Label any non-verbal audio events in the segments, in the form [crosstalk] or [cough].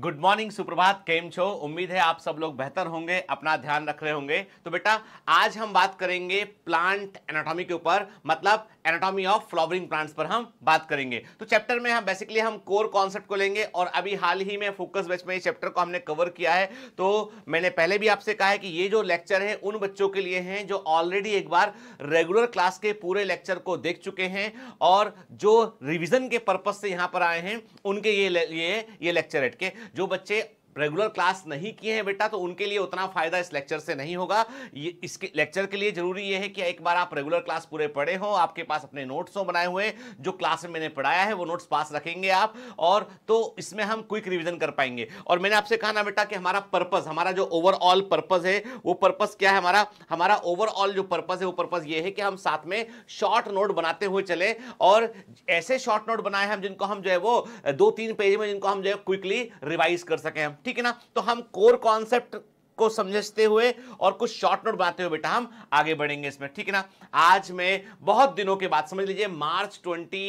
good morning सुप्रभात केम छो उम्मीद है आप सब लोग बेहतर होंगे अपना ध्यान रख रहे होंगे तो बेटा आज हम बात करेंगे प्लांट एनाटॉमी के ऊपर मतलब एनाटॉमी ऑफ फ्लावरिंग प्लांट्स पर हम बात करेंगे तो चैप्टर में हम बेसिकली हम कोर कॉन्सेप्ट को लेंगे और अभी हाल ही में फोकस बैच में इस चैप्टर को हमने कवर किया है तो मैंने पहले भी आपसे कहा है कि ये जो लेक्चर है उन बच्चों के लिए हैं जो ऑलरेडी एक बार रेगुलर क्लास के पूरे लेक्चर को देख चुके हैं और जो रिविजन के पर्पज से यहाँ पर आए हैं उनके ये ये ये लेक्चर है जो बच्चे रेगुलर क्लास नहीं किए हैं बेटा तो उनके लिए उतना फायदा इस लेक्चर से नहीं होगा ये इसके लेक्चर के लिए जरूरी यह है कि एक बार आप रेगुलर क्लास पूरे पढ़े हो आपके पास अपने नोट्स हो बनाए हुए जो क्लास में मैंने पढ़ाया है वो नोट्स पास रखेंगे आप और तो इसमें हम क्विक रिविजन कर पाएंगे और मैंने आपसे कहा ना बेटा कि हमारा पर्पज हमारा जो ओवरऑल पर्पज है वो पर्पज क्या है हमारा हमारा ओवरऑल जो पर्पज है वो पर्पज ये है कि हम साथ में शॉर्ट नोट बनाते हुए चले और ऐसे शॉर्ट नोट बनाए हम जिनको हम जो है वो दो तीन पेज में जिनको हम जो है क्विकली रिवाइज कर सकें हम ठीक ठीक है ना तो हम कोर कॉन्सेप्ट को समझते हुए और कुछ शॉर्ट नोट बनाते हुए बेटा हम आगे बढ़ेंगे इसमें ठीक है ना आज मैं बहुत दिनों के बाद समझ लीजिए मार्च ट्वेंटी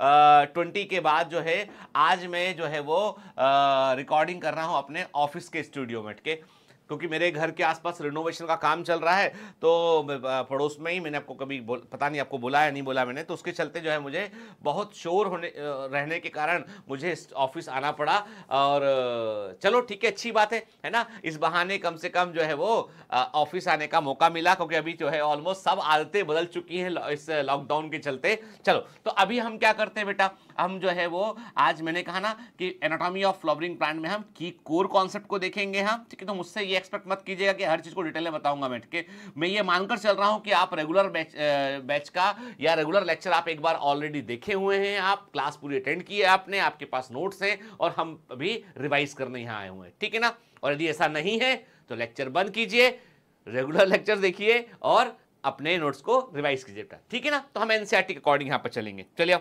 ट्वेंटी के बाद जो है आज मैं जो है वो रिकॉर्डिंग कर रहा हूं अपने ऑफिस के स्टूडियो में ठीक है क्योंकि मेरे घर के आसपास रिनोवेशन का काम चल रहा है तो पड़ोस में ही मैंने आपको कभी पता नहीं आपको बुलाया नहीं बोला मैंने तो उसके चलते जो है मुझे बहुत शोर होने रहने के कारण मुझे ऑफिस आना पड़ा और चलो ठीक है अच्छी बात है है ना इस बहाने कम से कम जो है वो ऑफिस आने का मौका मिला क्योंकि अभी जो है ऑलमोस्ट सब आदतें बदल चुकी हैं इस लॉकडाउन के चलते चलो तो अभी हम क्या करते हैं बेटा हम जो है वो आज मैंने कहा ना कि एनाटॉमी ऑफ फ्लावरिंग प्लांट में हम की कोर कॉन्सेप्ट को देखेंगे हम ठीक है तो मुझसे ये एक्सपेक्ट मत कीजिएगा कि हर चीज़ को डिटेल में बताऊंगा मैं ठीक है मैं ये मानकर चल रहा हूँ कि आप रेगुलर बैच बैच का या रेगुलर लेक्चर आप एक बार ऑलरेडी देखे हुए हैं आप क्लास पूरी अटेंड की है आपने आपके पास नोट्स हैं और हम अभी रिवाइज करने यहाँ आए हुए हैं ठीक है ना और यदि ऐसा नहीं है तो लेक्चर बंद कीजिए रेगुलर लेक्चर देखिए और अपने नोट्स को रिवाइज कीजिए ठीक है ना तो हम एनसीआर के अकॉर्डिंग यहां पर चलेंगे चलिए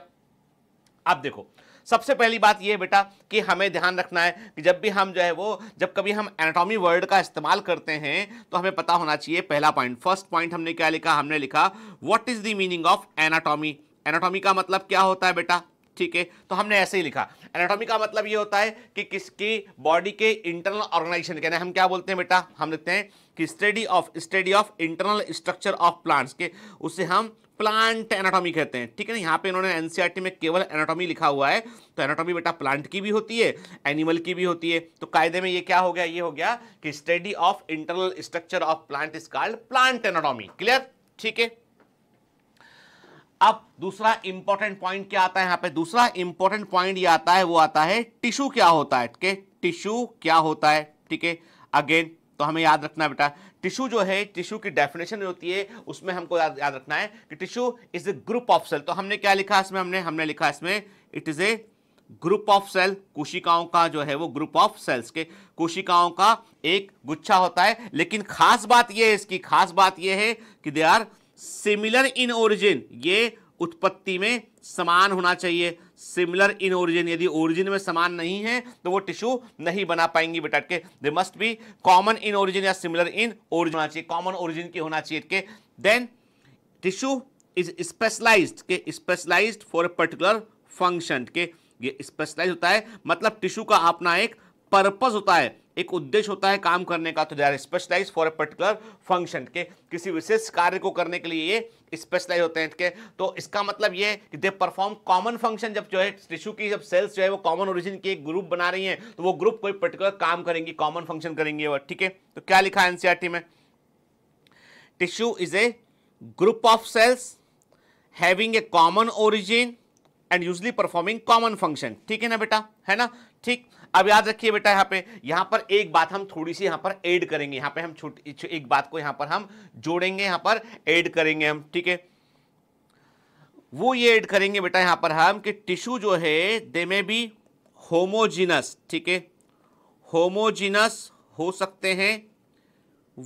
आप देखो सबसे पहली बात यह बेटा कि हमें ध्यान रखना है कि जब भी हम जो है वो जब कभी हम एनाटॉमी वर्ड का इस्तेमाल करते हैं तो हमें पता होना चाहिए पहला पॉइंट फर्स्ट पॉइंट हमने क्या लिखा हमने लिखा what is the meaning of anatomy anatomy का मतलब क्या होता है बेटा ठीक है तो हमने ऐसे ही लिखा एनाटॉमी का मतलब ये होता है कि किसकी बॉडी के इंटरनल ऑर्गेनाइजेशन कहना हम क्या बोलते हैं बेटा हम लिखते हैं कि study of study of internal structure of plants के उसे हम प्लांट एनाटॉमी कहते हैं ठीक है ना यहाँ पे इन्होंने एनसीईआरटी में केवल एनाटॉमी लिखा हुआ है तो एनाटॉमी बेटा प्लांट की भी होती है एनिमल की भी होती है तो कायदे में ये क्या हो गया ये हो गया कि study of internal structure of plant is called plant anatomy clear ठीक है अब दूसरा इंपॉर्टेंट पॉइंट क्या आता है यहाँ पे दूसरा इंपॉर्टेंट पॉइंट ये आता है वो आता है टिश्यू क्या होता है ठीक है टिश्यू क्या होता है ठीक है अगेन तो हमें याद रखना बेटा टिश्यू जो है टिश्यू की डेफिनेशन होती है उसमें हमको याद याद रखना है कि tissue is a group of cell तो हमने क्या लिखा इसमें हमने हमने लिखा इसमें it is a group of cell कोशिकाओं का जो है वो ग्रुप ऑफ सेल्स के कोशिकाओं का एक गुच्छा होता है लेकिन खास बात यह है इसकी खास बात यह है कि they are similar in origin ये उत्पत्ति में समान होना चाहिए सिमिलर इन ओरिजिन यदि ओरिजिन में समान नहीं है तो वो टिश्यू नहीं बना पाएंगी बेटा के they must be common in origin या सिमिलर इन ओरिजिन होना चाहिए कॉमन ओरिजिन के होना चाहिए के देन टिश्यू इज स्पेशलाइज के specialise for a particular function के ये स्पेशलाइज होता है मतलब टिश्यू का अपना एक पर्पज होता है एक उद्देश्य होता है काम करने का तो they specialise for a particular function के किसी विशेष कार्य को करने के लिए ये स्पेशलाइज होते हैं के तो इसका मतलब ये कि दे परफॉर्म कॉमन फंक्शन जब जो है टिश्यू की जब सेल्स जो है वो कॉमन ओरिजिन की एक ग्रुप बना रही हैं तो वो ग्रुप कोई पर्टिकुलर काम करेंगी कॉमन फंक्शन करेंगे वो ठीक है तो क्या लिखा है एनसीआरटी e में tissue is a group of cells having a common origin and usually performing common function ठीक है ना बेटा है ना ठीक अब याद रखिए बेटा यहाँ पे यहाँ पर एक बात हम थोड़ी सी यहाँ पर ऐड करेंगे यहाँ पे हम छोटी एक बात को यहाँ पर हम जोड़ेंगे यहाँ पर ऐड करेंगे हम ठीक है वो ये ऐड करेंगे बेटा यहाँ पर हम कि टिश्यू जो है दे में भी होमोजिनस ठीक है होमोजिनस हो सकते हैं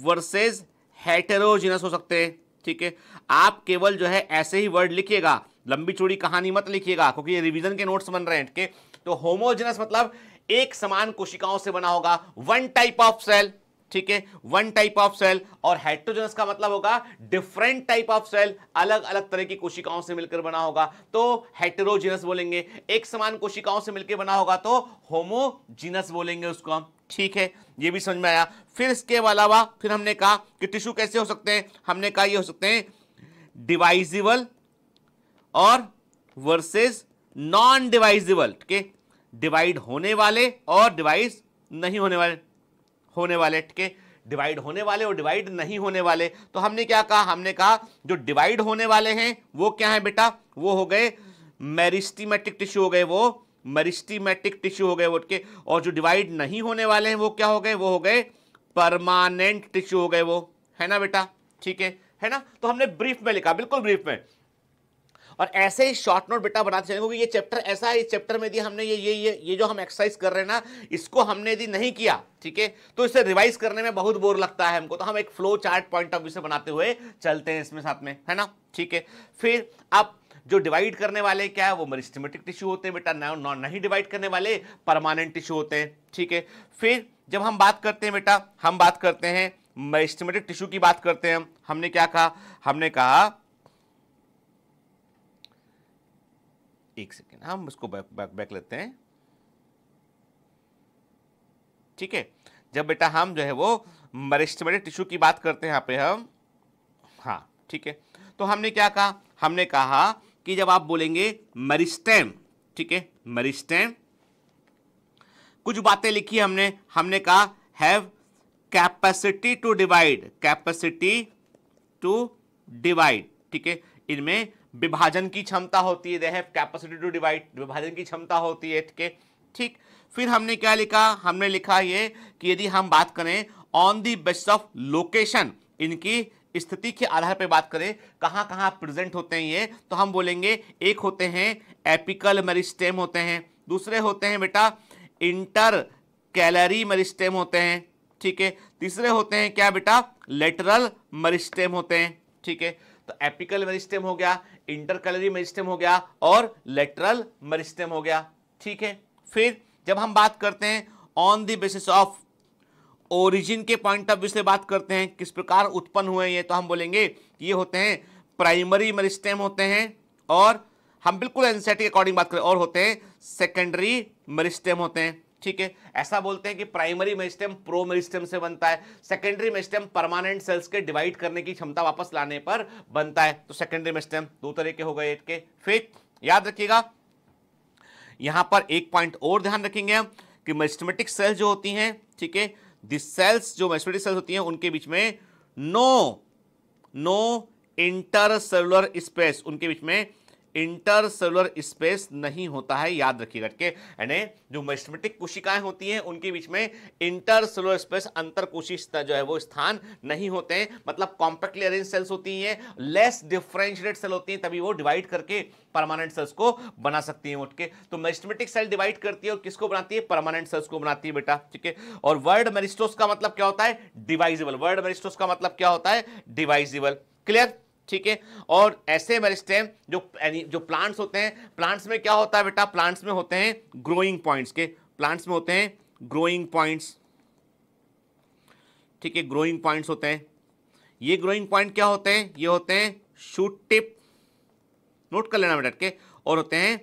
वर्सेज हेटेरोजिनस हो सकते हैं ठीक है आप केवल जो है ऐसे ही वर्ड लिखिएगा लंबी चौड़ी कहानी मत लिखिएगा क्योंकि ये रिवीजन के नोट्स बन रहे हैं ठीक है तो होमोजिनस मतलब एक समान कोशिकाओं से बना होगा वन टाइप ऑफ सेल ठीक है वन टाइप ऑफ सेल और हाइड्रोजनस का मतलब होगा डिफरेंट टाइप ऑफ सेल अलग अलग तरह की कोशिकाओं से मिलकर बना होगा तो हेटेरोजेनस बोलेंगे एक समान कोशिकाओं से मिलकर बना होगा तो होमोजीनस बोलेंगे उसको हम ठीक है ये भी समझ में आया फिर इसके अलावा फिर हमने कहा कि टिश्यू कैसे हो सकते हैं हमने कहा ये हो सकते हैं डिवाइजिबल और वर्सेस नॉन डिवाइजिबल ठीक है डिवाइड होने वाले और डिवाइस नहीं होने वाले होने वाले ठीक है डिवाइड होने वाले और डिवाइड नहीं होने वाले तो हमने क्या कहा हमने कहा जो डिवाइड होने वाले हैं वो क्या है बेटा वो हो गए मेरिस्टीमेटिक टिश्यू हो गए वो मेरिस्टीमेटिक टिश्यू हो गए वो के और जो डिवाइड नहीं होने वाले हैं वो क्या हो गए वो हो गए परमानेंट टिश्यू हो गए वो है ना बेटा ठीक है है ना तो हमने ब्रीफ में लिखा बिल्कुल ब्रीफ में और ऐसे ही शॉर्ट नोट बेटा बनाते चलेंगे क्योंकि ये चैप्टर ऐसा है इस चैप्टर में यदि हमने ये ये ये ये जो हम एक्सरसाइज कर रहे हैं ना इसको हमने यदि नहीं किया ठीक है तो इसे रिवाइज करने में बहुत बोर लगता है हमको तो हम एक flow chart point of view से बनाते हुए चलते हैं इसमें साथ में है ना ठीक है फिर आप जो डिवाइड करने वाले क्या है वो मेरिस्टमेटिक टिश्यू होते हैं बेटा ना, नहीं डिवाइड करने वाले परमानेंट टिश्यू होते हैं ठीक है फिर जब हम बात करते हैं बेटा हम बात करते हैं मेरिस्टमेटिक टिश्यू की बात करते हैं हमने क्या कहा हमने कहा एक सेकेंड हम उसको बैक बैक बैक लेते हैं ठीक है जब बेटा हम जो है वो मरिस्टमेटिक टिश्यू की बात करते हैं यहाँ पे हम हाँ ठीक है तो हमने क्या कहा हमने कहा कि जब आप बोलेंगे मरिस्टेम ठीक है मरिस्टेम कुछ बातें लिखी हमने हमने कहा have capacity to divide capacity to divide ठीक है इनमें विभाजन की क्षमता होती है they have capacity to divide विभाजन की क्षमता होती है के ठीक फिर हमने क्या लिखा हमने लिखा ये कि यदि हम बात करें on the base of location इनकी स्थिति के आधार पर बात करें कहाँ कहाँ प्रेजेंट होते हैं ये तो हम बोलेंगे एक होते हैं एपिकल मेरिस्टेम होते हैं दूसरे होते हैं बेटा इंटर कैलरी मरिस्टेम होते हैं ठीक है तीसरे होते हैं क्या बेटा लेटरल मरिस्टेम होते हैं ठीक है तो एपिकल मेरिस्टेम हो गया इंटरकलरी मेरिस्टेम हो गया और लेटरल मेरिस्टेम हो गया ठीक है फिर जब हम बात करते हैं on the basis of origin के पॉइंट ऑफ व्यू से बात करते हैं किस प्रकार उत्पन्न हुए ये तो हम बोलेंगे ये होते हैं प्राइमरी मेरिस्टेम होते हैं और हम बिल्कुल एनसेट के अकॉर्डिंग बात करें और होते हैं सेकेंडरी मेरिस्टेम होते हैं ठीक है ऐसा बोलते हैं कि प्राइमरी मेस्टेम प्रो मेस्टेम से बनता है सेकेंडरी मेस्टेम परमानेंट सेल्स के डिवाइड करने की क्षमता वापस लाने पर बनता है तो सेकेंडरी मेस्टेम दो तरह के हो गए इसके फिर याद रखिएगा यहां पर एक पॉइंट और ध्यान रखेंगे हम कि मेस्टमेटिक सेल्स जो होती हैं ठीक है दिस सेल्स जो मेस्टमेटिक सेल्स होती हैं उनके बीच में नो नो इंटरसेलुलर स्पेस उनके बीच में इंटर सेलुलर स्पेस नहीं होता है याद रखिएगा के यानी जो मैस्टमेटिक कोशिकाएं होती हैं उनके बीच में इंटर सेलुलर स्पेस अंतर कोशिका जो है वो स्थान नहीं होते हैं मतलब कॉम्पैक्टली अरेंज सेल्स होती हैं लेस डिफ्रेंशिएट सेल होती हैं तभी वो डिवाइड करके परमानेंट सेल्स को बना सकती हैं उठ के तो मैस्टमेटिक सेल डिवाइड करती है और किसको बनाती है परमानेंट सेल्स को बनाती है बेटा ठीक है और वर्ड मेरिस्टोस का मतलब क्या होता है डिवाइजेबल वर्ड मेरिस्टोस का मतलब क्या होता है डिवाइजेबल क्लियर ठीक है और ऐसे मेरिस्टेम जो जो प्लांट्स होते हैं प्लांट्स में क्या होता है बेटा प्लांट्स में होते हैं ग्रोइंग पॉइंट्स के प्लांट्स में होते हैं ग्रोइंग पॉइंट्स ठीक है ग्रोइंग पॉइंट्स होते हैं ये ग्रोइंग पॉइंट क्या होते हैं ये होते हैं शूट टिप नोट कर लेना बेटा के और होते हैं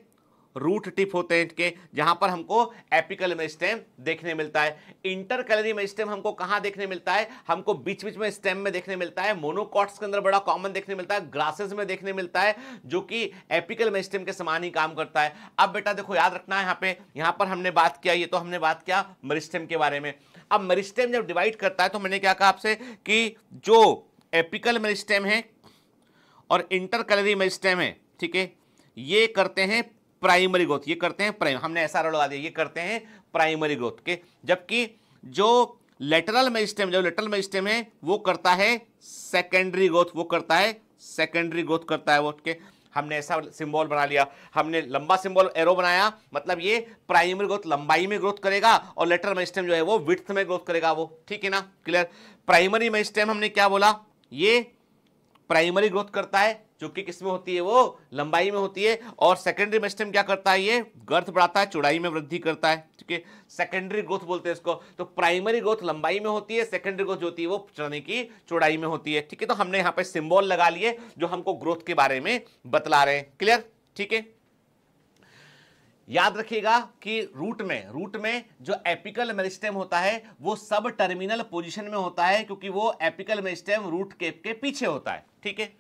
रूट टिप होते हैं इनके जहां पर हमको एपिकल में स्टेम देखने मिलता है इंटर में स्टेम हमको कहां देखने मिलता है हमको बीच बीच में स्टेम में देखने मिलता है मोनोकॉट्स के अंदर बड़ा कॉमन देखने मिलता है ग्रासेस में देखने मिलता है जो कि एपिकल में स्टेम के समान ही काम करता है अब बेटा देखो याद रखना है यहाँ पे यहाँ पर हमने बात किया ये तो हमने बात किया मरिस्टेम के बारे में अब मरिस्टेम जब डिवाइड करता है तो मैंने क्या कहा आपसे कि जो एपिकल मरिस्टेम है और इंटर कैलरी मेरिस्टेम है ठीक है ये करते हैं प्राइमरी ग्रोथ ये करते हैं प्राइम हमने ऐसा लगा दिया ये करते हैं प्राइमरी ग्रोथ के जबकि जो लेटरल मेजिस्टेम जो लेटरल मेजिस्टेम है वो करता है सेकेंडरी ग्रोथ वो करता है सेकेंडरी ग्रोथ करता है वो के हमने ऐसा सिंबल बना लिया हमने लंबा सिंबल एरो बनाया मतलब ये प्राइमरी ग्रोथ लंबाई में ग्रोथ करेगा और लेटर मेजिस्टेम जो है वो विथ में ग्रोथ करेगा वो ठीक है ना क्लियर प्राइमरी मेजिस्टेम हमने क्या बोला ये प्राइमरी ग्रोथ करता है चूंकि किसमें होती है वो लंबाई में होती है और सेकेंडरी मेस्टम क्या करता है ये गर्थ बढ़ाता है चौड़ाई में वृद्धि करता है ठीक है सेकेंडरी ग्रोथ बोलते हैं इसको तो प्राइमरी ग्रोथ लंबाई में होती है सेकेंडरी ग्रोथ जो होती है वो चढ़ने की चौड़ाई में होती है ठीक है तो हमने यहाँ पे सिम्बॉल लगा लिए जो हमको ग्रोथ के बारे में बतला रहे हैं क्लियर ठीक है याद रखिएगा कि रूट में रूट में जो एपिकल मेरिस्टेम होता है वो सब टर्मिनल पोजीशन में होता है क्योंकि वो एपिकल मेरिस्टेम रूट केप के पीछे होता है ठीक है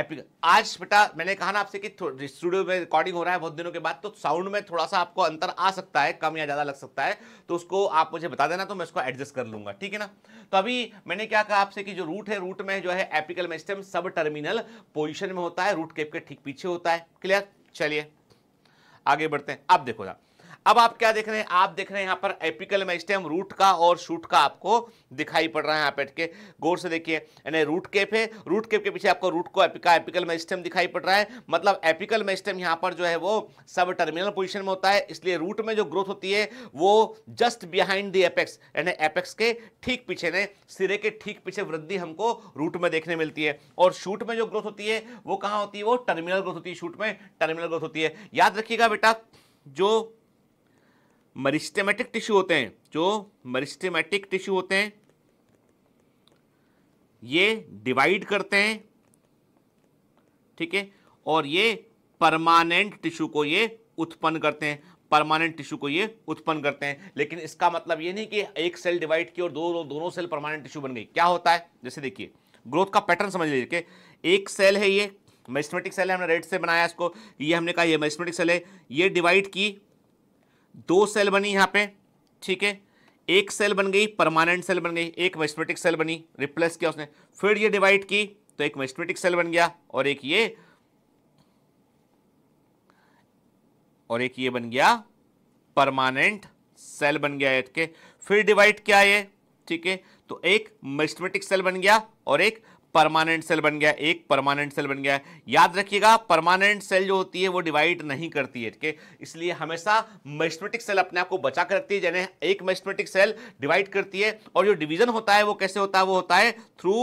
आज बेटा मैंने कहा ना आपसे कि स्टूडियो में रिकॉर्डिंग हो रहा है बहुत दिनों के बाद तो साउंड में थोड़ा सा आपको अंतर आ सकता है कम या ज़्यादा लग सकता है तो उसको आप मुझे बता देना तो मैं उसको एडजस्ट कर लूँगा ठीक है ना तो अभी मैंने क्या कहा आपसे कि जो रूट है रूट में जो है एपिकल मेस्टम सब टर्मिनल पोजिशन में होता है रूट केप के ठीक पीछे होता है क्लियर चलिए आगे बढ़ते हैं आप देखो जरा अब आप क्या देख रहे हैं आप देख रहे हैं यहाँ पर एपिकल मेरिस्टेम रूट का और शूट का आपको दिखाई पड़ रहा है यहाँ के गौर से देखिए यानी रूट केप है रूट केप के पीछे आपको रूट को एपिका एपिकल मेरिस्टेम दिखाई पड़ रहा है मतलब एपिकल मेरिस्टेम यहाँ पर जो है वो सब टर्मिनल पोजिशन में होता है इसलिए रूट में जो ग्रोथ होती है वो जस्ट बिहाइंड दी एपेक्स यानी एपेक्स के ठीक पीछे ने सिरे के ठीक पीछे वृद्धि हमको रूट में देखने मिलती है और शूट में जो ग्रोथ होती है वो कहाँ होती है वो टर्मिनल ग्रोथ होती है शूट में टर्मिनल ग्रोथ होती है याद रखिएगा बेटा जो मरिस्टेमेटिक टिश्यू होते हैं जो मरिस्टेमेटिक टिश्यू होते हैं ये डिवाइड करते हैं ठीक है और ये परमानेंट टिश्यू को ये उत्पन्न करते हैं परमानेंट टिश्यू को ये उत्पन्न करते हैं लेकिन इसका मतलब ये नहीं कि एक सेल डिवाइड की और दो दोनों सेल परमानेंट टिश्यू बन गई क्या होता है जैसे देखिए ग्रोथ का पैटर्न समझ लीजिए एक सेल है ये मैस्मेटिक सेल है हमने रेड से बनाया इसको ये हमने कहा ये मैस्टमेटिक सेल है ये डिवाइड की दो सेल बनी यहाँ पे ठीक है एक सेल बन गई परमानेंट सेल बन गई एक वेस्टमेटिक सेल बनी रिप्लेस किया उसने फिर ये डिवाइड की तो एक वेस्टमेटिक सेल बन गया और एक ये और एक ये बन गया परमानेंट सेल बन गया के फिर डिवाइड क्या ये ठीक है तो एक मेस्टमेटिक सेल बन गया और एक परमानेंट सेल बन गया एक परमानेंट सेल बन गया याद रखिएगा परमानेंट सेल जो होती है वो डिवाइड नहीं करती है ठीक है इसलिए हमेशा मैस्टमेटिक सेल अपने आप को बचा कर रखती है जैसे एक मैस्टमेटिक सेल डिवाइड करती है और जो डिवीजन होता है वो कैसे होता है वो होता है थ्रू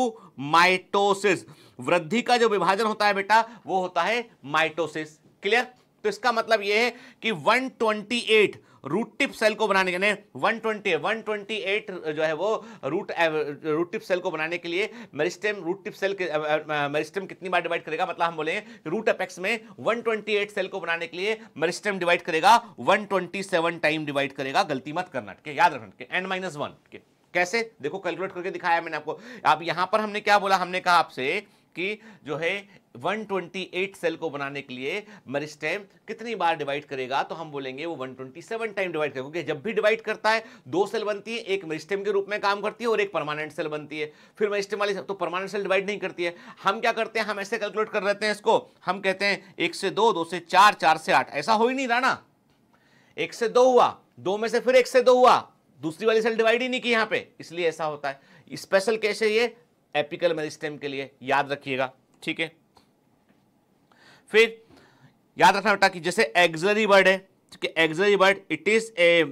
माइटोसिस वृद्धि का जो विभाजन होता है बेटा वो होता है माइटोसिस क्लियर तो इसका मतलब ये है कि 128 रूट टिप सेल को बनाने के लिए one twenty one twenty eight जो है वो रूट रूट टिप सेल को बनाने के लिए meristem root tip cell meristem कितनी बार डिवाइड करेगा मतलब हम बोले रूट अपेक्स में वन ट्वेंटी एट सेल को बनाने के लिए मेरिस्टेम डिवाइड करेगा one twenty seven time divide करेगा गलती मत करना ठीक है याद रखना ठीक एन माइनस वन कैसे देखो कैलकुलेट करके दिखाया मैंने आपको अब आप यहां पर हमने क्या बोला हमने कहा आपसे की जो है 128 सेल को बनाने के लिए मरिस्टेम कितनी बार डिवाइड करेगा तो हम बोलेंगे वो 127 टाइम डिवाइड करेगा क्योंकि जब भी डिवाइड करता है दो सेल बनती है एक मरिस्टेम के रूप में काम करती है और एक परमानेंट सेल बनती है फिर मरिस्टेम वाली तो परमानेंट सेल डिवाइड नहीं करती है हम क्या करते हैं हम ऐसे कैलकुलेट कर लेते हैं इसको हम कहते हैं एक से दो दो से चार चार से आठ ऐसा हो ही नहीं रहा ना एक से दो हुआ दो में से फिर एक से दो हुआ दूसरी वाली सेल डिवाइड ही नहीं की यहां पे इसलिए ऐसा होता है स्पेशल केस है ये एपिकल मेरिस्टेम के लिए याद रखिएगा ठीक है फिर याद रखना बेटा कि जैसे एग्जरी बर्ड है ठीक है axillary bud it is a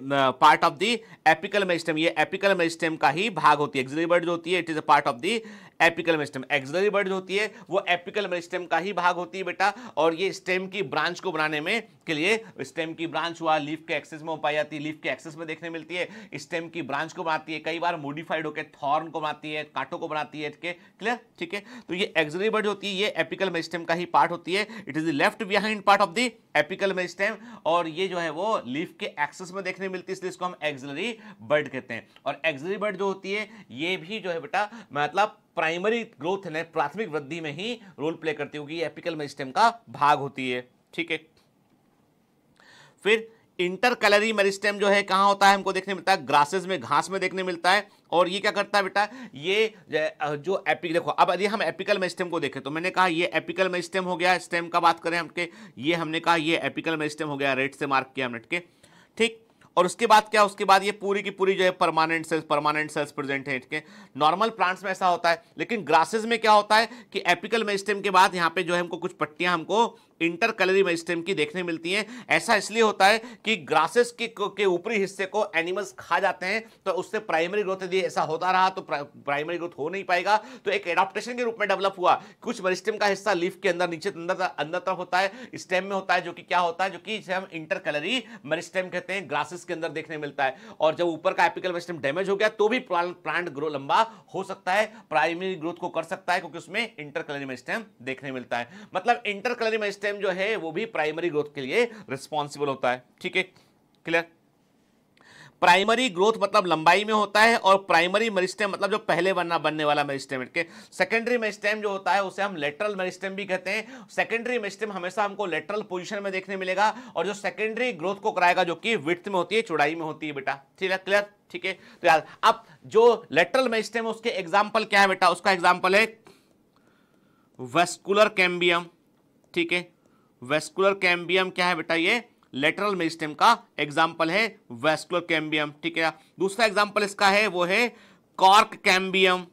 part of the apical meristem ये एपिकल मेरिस्टेम का ही भाग होती है एग्जरी बर्ड जो होती है it is a part of the apical meristem axillary bud होती है वो एपिकल मेरिस्टम का ही भाग होती है बेटा और ये स्टेम की ब्रांच को बनाने में के लिए स्टेम की ब्रांच हुआ लीफ के एक्सेस में पाई जाती है लीफ के एक्सेस में देखने मिलती है स्टेम की ब्रांच को बनाती है कई बार मोडिफाइड होकर थॉर्न को बनाती है कांटों को बनाती है इसके क्लियर ठीक है तो ये एक्सलरी बर्ड होती है ये एपिकल मेरिस्टम का ही पार्ट होती है it is the left behind part of the apical meristem और ये जो है वो लीफ के एक्सेस में देखने मिलती है इसलिए इसको हम एक्सलरी बर्ड कहते हैं और एक्सलरी बर्ड जो होती है ये भी जो है बेटा मतलब प्राइमरी ग्रोथ ने प्राथमिक वृद्धि में ही रोल प्ले करती होगी एपिकल मेरिस्टेम का भाग होती है ठीक है फिर इंटर कैलरी मेरिस्टेम जो है कहाँ होता है हमको देखने मिलता है ग्रासेस में घास में देखने मिलता है और ये क्या करता है बेटा ये जो एपिक देखो अब यदि हम एपिकल मेरिस्टेम को देखें तो मैंने कहा ये एपिकल मेरिस्टेम हो गया स्टेम का बात करें हमके ये हमने कहा ये एपिकल मेरिस्टेम हो गया रेड से मार्क किया हमने ठीक और उसके बाद क्या उसके बाद ये पूरी की पूरी जो है permanent cells permanent cells present हैं है नॉर्मल प्लांट्स में ऐसा होता है लेकिन ग्रासेस में क्या होता है कि एपिकल मेस्टेम के बाद यहाँ पे जो है हमको कुछ पट्टियाँ हमको इंटर कलरी मेरिस्टेम की देखने मिलती हैं ऐसा इसलिए होता है कि ग्रासेस के ऊपरी हिस्से को एनिमल्स खा जाते हैं तो उससे प्राइमरी ग्रोथ यदि ऐसा होता रहा तो प्राइमरी ग्रोथ हो नहीं पाएगा तो एक एडाप्टेशन के रूप में डेवलप हुआ कुछ मेरिस्टेम का हिस्सा लीफ के अंदर नीचे अंदर अंदर तरफ होता है स्टेम में होता है जो कि क्या होता है जो कि इसे हम इंटर कलरी मेरिस्टेम कहते हैं ग्रासेस के अंदर देखने मिलता है और जब ऊपर का एपिकल मेरिस्टेम डैमेज हो गया तो भी प्लांट ग्रो लंबा हो सकता है प्राइमरी ग्रोथ को कर सकता है क्योंकि उसमें इंटर कलरी मेरिस्टेम देखने मिलता है मतलब इंटर कलरी मेरिस्टेम एंजाइम जो है वो भी प्राइमरी ग्रोथ के लिए रिस्पॉन्सिबल होता है ठीक है क्लियर प्राइमरी ग्रोथ मतलब लंबाई में होता है और प्राइमरी मेरिस्टेम मतलब जो पहले बनना बनने वाला मेरिस्टेम के सेकेंडरी मेरिस्टेम जो होता है उसे हम लेटरल मेरिस्टेम भी कहते हैं सेकेंडरी मेरिस्टेम हमेशा हमको लेटरल पोजीशन में देखने मिलेगा और जो सेकेंडरी ग्रोथ को कराएगा जो कि विथ में होती है चौड़ाई में होती है बेटा ठीक है क्लियर ठीक है तो यार अब जो लेटरल मेरिस्टेम उसके एग्जाम्पल क्या है बेटा उसका एग्जाम्पल है वेस्कुलर कैम्बियम ठीक है वेस्कुलर कैम्बियम क्या है बेटा ये लेटरल मेजिस्टम का एग्जाम्पल है वेस्कुलर कैम्बियम ठीक है दूसरा एग्जाम्पल इसका है वो है कॉर्क कैम्बियम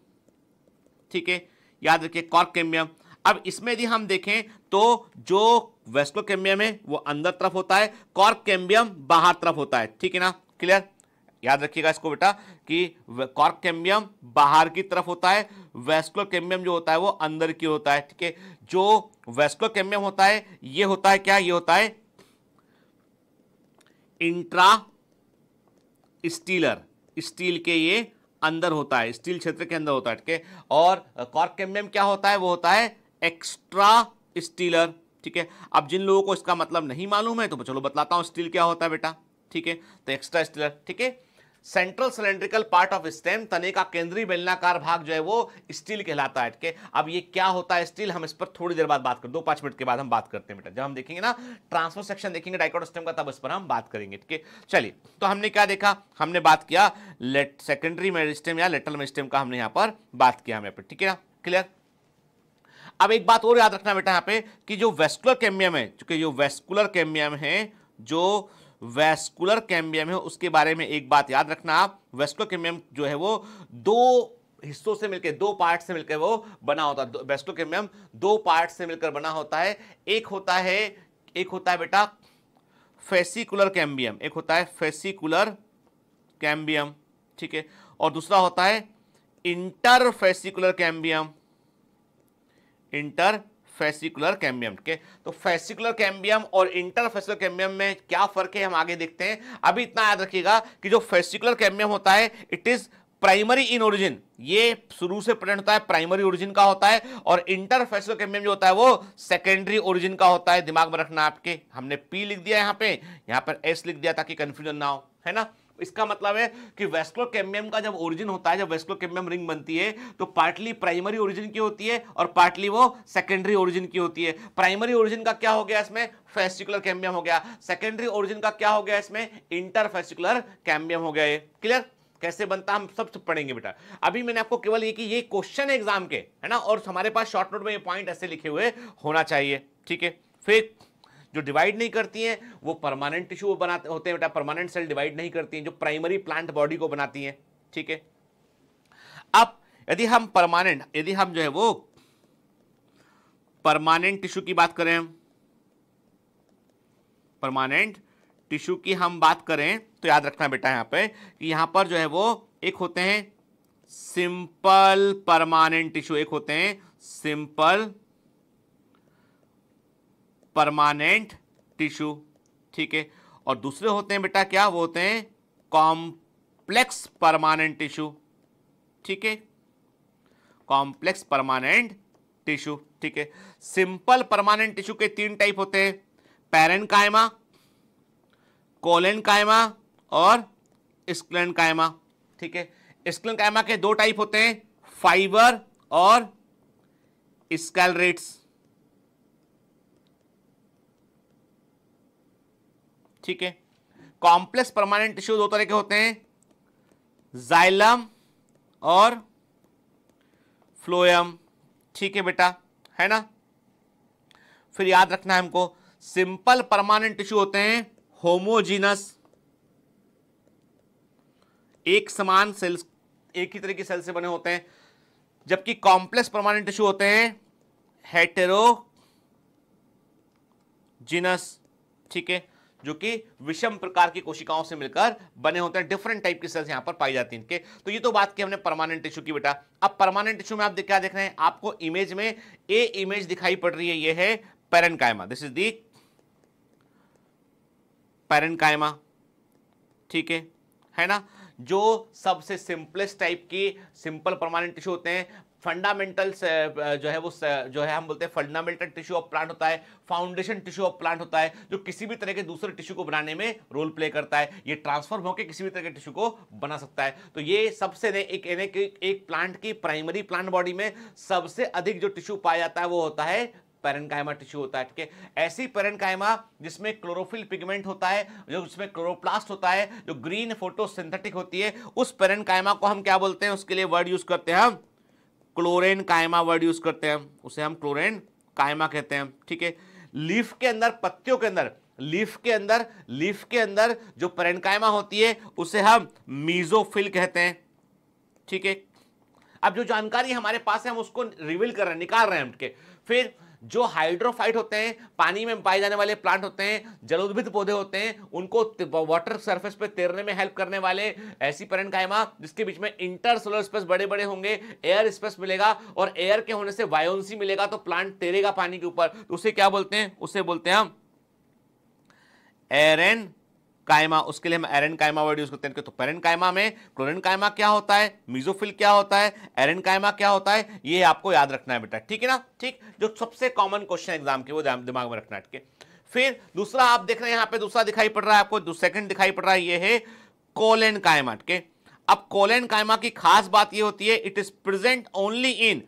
ठीक है याद रखिए कॉर्क कैम्बियम अब इसमें यदि हम देखें तो जो वेस्कुलर कैम्बियम है वो अंदर तरफ होता है कॉर्क कैम्बियम बाहर तरफ होता है ठीक है ना क्लियर याद रखिएगा इसको बेटा कि कॉर्क कैम्बियम बाहर की तरफ होता है वेस्कुलर कैम्बियम जो होता है वो अंदर की होता है ठीक है जो वेस्कोकेमिया होता है ये होता है क्या ये होता है इंट्रा स्टीलर स्टील के ये अंदर होता है स्टील क्षेत्र के अंदर होता है ठीक है और कॉर्केमियम क्या होता है वो होता है एक्स्ट्रा स्टीलर ठीक है अब जिन लोगों को इसका मतलब नहीं मालूम है तो चलो बतलाता हूं स्टील क्या होता है बेटा ठीक है तो एक्स्ट्रा स्टीलर ठीक है central cylindrical part of stem तने का केंद्रीय बेलनाकार भाग जो है वो स्टील कहलाता है के अब ये क्या होता है स्टील हम इस पर थोड़ी देर बाद बात कर दो पांच मिनट के बाद हम बात करते हैं बेटा जब हम देखेंगे ना ट्रांसफर सेक्शन देखेंगे डाइकोट स्टेम का तब इस पर हम बात करेंगे ठीक है चलिए तो हमने क्या देखा हमने बात किया लेट सेकेंडरी मेरिस्टेम या लेटल मेरिस्टेम का हमने यहाँ पर बात किया हम यहाँ पर ठीक है क्लियर अब एक बात और याद रखना बेटा यहाँ पे कि जो वेस्कुलर कैमियम है चूंकि जो वेस्कुलर कैमियम है जो वेस्कुलर कैम्बियम है उसके बारे में एक बात याद रखना आप वेस्कुलर कैम्बियम जो है वो दो हिस्सों से मिलकर दो पार्ट से मिलकर वो बना होता है वेस्कुलर कैम्बियम दो पार्ट से मिलकर बना होता है एक होता है एक होता है बेटा फेसिकुलर कैम्बियम एक होता है फेसिकुलर कैम्बियम ठीक है और दूसरा होता है interfascicular cambium interfascicular cambium के तो फेसिकुलर कैम्बियम और इंटरफेसिकुलर कैम्बियम में क्या फर्क है हम आगे देखते हैं अभी इतना याद रखिएगा कि जो फेसिकुलर कैम्बियम होता है it is primary in origin ये शुरू से प्रेजेंट होता है प्राइमरी ओरिजिन का होता है और इंटरफेसियल कैम्बियम जो होता है वो सेकेंडरी ओरिजिन का होता है दिमाग में रखना आपके हमने पी लिख दिया यहाँ पे यहाँ पर एस लिख दिया ताकि कन्फ्यूजन ना हो है ना इसका मतलब है कि वेस्क्लोकेम्बियम का जब ओरिजिन होता है जब वेस्क्लोकेम्बियम रिंग बनती है तो पार्टली प्राइमरी ओरिजिन की होती है और पार्टली वो सेकेंडरी ओरिजिन की होती है प्राइमरी ओरिजिन का क्या हो गया इसमें फेस्टिकुलर कैम्बियम हो गया सेकेंडरी ओरिजिन का क्या हो गया इसमें इंटर फेस्टिकुलर कैम्बियम हो गया ये क्लियर कैसे बनता हम सब पढ़ेंगे बेटा अभी मैंने आपको केवल ये कि ये क्वेश्चन है एग्जाम के है ना और हमारे पास शॉर्ट नोट में ये पॉइंट ऐसे लिखे हुए होना चाहिए ठीक है फिर जो डिवाइड नहीं करती हैं वो परमानेंट टिश्यू बनाते होते हैं बेटा परमानेंट सेल डिवाइड नहीं करती हैं जो प्राइमरी प्लांट बॉडी को बनाती हैं ठीक है अब यदि हम परमानेंट यदि हम जो है वो परमानेंट टिश्यू की बात करें परमानेंट टिश्यू की हम बात करें तो याद रखना बेटा यहां पे कि पर जो है वो एक होते हैं सिंपल परमानेंट टिश्यू एक होते हैं सिंपल परमानेंट टिश्यू ठीक है और दूसरे होते हैं बेटा क्या वो होते हैं कॉम्प्लेक्स परमानेंट टिश्यू ठीक है कॉम्प्लेक्स परमानेंट टिश्यू ठीक है सिंपल परमानेंट टिश्यू के तीन टाइप होते हैं पैरन कायमा कोलन कायमा और स्क्लन कायमा ठीक है स्क्लन कायमा के दो टाइप होते हैं फाइबर और स्कैलरेट्स ठीक है कॉम्प्लेक्स परमानेंट टिश्यू दो तरह के होते हैं जाइलम और फ्लोएम ठीक है बेटा है ना फिर याद रखना है हमको सिंपल परमानेंट टिश्यू होते हैं होमोजीनस एक समान सेल्स एक ही तरह की सेल से बने होते हैं जबकि कॉम्प्लेक्स परमानेंट टिश्यू होते हैं हेटेरोजिनस ठीक है जो कि विषम प्रकार की कोशिकाओं से मिलकर बने होते हैं डिफरेंट टाइप की सेल्स यहां पर पाई जाती हैं इनके तो ये तो बात की हमने परमानेंट टिश्यू की बेटा अब परमानेंट टिश्यू में आप क्या देख रहे हैं आपको इमेज में ए इमेज दिखाई पड़ रही है ये है पेरन दिस इज दी पेरन ठीक है है ना जो सबसे सिंपलेस्ट टाइप की सिंपल परमानेंट टिश्यू होते हैं फंडामेंटल्स uh, uh, जो है वो जो है हम बोलते हैं फंडामेंटल टिश्यू ऑफ प्लांट होता है फाउंडेशन टिश्यू ऑफ प्लांट होता है जो किसी भी तरह के दूसरे टिश्यू को बनाने में रोल प्ले करता है ये ट्रांसफॉर्म होकर किसी भी तरह के टिश्यू को बना सकता है तो ये सबसे एक एक, एक प्लांट की प्राइमरी प्लांट बॉडी में सबसे अधिक जो टिश्यू पाया जाता है वो होता है पेरेनकाइमा टिश्यू होता है ठीक है ऐसी पेरेनकाइमा जिसमें क्लोरोफिल पिगमेंट होता है जो उसमें क्लोरोप्लास्ट होता है जो ग्रीन फोटोसिंथेटिक होती है उस पेरेनकाइमा को हम क्या बोलते हैं उसके लिए वर्ड यूज करते हैं हम क्लोरेन कायमा वर्ड यूज करते हैं उसे हम क्लोरेन कायमा कहते हैं ठीक है लीफ के अंदर पत्तियों के अंदर लीफ के अंदर लीफ के अंदर जो पेरेनकायमा होती है उसे हम मीजोफिल कहते हैं ठीक है अब जो जानकारी हमारे पास है हम उसको रिवील कर रहे हैं निकाल रहे हैं हम के फिर जो हाइड्रोफाइट होते हैं पानी में पाए जाने वाले प्लांट होते हैं जलोद्भिद पौधे होते हैं उनको वाटर सरफेस पे तैरने में हेल्प करने वाले ऐसी पेरेंट कायमा जिसके बीच में इंटरसोलर स्पेस बड़े बड़े होंगे एयर स्पेस मिलेगा और एयर के होने से वायोन्सी मिलेगा तो प्लांट तैरेगा पानी के ऊपर तो उसे क्या बोलते हैं उसे बोलते हैं हम एरेन कायमा उसके लिए हम एरन कायमा वर्ड यूज करते हैं तो पेरन कायमा में क्लोरिन कायमा क्या होता है मिजोफिल क्या होता है एरन कायमा क्या होता है ये आपको याद रखना है बेटा ठीक है ना ठीक जो सबसे कॉमन क्वेश्चन एग्जाम के वो दिमाग में रखना है फिर दूसरा आप देख रहे हैं यहाँ पे दूसरा दिखाई पड़ रहा है आपको सेकंड दिखाई पड़ रहा है ये है कोलेन कायमा ठीक अब कोलेन कायमा की खास बात ये होती है it is present only in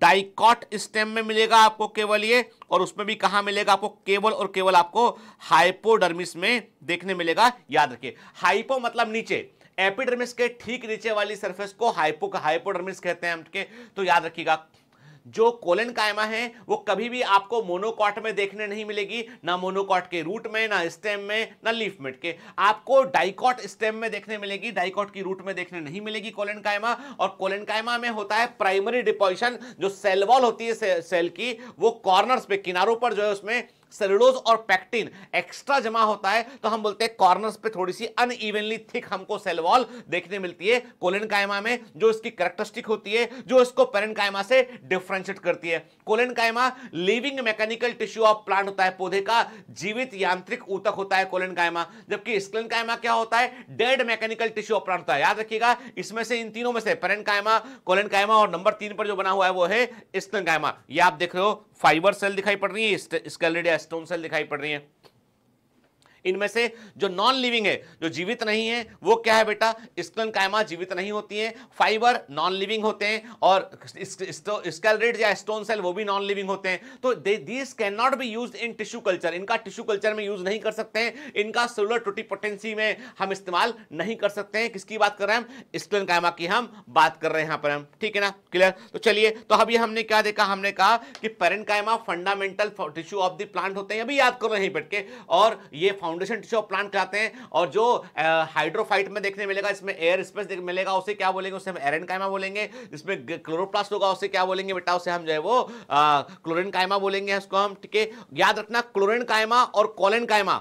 dicot stem में मिलेगा आपको केवल ये और उसमें भी कहाँ मिलेगा आपको केवल और केवल आपको हाइपोडर्मिस में देखने मिलेगा याद रखिए हाइपो मतलब नीचे एपिडर्मिस के ठीक नीचे वाली सरफेस को हाइपो हाइपोडर्मिस कहते हैं हम के तो याद रखिएगा जो कोलन कायमा है वो कभी भी आपको मोनोकॉट में देखने नहीं मिलेगी ना मोनोकॉट के रूट में ना स्टेम में ना लीफ मिट के आपको डाइकॉट स्टेम में देखने मिलेगी डाइकॉट की रूट में देखने नहीं मिलेगी कोलन कायमा और कोलन कायमा में होता है प्राइमरी डिपोजिशन जो सेलवॉल होती है से, सेल की वो कॉर्नर्स पे किनारों पर जो है उसमें सेलुलोज और पैक्टिन एक्स्ट्रा जमा होता है तो हम बोलते हैं कॉर्नर्स पे थोड़ी सी अनइवनली थिक हमको सेल वॉल देखने मिलती है कोलेन कायमा में जो इसकी करेक्टरिस्टिक होती है जो इसको पेरन कायमा से डिफ्रेंशिएट करती है collenchyma living mechanical tissue of plant होता है पौधे का जीवित यांत्रिक ऊतक होता है कोलेन कायमा जबकि स्क्लेन कायमा क्या होता है dead mechanical tissue of plant होता है याद रखिएगा इसमें से इन तीनों में से पेरन कायमा कोलेन कायमा और नंबर तीन पर जो बना हुआ है वो है स्क्लेन कायमा यह आप देख रहे हो फाइबर सेल दिखाई पड़ रही है स्केलेड या स्टोन सेल दिखाई पड़ रही है इनमें से जो नॉन लिविंग है जो जीवित नहीं है वो क्या है बेटा स्कलन कायमा जीवित नहीं होती है फाइबर नॉन लिविंग होते हैं और स्कैलरेट या स्टोन सेल वो भी नॉन लिविंग होते हैं तो this can not be use in tissue culture इनका टिश्यू कल्चर में यूज नहीं कर सकते हैं इनका सोलर टूटी पोटेंसी में हम इस्तेमाल नहीं कर सकते हैं किसकी बात कर रहे हैं हम स्प्लेन कायमा की हम बात कर रहे हैं यहाँ पर हम ठीक है ना क्लियर तो चलिए तो अभी हमने क्या देखा हमने कहा कि parenchyma fundamental tissue of the plant होते हैं अभी याद कर रहे हैं बैठ के और ये found foundation tissue of plant कहते हैं और जो हाइड्रोफाइट में देखने मिलेगा इसमें एयर स्पेस मिलेगा उसे क्या बोलेंगे उसे हम एरन कायमा बोलेंगे इसमें क्लोरोप्लास्ट होगा उसे क्या बोलेंगे बेटा उसे हम जो है वो क्लोरिन कायमा बोलेंगे उसको हम ठीक है याद रखना क्लोरिन कायमा और कॉलिन कायमा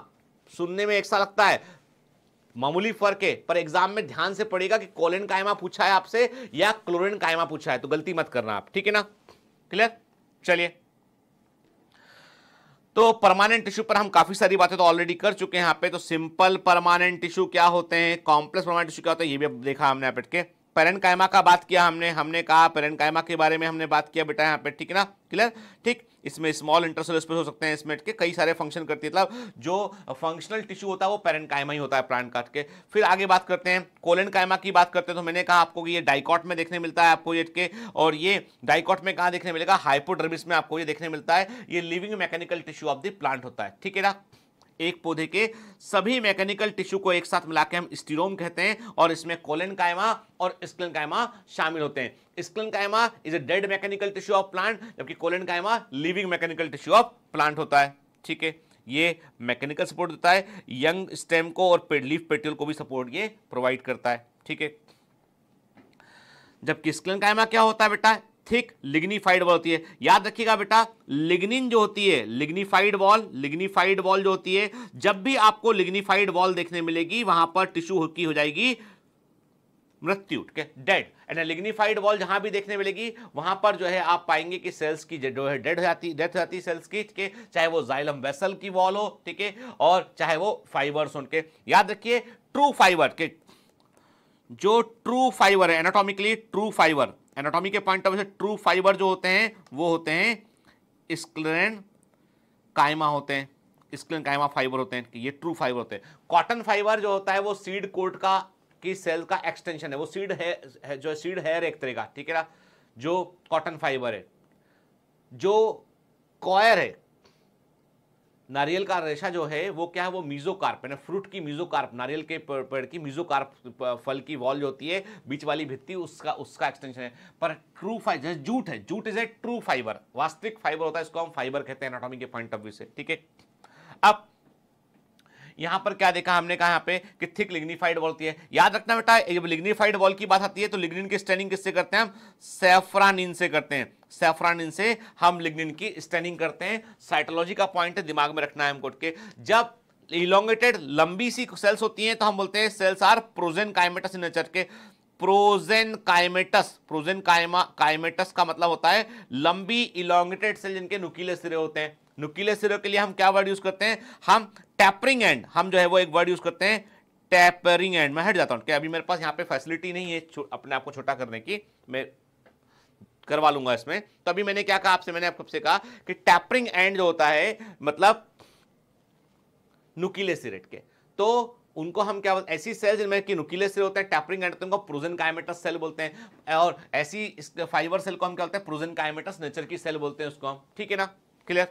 सुनने में एक सा लगता है मामूली फर्क है पर एग्जाम में ध्यान से पड़ेगा कि कॉलिन कायमा पूछा है आपसे या क्लोरिन कायमा पूछा है तो गलती मत करना आप ठीक है ना क्लियर चलिए तो परमानेंट टिश्यू पर हम काफ़ी सारी बातें तो ऑलरेडी कर चुके हैं यहाँ पे तो सिंपल परमानेंट टिश्यू क्या होते हैं कॉम्प्लेक्स परमानेंट टिश्यू क्या होता है ये भी देखा हमने यहाँ पे पेरेंट कायमा का बात किया हमने हमने कहा पेरेंट कायमा के बारे में हमने बात किया बेटा यहाँ पे ठीक है ना क्लियर ठीक इसमें स्मॉल इंटरसेल स्पेस हो सकते हैं इसमें के कई सारे फंक्शन करती है मतलब जो फंक्शनल टिश्यू होता है वो पेरेंट कायमा ही होता है प्लांट काट के फिर आगे बात करते हैं कोलन कायमा की बात करते हैं तो मैंने कहा आपको ये डाइकॉट में देखने मिलता है आपको ये के और ये डाइकॉट में कहाँ देखने मिलेगा हाइपोड्रमिस में आपको ये देखने मिलता है ये living mechanical tissue of the plant होता है ठीक है ना एक पौधे के सभी मैकेनिकल टिश्यू को एक साथ मिलाकर हम स्टीरोम कहते हैं और इसमें कोलन कायमा और स्क्लन कायमा शामिल होते हैं sclerenchyma is a dead mechanical tissue of plant जबकि collenchyma living mechanical tissue of plant होता है ठीक है ये मैकेनिकल सपोर्ट देता है यंग स्टेम को और लीफ पेट्यूल को भी सपोर्ट ये प्रोवाइड करता है ठीक है जबकि स्क्लन कायमा क्या होता है बेटा थिक लिग्निफाइड वॉल होती है याद रखिएगा बेटा लिग्निन जो होती है लिग्निफाइड वॉल लिग्निफाइड वॉल जो होती है जब भी आपको लिग्निफाइड वॉल देखने मिलेगी वहां पर टिश्यू की हो जाएगी मृत्यु ठीक है डेड एंड लिग्निफाइड वॉल जहां भी देखने मिलेगी वहां पर जो है आप पाएंगे कि सेल्स की जो है डेड हो जाती है डेथ हो जाती है सेल्स की ठीक है चाहे वो जाइलम वेसल की वॉल हो ठीक है और चाहे वो फाइबर्स उनके याद रखिए ट्रू फाइबर के जो ट्रू फाइबर है एनाटॉमिकली ट्रू फाइबर एनाटॉमी के पॉइंट ऑफ व्यू से ट्रू फाइबर जो होते हैं वो होते हैं स्क्लेन कायमा होते हैं स्क्लेन कायमा फाइबर होते हैं ये ट्रू फाइबर होते हैं कॉटन फाइबर जो होता है वो सीड कोट का की सेल का एक्सटेंशन है वो सीड है, है जो सीड हेयर एक तरह का ठीक है ना जो कॉटन फाइबर है जो कॉयर है नारियल का रेशा जो है वो क्या है वो मीजोकार्प है फ्रूट की मीजोकार्प नारियल के पेड़ की मीजोकार्प फल की वॉल जो होती है बीच वाली भित्ती उसका उसका एक्सटेंशन है पर ट्रू फाइबर जैसे जूट है jute is a true fibre वास्तविक फाइबर होता है इसको हम फाइबर कहते हैं एनाटॉमी के पॉइंट ऑफ व्यू से ठीक है अब यहां पर क्या देखा हमने कहा यहां पे कि थिक लिग्निफाइड वॉल होती है याद रखना बेटा जब लिग्निफाइड वॉल की बात आती है तो लिग्निन की स्टैंडिंग किससे करते हैं हम सेफ्रानिन से करते हैं सेफ्रानिन से हम लिग्निन की स्टैंडिंग करते हैं साइटोलॉजी का पॉइंट दिमाग में रखना है हमको के जब इलोंगेटेड लंबी सी सेल्स होती हैं तो हम बोलते हैं cells are prosenchymatous in nature के प्रोजेन काइमेटस प्रोजेन काइमा काइमेटस का मतलब होता है लंबी इलोंगेटेड सेल जिनके नुकीले सिरे होते हैं नुकीले सिरों के लिए हम क्या वर्ड यूज करते हैं हम टैपरिंग एंड हम जो है वो एक वर्ड यूज करते हैं टैपरिंग एंड मैं हट जाता हूँ क्या अभी मेरे पास यहाँ पे फैसिलिटी नहीं है अपने आप को छोटा करने की मैं करवा लूंगा इसमें तो अभी मैंने क्या कहा आपसे मैंने आपसे कहा कि टैपरिंग एंड जो होता है मतलब नुकीले सिरेट के तो उनको हम क्या बोलते हैं ऐसी सेल्स जिनमें कि नुकीले सेल होते हैं टैपरिंग एंड तो उनको प्रोजन कायमेटस सेल बोलते हैं और ऐसी फाइबर सेल को हम क्या बोलते हैं प्रोजन कायमेटस नेचर की सेल बोलते हैं उसको हम ठीक है ना क्लियर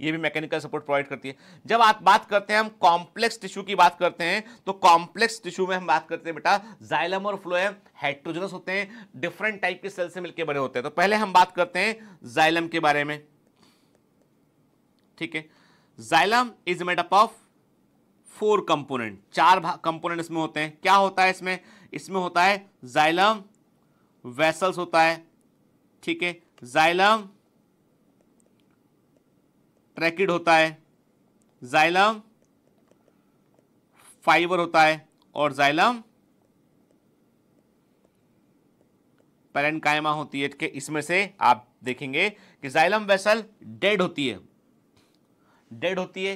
ये भी मैकेनिकल सपोर्ट प्रोवाइड करती है जब आप बात करते हैं हम कॉम्प्लेक्स टिश्यू की बात करते हैं तो कॉम्प्लेक्स टिश्यू में हम बात करते हैं बेटा जाइलम और फ्लोएम हाइड्रोजनस होते हैं डिफरेंट टाइप के सेल से मिलकर बने होते हैं तो पहले हम बात करते हैं जाइलम के बारे में ठीक है xylem is made up of four component चार कंपोनेंट इसमें होते हैं क्या होता है इसमें इसमें होता है जाइलम वेसल्स होता है ठीक है जाइलम ट्रैकिड होता है जाइलम फाइबर होता है और जाइलम पेरेंकाइमा होती है कि इसमें से आप देखेंगे कि जाइलम वेसल डेड होती है डेड होती है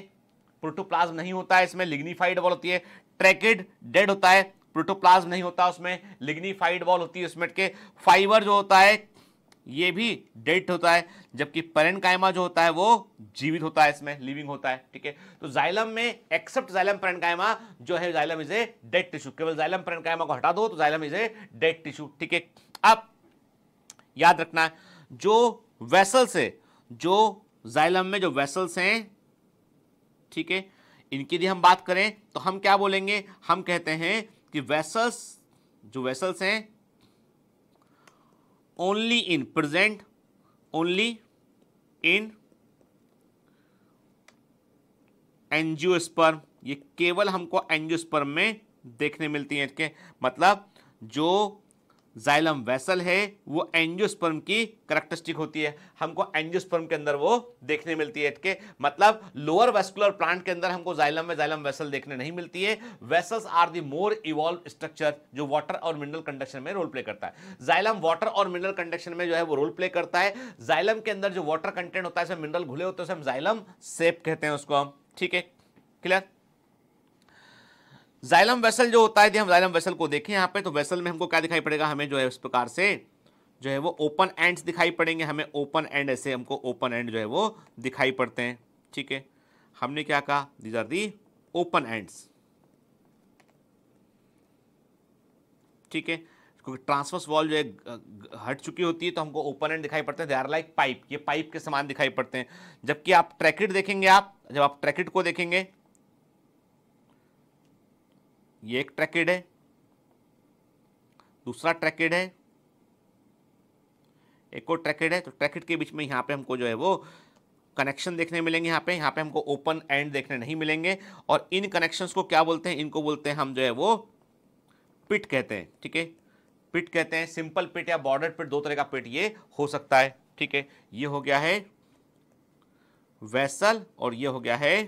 प्रोटोप्लाज्म नहीं होता है इसमें लिग्निफाइड वॉल होती है ट्रैकिड डेड होता है प्रोटोप्लाज्म नहीं होता उसमें लिग्निफाइड वॉल होती है उसमें के फाइबर जो होता है ये भी डेड होता है जबकि परेंट कायमा जो होता है वो जीवित होता है इसमें लिविंग होता है ठीक है तो जाइलम में एक्सेप्ट जाइलम परेंट कायमा जो है xylem is a dead tissue केवल जाइलम परेंट कायमा को हटा दो तो xylem is a dead tissue ठीक है अब याद रखना जो वेसल्स है जो जाइलम में जो वेसल्स हैं ठीक है इनकी यदि हम बात करें तो हम क्या बोलेंगे हम कहते हैं कि वेसल्स जो वेसल्स हैं only in present only in angiosperm ये केवल हमको एंजियोस्पर्म में देखने मिलती है इसके मतलब जो जाइलम वेसल है वो एंजियोस्पर्म की करेक्टरिस्टिक होती है हमको एंजियोस्पर्म के अंदर वो देखने मिलती है के मतलब लोअर वेस्कुलर प्लांट के अंदर हमको जाइलम में जाइलम वेसल देखने नहीं मिलती है vessels are the more evolve structure जो वाटर और मिनरल कंडक्शन में रोल प्ले करता है जाइलम वाटर और मिनरल कंडक्शन में जो है वो रोल प्ले करता है जाइलम के अंदर जो वाटर कंटेंट होता है मिनरल घुले होते हैं हम जाइलम सेप कहते हैं उसको हम ठीक है क्लियर जाइलम वेसल जो होता है यदि हम जाइलम वेसल को देखें यहाँ पे तो वेसल में हमको क्या दिखाई पड़ेगा हमें जो है इस प्रकार से जो है वो ओपन एंड्स दिखाई पड़ेंगे हमें ओपन एंड ऐसे हमको ओपन एंड जो है वो दिखाई पड़ते हैं ठीक है हमने क्या कहा these are the open ends ठीक है क्योंकि ट्रांसफर्स वॉल जो है हट चुकी होती है तो हमको ओपन एंड दिखाई पड़ते हैं दे आर लाइक पाइप ये पाइप के समान दिखाई पड़ते हैं जबकि आप ट्रैकेट देखेंगे आप जब आप ट्रैकेट को देखेंगे ये एक ट्रैकेड है दूसरा ट्रैकेड है एक और ट्रैकेड है तो ट्रैकेड के बीच में यहाँ पे हमको जो है वो कनेक्शन देखने मिलेंगे यहाँ पे यहाँ पे हमको ओपन एंड देखने नहीं मिलेंगे और इन कनेक्शंस को क्या बोलते हैं इनको बोलते हैं हम जो है वो पिट कहते हैं ठीक है पिट कहते हैं सिंपल पिट या बॉर्डर पिट दो तरह का पिट ये हो सकता है ठीक है ये हो गया है वैसल और ये हो गया है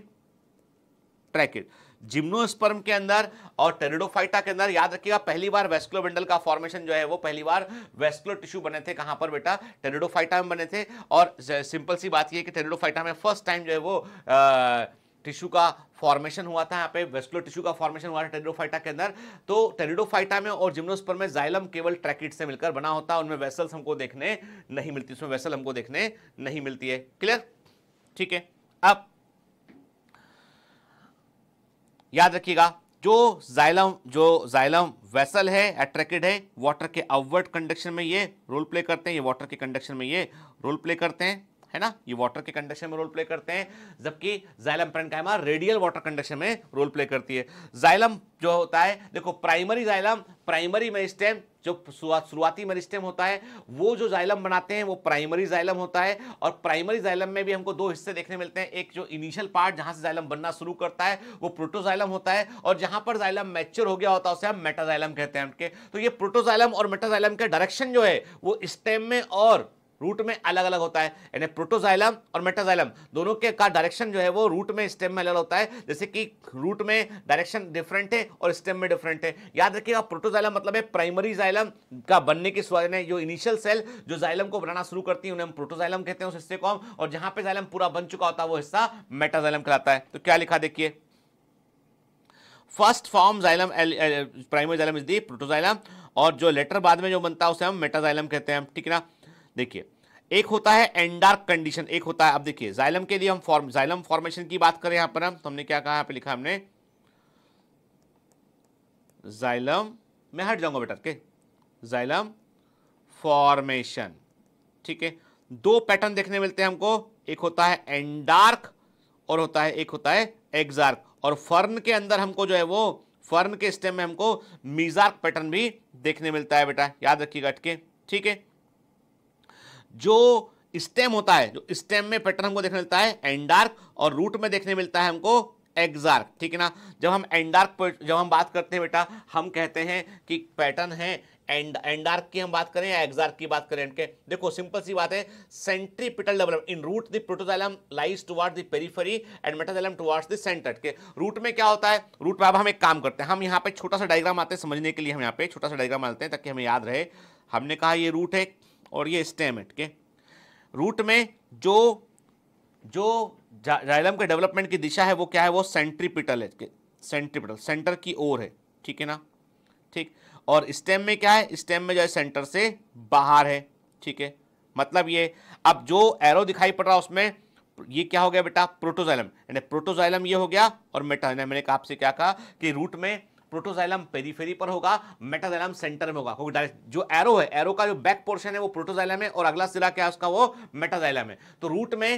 ट्रैकेड जिम्नोस्पर्म के अंदर और टेरिडोफाइटा के अंदर याद रखिएगा पहली बार वेस्कुलोबेंडल का फॉर्मेशन जो है वो पहली बार वेस्कुलर टिश्यू बने थे कहां पर बेटा टेरिडोफाइटा में बने थे और सिंपल सी बात यह कि टेरिडोफाइटा में फर्स्ट टाइम जो है वो टिश्यू का फॉर्मेशन हुआ था यहाँ पे वेस्कुलर टिश्यू का फॉर्मेशन हुआ था टेरिडोफाइटा के अंदर तो टेरिडोफाइटा में और जिम्नोस्पर में जाइलम केवल ट्रैकिट से मिलकर बना होता है उनमें वेसल्स हमको देखने नहीं मिलती उसमें वेसल हमको देखने नहीं मिलती है क्लियर ठीक है अब याद रखिएगा जो जाइलम जो जाइलम वेसल है एट्रैक्टेड है वाटर के अवर्ड कंडक्शन में ये रोल प्ले करते हैं ये वाटर के कंडक्शन में ये रोल प्ले करते हैं है ना ये वाटर के कंडक्शन में रोल प्ले करते हैं जबकि xylem parenchyma radial water conduction में रोल प्ले करती है जाइलम जो होता है देखो प्राइमरी जाइलम प्राइमरी मेरिस्टेम जो शुरुआती मेरिस्टेम होता है वो जो जाइलम बनाते हैं वो प्राइमरी जाइलम होता है और प्राइमरी जाइलम में भी हमको दो हिस्से देखने मिलते हैं एक जो इनिशियल पार्ट जहां से जाइलम बनना शुरू करता है वो प्रोटोजाइलम होता है और जहां पर जाइलम मैच्योर हो गया होता है उसे हम मेटाजाइलम कहते हैं तो ये प्रोटोजाइलम और मेटाजाइलम का डायरेक्शन जो है वो स्टेम में और रूट में अलग अलग होता है यानी प्रोटोजाइलम और मेटाजाइलम दोनों के का डायरेक्शन जो है वो रूट में स्टेम में अलग होता है जैसे कि रूट में डायरेक्शन डिफरेंट है और स्टेम में डिफरेंट है याद रखिएगा प्रोटोजाइलम मतलब है प्राइमरी जाइलम का बनने की जो इनिशियल सेल जो जाइलम को बनाना शुरू करती है उन्हें हम प्रोटोजाइलम कहते हैं उस हिस्से को हम और जहां पर जाइलम पूरा बन चुका होता है वो हिस्सा मेटाजाइलम कहलाता है तो क्या लिखा देखिए first form xylem primary xylem is the protoxylem और जो लेटर बाद में जो बनता है उसे हम मेटाजाइलम कहते हैं ठीक है ना देखिए एक होता है एंडार्क कंडीशन एक होता है अब देखिए जाइलम के लिए हम फॉर्म जाइलम फॉर्मेशन की बात करें यहां पर हम तो हमने क्या कहा यहां पे लिखा हमने जाइलम मैं हट जाऊंगा बेटा के जाइलम फॉर्मेशन ठीक है दो पैटर्न देखने मिलते हैं हमको एक होता है एंडार्क और होता है एक होता है एग्जार्क और फर्न के अंदर हमको जो है वो फर्न के स्टेम में हमको मीजार्क पैटर्न भी देखने मिलता है बेटा याद रखिएगा अटके ठीक है जो स्टेम होता है जो स्टेम में पैटर्न हमको देखने मिलता है एंडार्क और रूट में देखने मिलता है हमको एग्जार्क ठीक है ना जब हम एंडार्क जब हम बात करते हैं बेटा हम कहते हैं कि पैटर्न है एंड एंडार्क की हम बात करें या एग्जार्क की बात करें इनके देखो सिंपल सी बात है centripetal develop in root the protoxylem lies toward the periphery and metaxylem towards the centre के रूट में क्या होता है रूट में अब हम एक काम करते हैं हम यहाँ पे छोटा सा डायग्राम आते हैं समझने के लिए हम यहाँ पे छोटा सा डायग्राम आते हैं ताकि हमें याद रहे हमने कहा ये रूट है और ये ठीक है रूट में जो जो जाइलम के डेवलपमेंट की दिशा है वो क्या है वो सेंट्रीपिटल है सेंट्रीपिटल सेंटर की ओर है ठीक है ना ठीक और स्टेम में क्या है स्टेम में जो है सेंटर से बाहर है ठीक है मतलब ये अब जो एरो दिखाई पड़ रहा है उसमें ये क्या हो गया बेटा प्रोटोजाइलम यानी प्रोटोजाइलम ये हो गया और मेटा मैंने आपसे क्या कहा कि रूट में प्रोटोजाइलम पेरीफेरी पर होगा मेटाजाइलम सेंटर में होगा क्योंकि डायरेक्ट जो एरो है एरो का जो बैक पोर्शन है वो प्रोटोजाइलम है और अगला सिरा क्या है उसका वो मेटाजाइलम है तो रूट में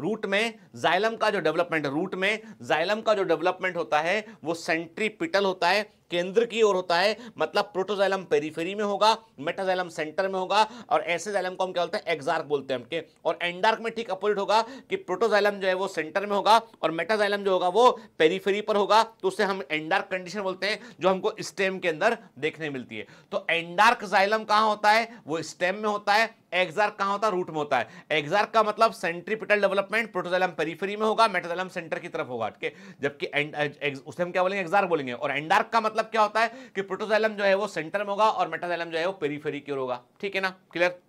रूट में जाइलम का जो डेवलपमेंट रूट में जाइलम का जो डेवलपमेंट होता है वो सेंट्रीपिटल होता है केंद्र की ओर होता है मतलब प्रोटोजाइलम पेरीफेरी में होगा मेटाजाइलम सेंटर में होगा और ऐसे जाइलम को हम क्या बोलते हैं एक्सार्क बोलते हैं हमके और एंडार्क में ठीक अपोजिट होगा कि प्रोटोजाइलम जो है वो सेंटर में होगा और मेटाजाइलम जो होगा वो पेरीफेरी पर होगा तो उसे हम एंडार्क कंडीशन बोलते हैं जो हमको स्टेम के अंदर देखने मिलती है तो एंडार्क जाइलम कहाँ होता है वो स्टेम में होता है एक्सार कहाँ होता है रूट में होता है एक्सार का मतलब सेंट्रीपिटल डेवलपमेंट प्रोटोजलम पेरीफेरी में होगा मेटाजलम सेंटर की तरफ होगा ठीक है जबकि उसे हम क्या बोलेंगे एक्सार बोलेंगे और एंडार्क का मतलब क्या होता है कि प्रोटोजलम जो है वो सेंटर में होगा और मेटाजलम जो है वो पेरीफेरी की ओर होगा ठीक है ना क्लियर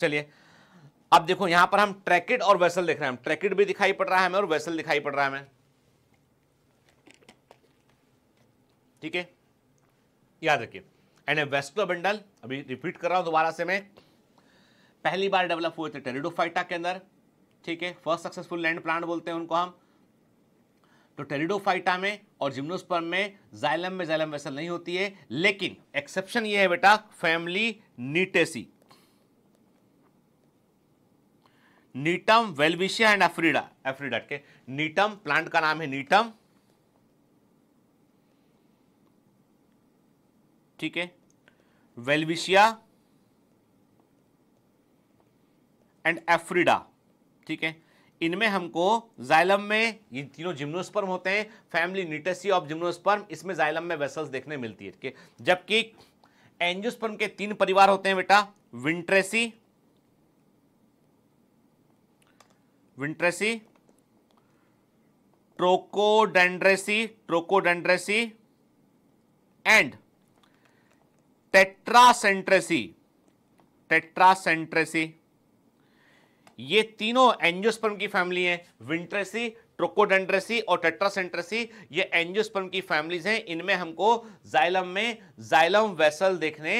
चलिए अब देखो यहां पर हम ट्रैकेड और वेसल देख रहे हैं ट्रैकेड भी दिखाई पड़ रहा है हमें और वेसल दिखाई पड़ रहा है हमें ठीक है याद रखिए एंड ए वेस्कुलर बंडल अभी रिपीट कर रहा हूँ दोबारा से मैं पहली बार डेवलप हुए थे टेरिडोफाइटा के अंदर ठीक है फर्स्ट सक्सेसफुल लैंड प्लांट बोलते हैं उनको हम तो टेरिडोफाइटा में और जिम्नोस्पर्म में जाइलम में जाइलम वेसल नहीं होती है लेकिन एक्सेप्शन ये है बेटा फैमिली नीटेसी नीटम वेलविशिया एंड एफ्रीडा एफ्रीडा के नीटम प्लांट का नाम है नीटम ठीक है वेलविशिया एंड एफ्रीडा ठीक है इनमें हमको जाइलम में ये तीनों जिम्नोस्पर्म होते हैं फैमिली निटेसी ऑफ जिम्नोस्पर्म इसमें जाइलम में वेसल्स देखने मिलती है ठीक है जबकि एंजियोस्पर्म के तीन परिवार होते हैं बेटा विंट्रेसी विंट्रेसी ट्रोकोडेंड्रेसी ट्रोकोडेंड्रेसी एंड टेट्रासेंट्रेसी टेट्रासेंट्रेसी ये तीनों एंजियोस्पर्म की फैमिली है विंट्रेसी ट्रोकोडेंड्रेसी और टेट्रासेंट्रेसी ये एंजियोस्पर्म की फैमिलीज हैं इनमें हमको जाइलम में जाइलम वेसल देखने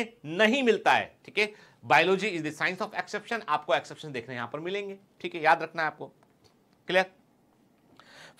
नहीं मिलता है ठीक है biology is the science of exception आपको एक्सेप्शन देखने यहां पर मिलेंगे ठीक है याद रखना है आपको क्लियर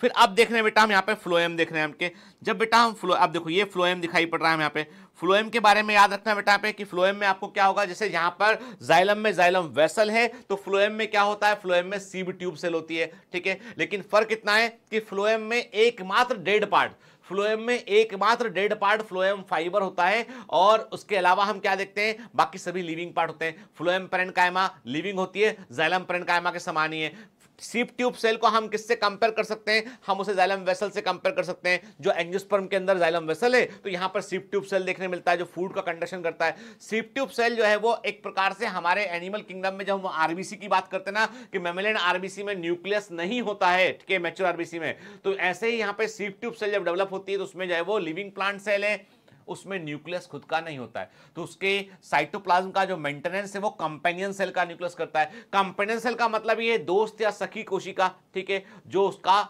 फिर अब देख रहे हैं बेटा हम यहाँ पे फ्लोएम देख रहे हैं हमके जब बेटा हम फ्लो अब देखो ये फ्लोएम दिखाई पड़ रहा है हम यहाँ पे फ्लोएम के बारे में याद रखना बेटा पे कि फ्लोएम में आपको क्या होगा जैसे यहाँ पर जाइलम में जाइलम वेसल है तो फ्लोएम में क्या होता है फ्लोएम में सीब ट्यूब सेल होती है ठीक है लेकिन फर्क इतना है कि फ्लोएम में एकमात्र डेड पार्ट फ्लोएम में एकमात्र डेड पार्ट फ्लोएम फाइबर होता है और उसके अलावा हम क्या देखते हैं बाकी सभी लिविंग पार्ट होते हैं फ्लोएम कायमा लिविंग होती है जैलम कायमा के समान ही है सीप ट्यूब सेल को हम किससे कंपेयर कर सकते हैं हम उसे जाइलम वेसल से कंपेयर कर सकते हैं जो एंजियोस्पर्म के अंदर जाइलम वेसल है तो यहाँ पर सीप ट्यूब सेल देखने मिलता है जो फूड का कंडक्शन करता है सीप ट्यूब सेल जो है वो एक प्रकार से हमारे एनिमल किंगडम में जब हम आरबीसी की बात करते हैं ना कि मेमेलियन आरबीसी में न्यूक्लियस नहीं होता है ठीक है मेच्योर आरबीसी में तो ऐसे ही यहां पर सीप ट्यूब सेल जब डेवलप होती है तो उसमें जो है वो लिविंग प्लांट सेल है उसमें न्यूक्लियस खुद का नहीं होता है तो उसके साइटोप्लाज्म का जो मेंटेनेंस है वो कंपेनियन सेल का न्यूक्लियस करता है कंपेनियन सेल का मतलब ये दोस्त या सखी कोशिका ठीक है जो उसका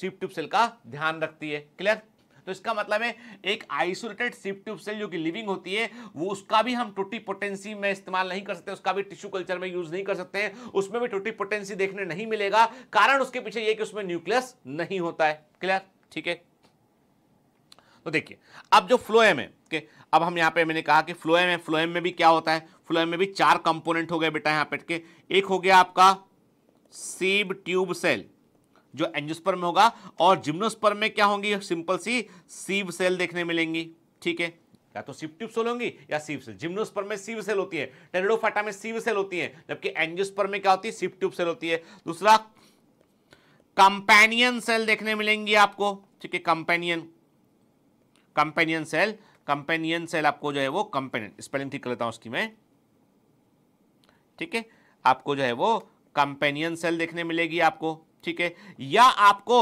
सीप ट्यूब सेल का ध्यान रखती है क्लियर तो इसका मतलब है एक आइसोलेटेड सीप ट्यूब सेल जो कि लिविंग होती है वो उसका भी हम टूटी पोटेंसी में इस्तेमाल नहीं कर सकते उसका भी टिश्यू कल्चर में यूज नहीं कर सकते उसमें भी टूटी पोटेंसी देखने नहीं मिलेगा कारण उसके पीछे ये कि उसमें न्यूक्लियस नहीं होता है क्लियर ठीक है तो देखिए अब जो फ्लोएम है के अब हम यहाँ पे मैंने कहा कि फ्लोएम है फ्लोएम में भी क्या होता है फ्लोएम में भी चार कंपोनेंट हो गए बेटा यहाँ पे के एक हो गया आपका सीब ट्यूब सेल जो एंजोस्पर्म में होगा और जिम्नोस्पर्म में क्या होंगी सिंपल सी सीब सेल देखने मिलेंगी ठीक है या तो सीव ट्यूब सेल होंगी या सीव सेल जिम्नोस्पर्म में सीव सेल होती है टेरिडोफाटा में सीव सेल होती है जबकि एंजियोस्पर में क्या होती है सीव ट्यूब सेल होती है दूसरा कंपेनियन सेल देखने मिलेंगी आपको ठीक है companion companion cell companion cell आपको जो है वो कंपेनियन स्पेलिंग ठीक कर लेता हूं उसकी मैं ठीक है आपको जो है वो कंपेनियन सेल देखने मिलेगी आपको ठीक है या आपको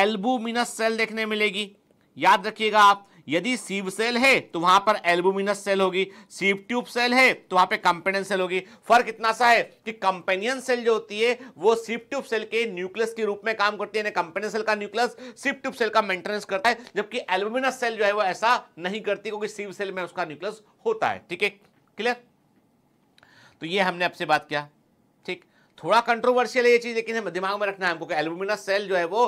एल्बुमिनस सेल देखने मिलेगी याद रखिएगा आप यदि सीव सेल है तो वहां पर एल्बुमिनस सेल होगी सीव ट्यूब सेल है तो वहां पे कंपेनियन सेल होगी फर्क इतना सा है कि कंपेनियन सेल जो होती है वो सीव ट्यूब सेल के न्यूक्लियस के रूप में काम करती है कंपेनियन सेल का न्यूक्लियस सीव ट्यूब सेल का मेंटेनेंस करता है जबकि एल्बुमिनस सेल जो है वो ऐसा नहीं करती क्योंकि सीव सेल में उसका न्यूक्लियस होता है ठीक है क्लियर तो ये हमने आपसे बात किया थोड़ा कंट्रोवर्शियल है ये चीज़ लेकिन हमें दिमाग में रखना है हमको कि एल्यूमिना सेल जो है वो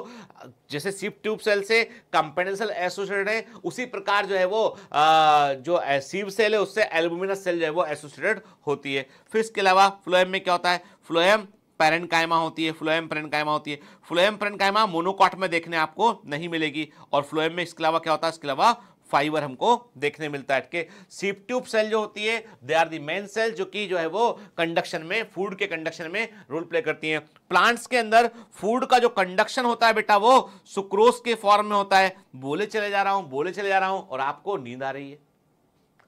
जैसे सीप ट्यूब सेल से कंपेनल सेल एसोसिएटेड है उसी प्रकार जो है वो आ, जो सीप सेल है उससे एल्यूमिना सेल जो है वो एसोसिएटेड होती है फिर इसके अलावा फ्लोएम में क्या होता है फ्लोएम पेरेंट कायमा होती है फ्लोएम पेरेंट कायमा होती है फ्लोएम पेरेंट कायमा मोनोकॉट में देखने आपको नहीं मिलेगी और फ्लोएम में इसके अलावा क्या होता है इसके अलावा फाइबर हमको देखने मिलता है सीप ट्यूब सेल जो होती है they are the main cell जो कि जो है वो कंडक्शन में फूड के कंडक्शन में रोल प्ले करती हैं प्लांट्स के अंदर फूड का जो कंडक्शन होता है बेटा वो सुक्रोस के फॉर्म में होता है बोले चले जा रहा हूं बोले चले जा रहा हूं और आपको नींद आ रही है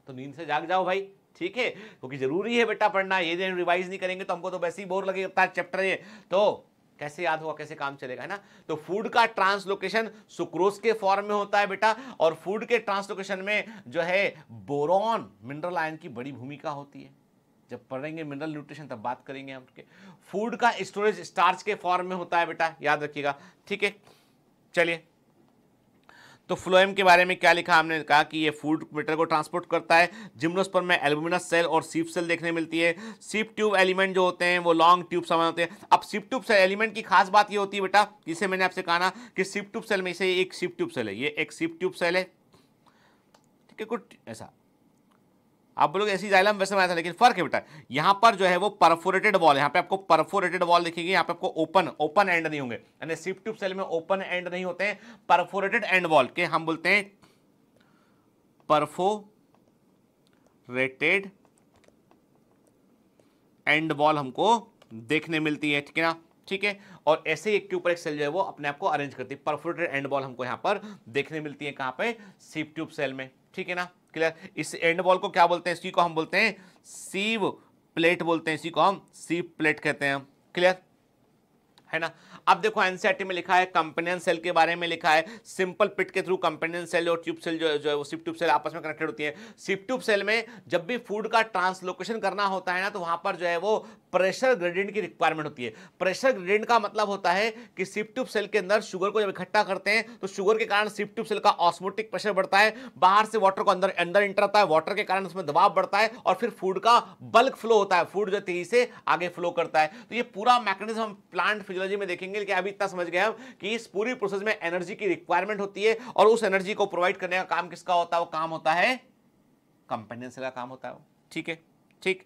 तो नींद से जाग जाओ भाई ठीक है क्योंकि जरूरी है बेटा पढ़ना ये रिवाइज नहीं करेंगे तो हमको तो वैसे ही बोर लगेगा चैप्टर ये तो कैसे याद होगा कैसे काम चलेगा है ना तो फूड का ट्रांसलोकेशन सुक्रोस के फॉर्म में होता है बेटा और फूड के ट्रांसलोकेशन में जो है बोरॉन मिनरल आयन की बड़ी भूमिका होती है जब पढ़ेंगे मिनरल न्यूट्रिशन तब बात करेंगे हम के फूड का स्टोरेज स्टार्च के फॉर्म में होता है बेटा याद रखिएगा ठीक है चलिए तो फ्लोएम के बारे में क्या लिखा हमने कहा कि ये फूड मेटर को ट्रांसपोर्ट करता है जिम्नोस्पर में एल्बुमिनस सेल और सीप सेल देखने मिलती है सीप ट्यूब एलिमेंट जो होते हैं वो लॉन्ग ट्यूब समान होते हैं अब सीप ट्यूब सेल एलिमेंट की खास बात ये होती है बेटा जिसे मैंने आपसे कहा ना कि सीप ट्यूब सेल में से एक सीप ट्यूब सेल है ये एक सीप ट्यूब सेल है ठीक है कुछ ऐसा आप बोलोगे ऐसी जाइलम वैसे बनाया था लेकिन फर्क है बेटा यहाँ पर जो है वो परफोरेटेड बॉल यहाँ पे आपको परफोरेटेड बॉल दिखेगी यहाँ पे आपको ओपन ओपन एंड नहीं होंगे यानी सिप ट्यूब सेल में ओपन एंड नहीं होते हैं परफोरेटेड एंड बॉल के हम बोलते हैं रेटेड एंड बॉल हमको देखने मिलती है ठीक है ना ठीक है और ऐसे ही एक के ऊपर एक सेल जो है वो अपने आप को अरेंज करती है परफोरेटेड एंड बॉल हमको यहां पर देखने मिलती है कहां पे सिप ट्यूब सेल में ठीक है ना क्लियर इस एंड बॉल को क्या बोलते हैं इसी को हम बोलते हैं सीव प्लेट बोलते हैं इसी को हम सीव प्लेट कहते हैं क्लियर है ना अब देखो एनसीआरटी e में लिखा है कंपेनियन सेल के बारे में लिखा है सिंपल पिट के थ्रू कंपेनियन सेल और ट्यूब सेल जो जो है वो सिप ट्यूब सेल आपस में कनेक्टेड होती है सिप ट्यूब सेल में जब भी फूड का ट्रांसलोकेशन करना होता है ना तो वहां पर जो है वो प्रेशर ग्रेडियंट की रिक्वायरमेंट होती है प्रेशर ग्रेडियंट का मतलब होता है कि सिप ट्यूब सेल के अंदर शुगर को जब इकट्ठा करते हैं तो शुगर के कारण सिप ट्यूब सेल का ऑस्मोटिक प्रेशर बढ़ता है बाहर से वाटर को अंदर अंदर इंटर आता है वाटर के कारण उसमें दबाव बढ़ता है और फिर फूड का बल्क फ्लो होता है फूड जो तेजी से आगे फ्लो करता है तो ये पूरा मैकेनिज्म प्लांट फिजियोलॉजी में देखेंगे लेकिन अभी इतना समझ गए हम कि इस पूरी प्रोसेस में एनर्जी की रिक्वायरमेंट होती है और उस एनर्जी को प्रोवाइड करने का काम किसका होता है वो काम होता है कंपेनियन का काम होता है ठीक है ठीक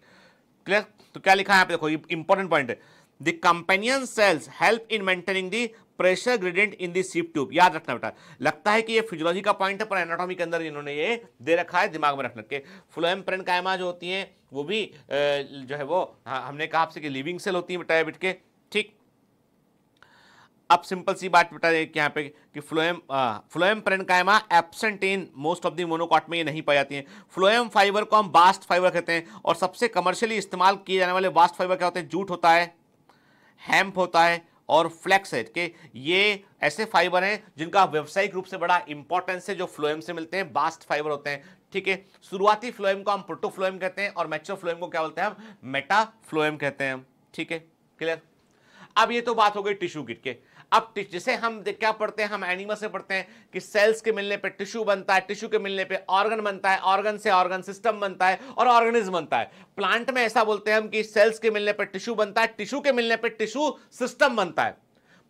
क्लियर तो क्या लिखा है आप देखो इंपॉर्टेंट पॉइंट है the companion cells help in maintaining the pressure gradient in the sieve tube याद रखना बेटा लगता है कि ये फिजियोलॉजी का पॉइंट है पर एनाटॉमी के अंदर इन्होंने ये दे रखा है दिमाग में रखना के फ्लोएम प्रेन कायमा जो होती हैं वो भी जो है वो हाँ, हमने कहा आपसे कि लिविंग सेल होती है बेटा बिट के ठीक अब सिंपल सी बात बता दें कि यहाँ पे कि फ्लोएम आ, phloem parenchyma absent in most of the monocot में ये नहीं पाई जाती हैं फ्लोएम फाइबर को हम बास्ट फाइबर कहते हैं और सबसे कमर्शियली इस्तेमाल किए जाने वाले बास्ट फाइबर क्या होते हैं जूट होता है हैम्प होता है और फ्लैक्स है कि ये ऐसे फाइबर हैं जिनका व्यावसायिक रूप से बड़ा इंपॉर्टेंस है जो फ्लोएम से मिलते हैं बास्ट फाइबर होते हैं ठीक है शुरुआती फ्लोएम को हम प्रोटोफ्लोएम कहते हैं और मैचो फ्लोएम को क्या बोलते हैं हम मेटा फ्लोएम कहते हैं हम ठीक है क्लियर अब ये तो बात हो गई टिश्यू किट के अब जैसे हम क्या पढ़ते हैं हम एनिमल से पढ़ते हैं कि सेल्स के मिलने पे टिश्यू बनता है टिश्यू के मिलने पे ऑर्गन बनता है ऑर्गन से ऑर्गन सिस्टम बनता है और ऑर्गेनिज्म बनता है प्लांट में ऐसा बोलते हैं हम कि सेल्स के मिलने पर टिश्यू बनता है टिश्यू के मिलने पर टिश्यू सिस्टम बनता है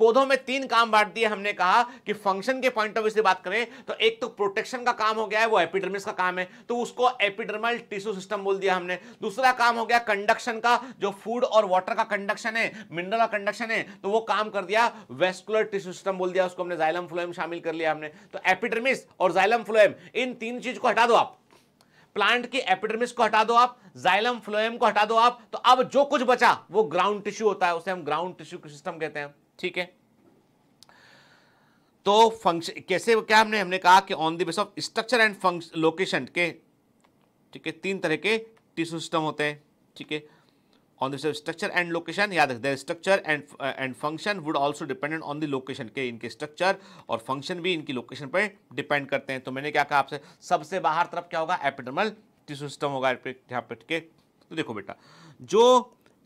पौधों में तीन काम बांट दिए हमने कहा कि फंक्शन के पॉइंट ऑफ व्यू से बात करें तो एक तो प्रोटेक्शन का काम हो गया है वो एपिडर्मिस का काम है तो उसको एपिडर्मल टिश्यू सिस्टम बोल दिया हमने दूसरा काम हो गया कंडक्शन का जो फूड और वाटर का कंडक्शन है मिनरल का कंडक्शन है तो वो काम कर दिया वेस्कुलर टिश्यू सिस्टम बोल दिया उसको हमने जाइलम फ्लोएम शामिल कर लिया हमने तो एपिडर्मिस और जाइलम फ्लोएम इन तीन चीज को हटा दो आप प्लांट की एपिडर्मिस को हटा दो आप जाइलम फ्लोएम को हटा दो आप तो अब जो कुछ बचा वो ग्राउंड टिश्यू होता है उसे हम ग्राउंड टिश्यू सिस्टम कहते हैं ठीक है तो फंक्शन कैसे क्या हमने हमने कहा कि on the base of structure and function location के ठीक है तीन तरह के टिश्यू सिस्टम होते हैं ठीक है on the base of structure and location याद रखते हैं structure and and function would also dependent on the location के इनके स्ट्रक्चर और फंक्शन भी इनकी लोकेशन पर डिपेंड करते हैं तो मैंने क्या कहा आपसे सबसे बाहर तरफ क्या होगा एपिडर्मल टिश्यू सिस्टम होगा यहाँ ठीक है तो देखो बेटा जो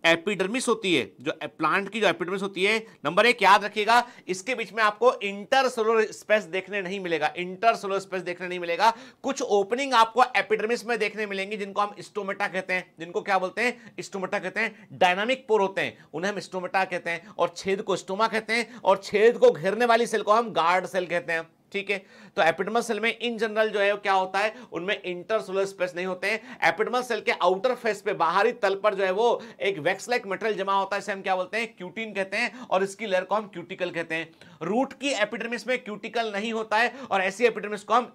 एपिडर्मिस होती है जो प्लांट की जो एपिडर्मिस होती है नंबर एक याद रखिएगा इसके बीच में आपको इंटरसोलर स्पेस देखने नहीं मिलेगा इंटरसोलर स्पेस देखने नहीं मिलेगा कुछ ओपनिंग आपको एपिडर्मिस में देखने मिलेंगी जिनको हम स्टोमेटा कहते हैं जिनको क्या बोलते हैं स्टोमेटा कहते हैं डायनामिक पोर होते हैं उन्हें हम स्टोमेटा कहते हैं और छेद को स्टोमा कहते हैं और छेद को घेरने वाली सेल को हम गार्ड सेल कहते हैं ठीक है तो एपिडमल सेल में इन जनरल जो है क्या होता है उनमें इंटरसोलर स्पेस नहीं होते हैं एपिडमल सेल के आउटर फेस पे बाहरी तल पर जो है वो एक वैक्सलाइक मटेरियल जमा होता है इसे हम क्या बोलते हैं क्यूटीन कहते हैं और इसकी लेयर को हम क्यूटिकल कहते हैं रूट की एपिडर्मिस में क्यूटिकल नहीं होता है और ऐसी एपिडर्मिस को हम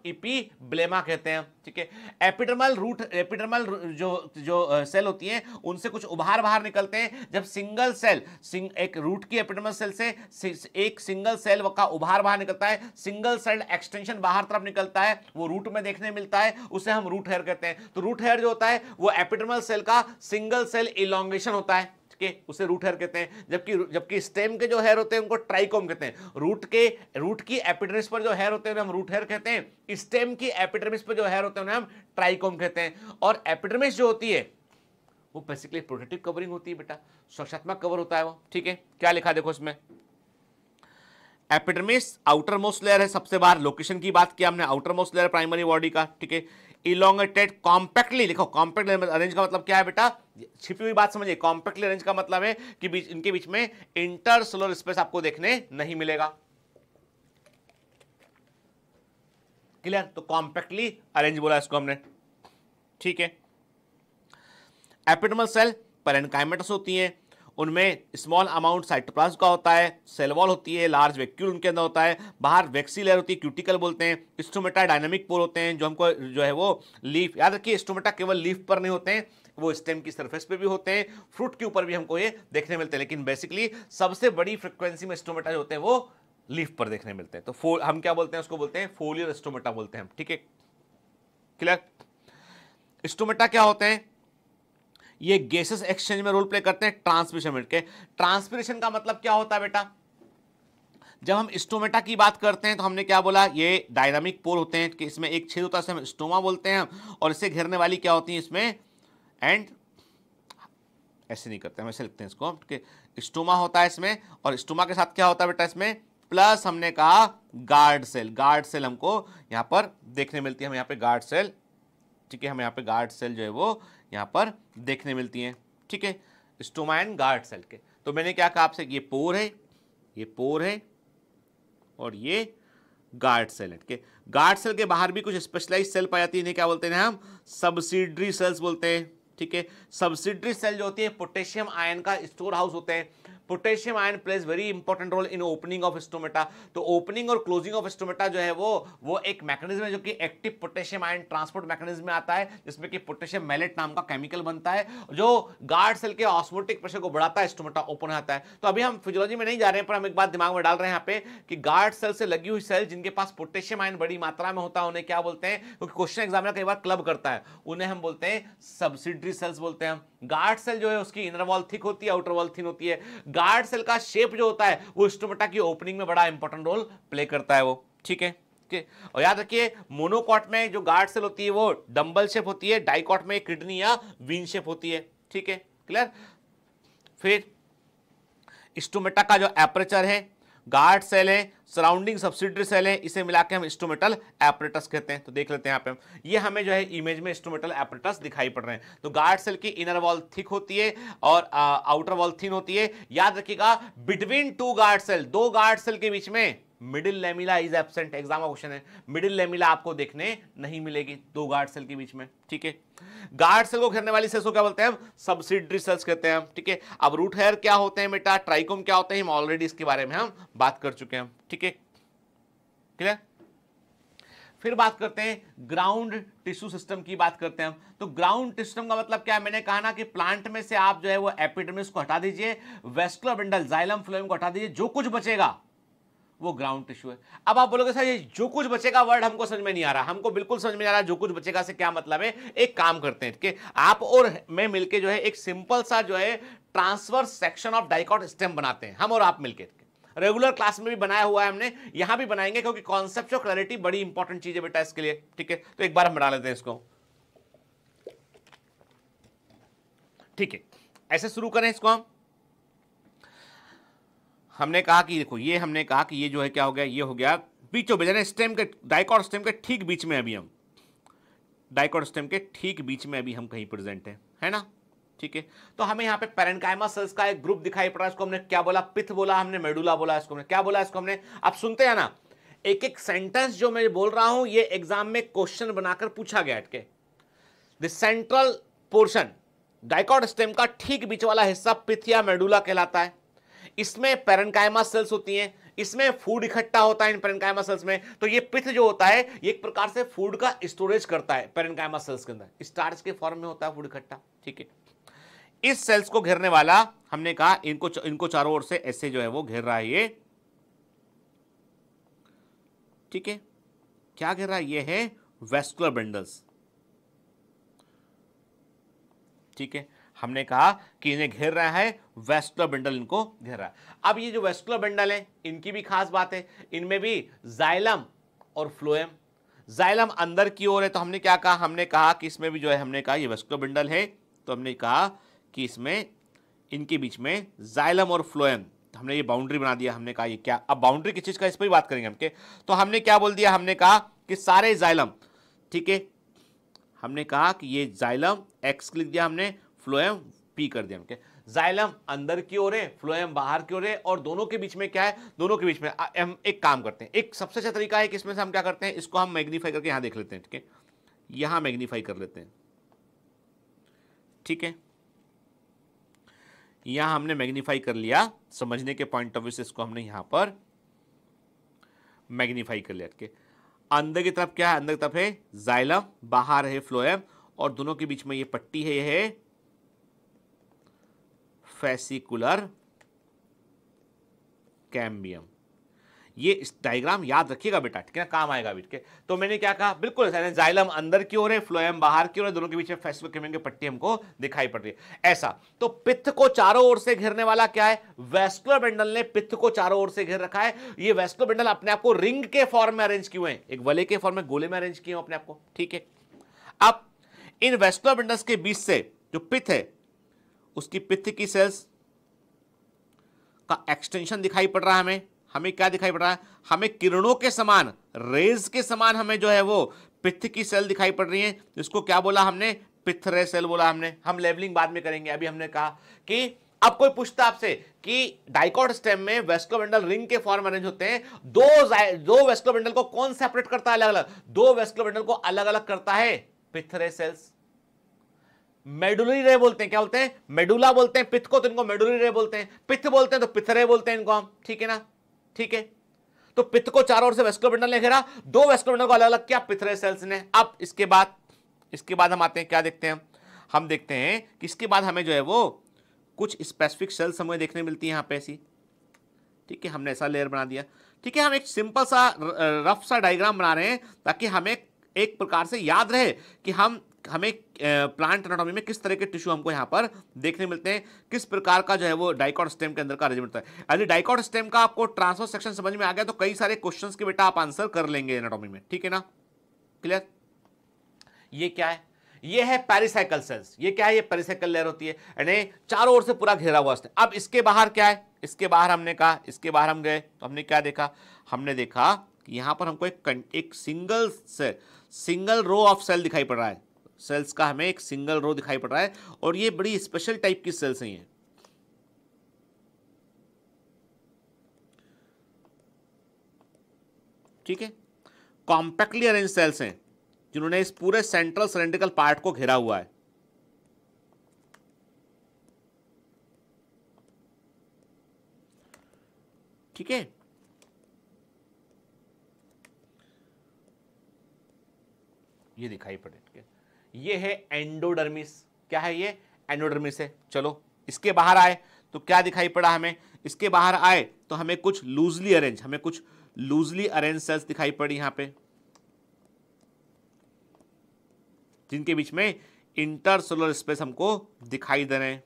ब्लेमा कहते हैं ठीक है एपिडर्मल रूट एपिडर्मल जो जो सेल होती हैं उनसे कुछ उभार बाहर निकलते हैं जब सिंगल सेल सिंग, एक रूट की एपिडर्मल सेल से एक सिंगल सेल का उभार बाहर निकलता है सिंगल सेल एक्सटेंशन बाहर तरफ निकलता है वो रूट में देखने मिलता है उसे हम रूट हेयर कहते हैं तो रूट हेयर जो होता है वो एपिडर्मल सेल का सिंगल सेल इलांगेशन होता है के उसे रूट हेयर कहते हैं जबकि जबकि स्टेम के जो हेयर होते हैं उनको ट्राइकोम कहते हैं रूट के रूट की एपिडर्मिस पर जो हेयर होते हैं हम रूट हेयर कहते हैं स्टेम की एपिडर्मिस पर जो हेयर होते हैं उन्हें हम ट्राइकोम कहते हैं और एपिडर्मिस जो होती है वो बेसिकली प्रोटेक्टिव कवरिंग होती है बेटा सुरक्षात्मक कवर होता है वो ठीक है क्या लिखा देखो इसमें एपिडर्मिस आउटर मोस्ट लेयर है सबसे बाहर लोकेशन की बात किया हमने outermost layer primary body का ठीक है इलोंगेटेड कॉम्पैक्टली लिखो कॉम्पैक्टली मतलब अरेंज का मतलब क्या है बेटा छिपी हुई बात समझिए कॉम्पैक्टली अरेंज का मतलब है कि बीच इनके बीच में इंटरसोलर स्पेस आपको देखने नहीं मिलेगा क्लियर तो कॉम्पैक्टली अरेंज बोला इसको हमने ठीक है एपिटमल सेल पर होती है उनमें स्मॉल अमाउंट साइटोप्लाज्म का होता है सेलवॉल होती है लार्ज वैक्यूल उनके अंदर होता है बाहर वैक्सी लेयर होती है क्यूटिकल बोलते हैं स्टोमेटा डायनेमिक पोल होते हैं जो हमको जो है वो लीफ याद रखिए स्टोमेटा केवल लीफ पर नहीं होते हैं वो स्टेम की सरफेस पे भी होते हैं फ्रूट के ऊपर भी हमको ये देखने मिलते हैं लेकिन बेसिकली सबसे बड़ी फ्रिक्वेंसी में स्टोमेटा जो होते हैं वो लीफ पर देखने मिलते हैं तो हम क्या बोलते हैं उसको बोलते हैं फोलियर स्टोमेटा बोलते हैं हम ठीक है क्लियर स्टोमेटा क्या होते हैं ये गैसेस एक्सचेंज में रोल प्ले करते हैं ट्रांसमिशन में के ट्रांसपिरेशन का मतलब क्या होता है बेटा जब हम स्टोमेटा की बात करते हैं तो हमने क्या बोला ये डायनामिक पोल होते हैं कि इसमें एक छेद होता है हम स्टोमा बोलते हैं और इसे घेरने वाली क्या होती है इसमें एंड ऐसे नहीं करते हम ऐसे लिखते हैं इसको कि स्टोमा होता है इसमें और स्टोमा के साथ क्या होता है बेटा इसमें प्लस हमने कहा गार्ड सेल गार्ड सेल हमको यहाँ पर देखने मिलती है हम यहाँ पे गार्ड सेल ठीक है हम यहाँ पे गार्ड सेल जो है वो यहाँ पर देखने मिलती हैं ठीक है स्टोमाइन गार्ड सेल के तो मैंने क्या कहा आपसे ये पोर है ये पोर है और ये गार्ड सेल है गार्ड सेल के बाहर भी कुछ स्पेशलाइज सेल पाई जाती है इन्हें क्या बोलते हैं हम सब्सिडरी सेल्स बोलते हैं ठीक है सब्सिडरी सेल जो होती है पोटेशियम आयन का स्टोर हाउस होते हैं potassium ion plays very important role in opening of stomata तो ओपनिंग और क्लोजिंग ऑफ स्टोमेटा जो है वो वो एक मैकेनिज्म है जो कि active potassium ion transport mechanism में आता है जिसमें कि पोटेशियम मैलेट नाम का केमिकल बनता है जो गार्ड सेल के ऑस्मोटिक प्रेशर को बढ़ाता है स्टोमेटा ओपन आता है तो अभी हम फिजियोलॉजी में नहीं जा रहे हैं पर हम एक बात दिमाग में डाल रहे हैं यहाँ पे कि गार्ड सेल से लगी हुई सेल जिनके पास पोटेशियम आयन बड़ी मात्रा में होता है उन्हें क्या बोलते हैं क्योंकि क्वेश्चन एग्जामिनर कई बार क्लब करता है उन्हें हम बोलते हैं सब्सिडरी सेल्स बोलते हैं हम गार्ड सेल जो है उसकी इनर वॉल थिक होती है आउटर वॉल थिन होती है गार्ड सेल का शेप जो होता है वो स्टोमेटा की ओपनिंग में बड़ा इंपॉर्टेंट रोल प्ले करता है वो ठीक है ओके और याद रखिए मोनोकॉट में जो गार्ड सेल होती है वो डंबल शेप होती है डाइकॉट में किडनी या विन शेप होती है ठीक है क्लियर फिर स्टोमेटा का जो एपरेचर है गार्ड सेल है सराउंडिंग सब्सिडरी सेल है इसे मिला के हम स्टोमेटल एपरेटस कहते हैं तो देख लेते हैं यहाँ पे ये हमें जो है इमेज में स्टोमेटल एपरेटस दिखाई पड़ रहे हैं तो गार्ड सेल की इनर वॉल थिक होती है और आ, आउटर वॉल थिन होती है याद रखिएगा बिटवीन टू गार्ड सेल दो गार्ड सेल के बीच में middle lamella is absent exam का क्वेश्चन है मिडिल लेमिला आपको देखने नहीं मिलेगी दो गार्ड सेल के बीच में ठीक है गार्ड सेल को घेरने वाली सेल्स को क्या बोलते हैं सब्सिडरी सेल्स कहते हैं हम ठीक है अब रूट हेयर क्या होते हैं बेटा ट्राइकोम क्या होते हैं हम ऑलरेडी इसके बारे में हम बात कर चुके हैं ठीक है क्लियर फिर बात करते हैं ग्राउंड टिश्यू सिस्टम की बात करते हैं हम तो ग्राउंड सिस्टम का मतलब क्या है मैंने कहा ना कि प्लांट में से आप जो है वो एपिडर्मिस को हटा दीजिए वेस्कुलर बंडल जाइलम फ्लोएम को हटा दीजिए जो कुछ बचेगा वो ग्राउंड टिश्यू है अब आप बोलोगे सर ये जो कुछ बचेगा वर्ड हमको समझ में नहीं आ रहा हमको बिल्कुल समझ में नहीं आ रहा जो कुछ बचेगा से क्या मतलब है एक काम करते हैं ठीक है आप और मैं मिलके जो है एक सिंपल सा जो है transfer section of dicot stem बनाते हैं हम और आप मिलकर रेगुलर क्लास में भी बनाया हुआ है हमने यहां भी बनाएंगे क्योंकि कॉन्सेप्ट क्लैरिटी बड़ी इंपॉर्टेंट चीज़ है बेटा इसके लिए ठीक है तो एक बार हम बना लेते हैं इसको ठीक है ऐसे शुरू करें इसको हम हमने कहा कि देखो ये हमने कहा कि ये जो है क्या हो गया ये हो गया बीचों बीच स्टेम के डाइकॉड स्टेम के ठीक बीच में अभी हम डाइकॉड स्टेम के ठीक बीच में अभी हम कहीं प्रेजेंट हैं है ना ठीक है तो हमें यहाँ पे पेरेंकाइमा सेल्स का एक ग्रुप दिखाई पड़ा इसको हमने क्या बोला पिथ बोला हमने मेडुला बोला इसको हमने क्या बोला इसको हमने आप सुनते हैं ना एक एक सेंटेंस जो मैं बोल रहा हूं ये एग्जाम में क्वेश्चन बनाकर पूछा गया अटके the central portion dicot stem का ठीक बीच वाला हिस्सा पिथ या मेडुला कहलाता है इसमें पेरेंकाइमा सेल्स होती हैं इसमें फूड इकट्ठा होता है इन पेरेंकाइमा सेल्स में तो ये पिथ जो होता है ये एक प्रकार से फूड का स्टोरेज करता है पेरेंकाइमा सेल्स के अंदर स्टार्च के फॉर्म में होता है फूड इकट्ठा ठीक है इस सेल्स को घेरने वाला हमने कहा इनको इनको चारों ओर से ऐसे जो है वो घेर रहा है ये ठीक है क्या घेर रहा है ये है वेस्कुलर बंडल्स ठीक है हमने कहा कि इन्हें घेर रहा है वेस्कुलर बंडल इनको घेर रहा है अब ये जो वेस्कुलर बंडल है इनकी भी खास बात है इनमें भी जाइलम और फ्लोएम जाइलम अंदर की ओर है तो हमने क्या कहा हमने कहा कि इसमें भी जो है हमने कहा ये वेस्कुलर बंडल है तो हमने कहा कि इसमें इनके बीच में जाइलम और फ्लोएम हमने ये बाउंड्री बना दिया हमने कहा ये क्या अब बाउंड्री किस चीज़ का इस पर ही बात करेंगे हम के तो हमने क्या बोल दिया हमने कहा कि सारे जाइलम ठीक है हमने कहा कि ये जाइलम एक्स लिख दिया हमने फ्लोएम पी कर दिया हमके जाइलम अंदर की ओर है फ्लोएम बाहर की ओर है और दोनों के बीच में क्या है दोनों के बीच में हम एक काम करते हैं एक सबसे अच्छा तरीका है कि इसमें से हम क्या करते हैं इसको हम मैग्नीफाई करके यहाँ देख लेते हैं ठीक है यहाँ मैग्नीफाई कर लेते हैं ठीक है यहां हमने मैग्नीफाई कर लिया समझने के पॉइंट ऑफ व्यू से इसको हमने यहां पर मैग्नीफाई कर लिया अंदर की तरफ क्या है अंदर की तरफ है जाइलम बाहर है फ्लोएम और दोनों के बीच में ये पट्टी है यह है फेसिकुलर कैम्बियम ये इस डायग्राम याद रखिएगा बेटा ठीक है ना काम आएगा बीट के तो मैंने क्या कहा बिल्कुल ऐसा जाइलम अंदर की ओर है फ्लोएम बाहर की ओर है दोनों के बीच में फेस्टिकमेंट की पट्टी हमको दिखाई पड़ रही है ऐसा तो पित्त को चारों ओर से घेरने वाला क्या है वेस्कुलर बंडल ने पित्त को चारों ओर से घेर रखा है ये वेस्कुलर बंडल अपने आपको रिंग के फॉर्म में अरेंज किए हैं एक वले के फॉर्म में गोले में अरेंज किए अपने आपको ठीक है अब इन वेस्कुलर बंडल्स के बीच से जो पित्त है उसकी पित्त की सेल्स का एक्सटेंशन दिखाई पड़ रहा है हमें हमें क्या दिखाई पड़ रहा है हमें किरणों के समान रेज के समान हमें जो है वो पिथ की सेल दिखाई पड़ रही है इसको क्या बोला हमने पिथरे सेल बोला हमने हम लेवलिंग बाद में करेंगे अभी हमने कहा कि अब कोई पूछता आपसे कि डाइकॉट स्टेम में वेस्कोवेंडल रिंग के फॉर्म अरेंज होते हैं दो दो वेस्कोवेंडल को कौन सेपरेट करता है अलग अलग दो वेस्कोवेंडल को अलग अलग करता है पिथरे सेल्स मेडुलरी रे बोलते हैं क्या बोलते हैं मेडुला बोलते हैं पिथ को तो इनको मेडुलरी रे बोलते हैं पिथ बोलते हैं तो पिथरे बोलते हैं इनको हम ठीक है ना ठीक है तो पित्त को चारों ओर से वेस्कुलर ने घेरा दो वेस्कुलर को अलग अलग किया पिथरे सेल्स ने अब इसके बाद इसके बाद हम आते हैं क्या देखते हैं हम देखते हैं कि इसके बाद हमें जो है वो कुछ स्पेसिफिक सेल्स हमें देखने मिलती है यहाँ पे ऐसी ठीक है हमने ऐसा लेयर बना दिया ठीक है हम एक सिंपल सा रफ सा डायग्राम बना रहे हैं ताकि हमें एक प्रकार से याद रहे कि हम हमें प्लांट एनाटॉमी में किस तरह के टिश्यू हमको यहाँ पर देखने मिलते हैं किस प्रकार का जो है वो डाइकॉट स्टेम के अंदर का अरेंजमेंट होता है यदि डाइकॉट स्टेम का आपको ट्रांसफर सेक्शन समझ में आ गया तो कई सारे क्वेश्चंस के बेटा आप आंसर कर लेंगे एनाटॉमी में ठीक है ना क्लियर ये क्या है ये है पैरिसाइकल सेल्स ये क्या है ये पेरिसाइकल लेयर होती है यानी चारों ओर से पूरा घेरा हुआ अब इसके बाहर क्या है इसके बाहर हमने कहा इसके बाहर हम गए तो हमने क्या देखा हमने देखा कि यहाँ पर हमको एक एक single cell single row of cell दिखाई पड़ रहा है सेल्स का हमें एक सिंगल रो दिखाई पड़ रहा है और ये बड़ी स्पेशल टाइप की सेल्स हैं ठीक है कॉम्पैक्टली अरेंज सेल्स हैं जिन्होंने इस पूरे सेंट्रल सिलेंड्रिकल पार्ट को घेरा हुआ है ठीक है ये दिखाई पड़े ये है एंडोडर्मिस क्या है ये एंडोडर्मिस है चलो इसके बाहर आए तो क्या दिखाई पड़ा हमें इसके बाहर आए तो हमें कुछ लूजली अरेंज हमें कुछ लूजली अरेंज सेल्स दिखाई पड़ी यहां पे जिनके बीच में इंटरसोलर स्पेस हमको दिखाई दे रहे हैं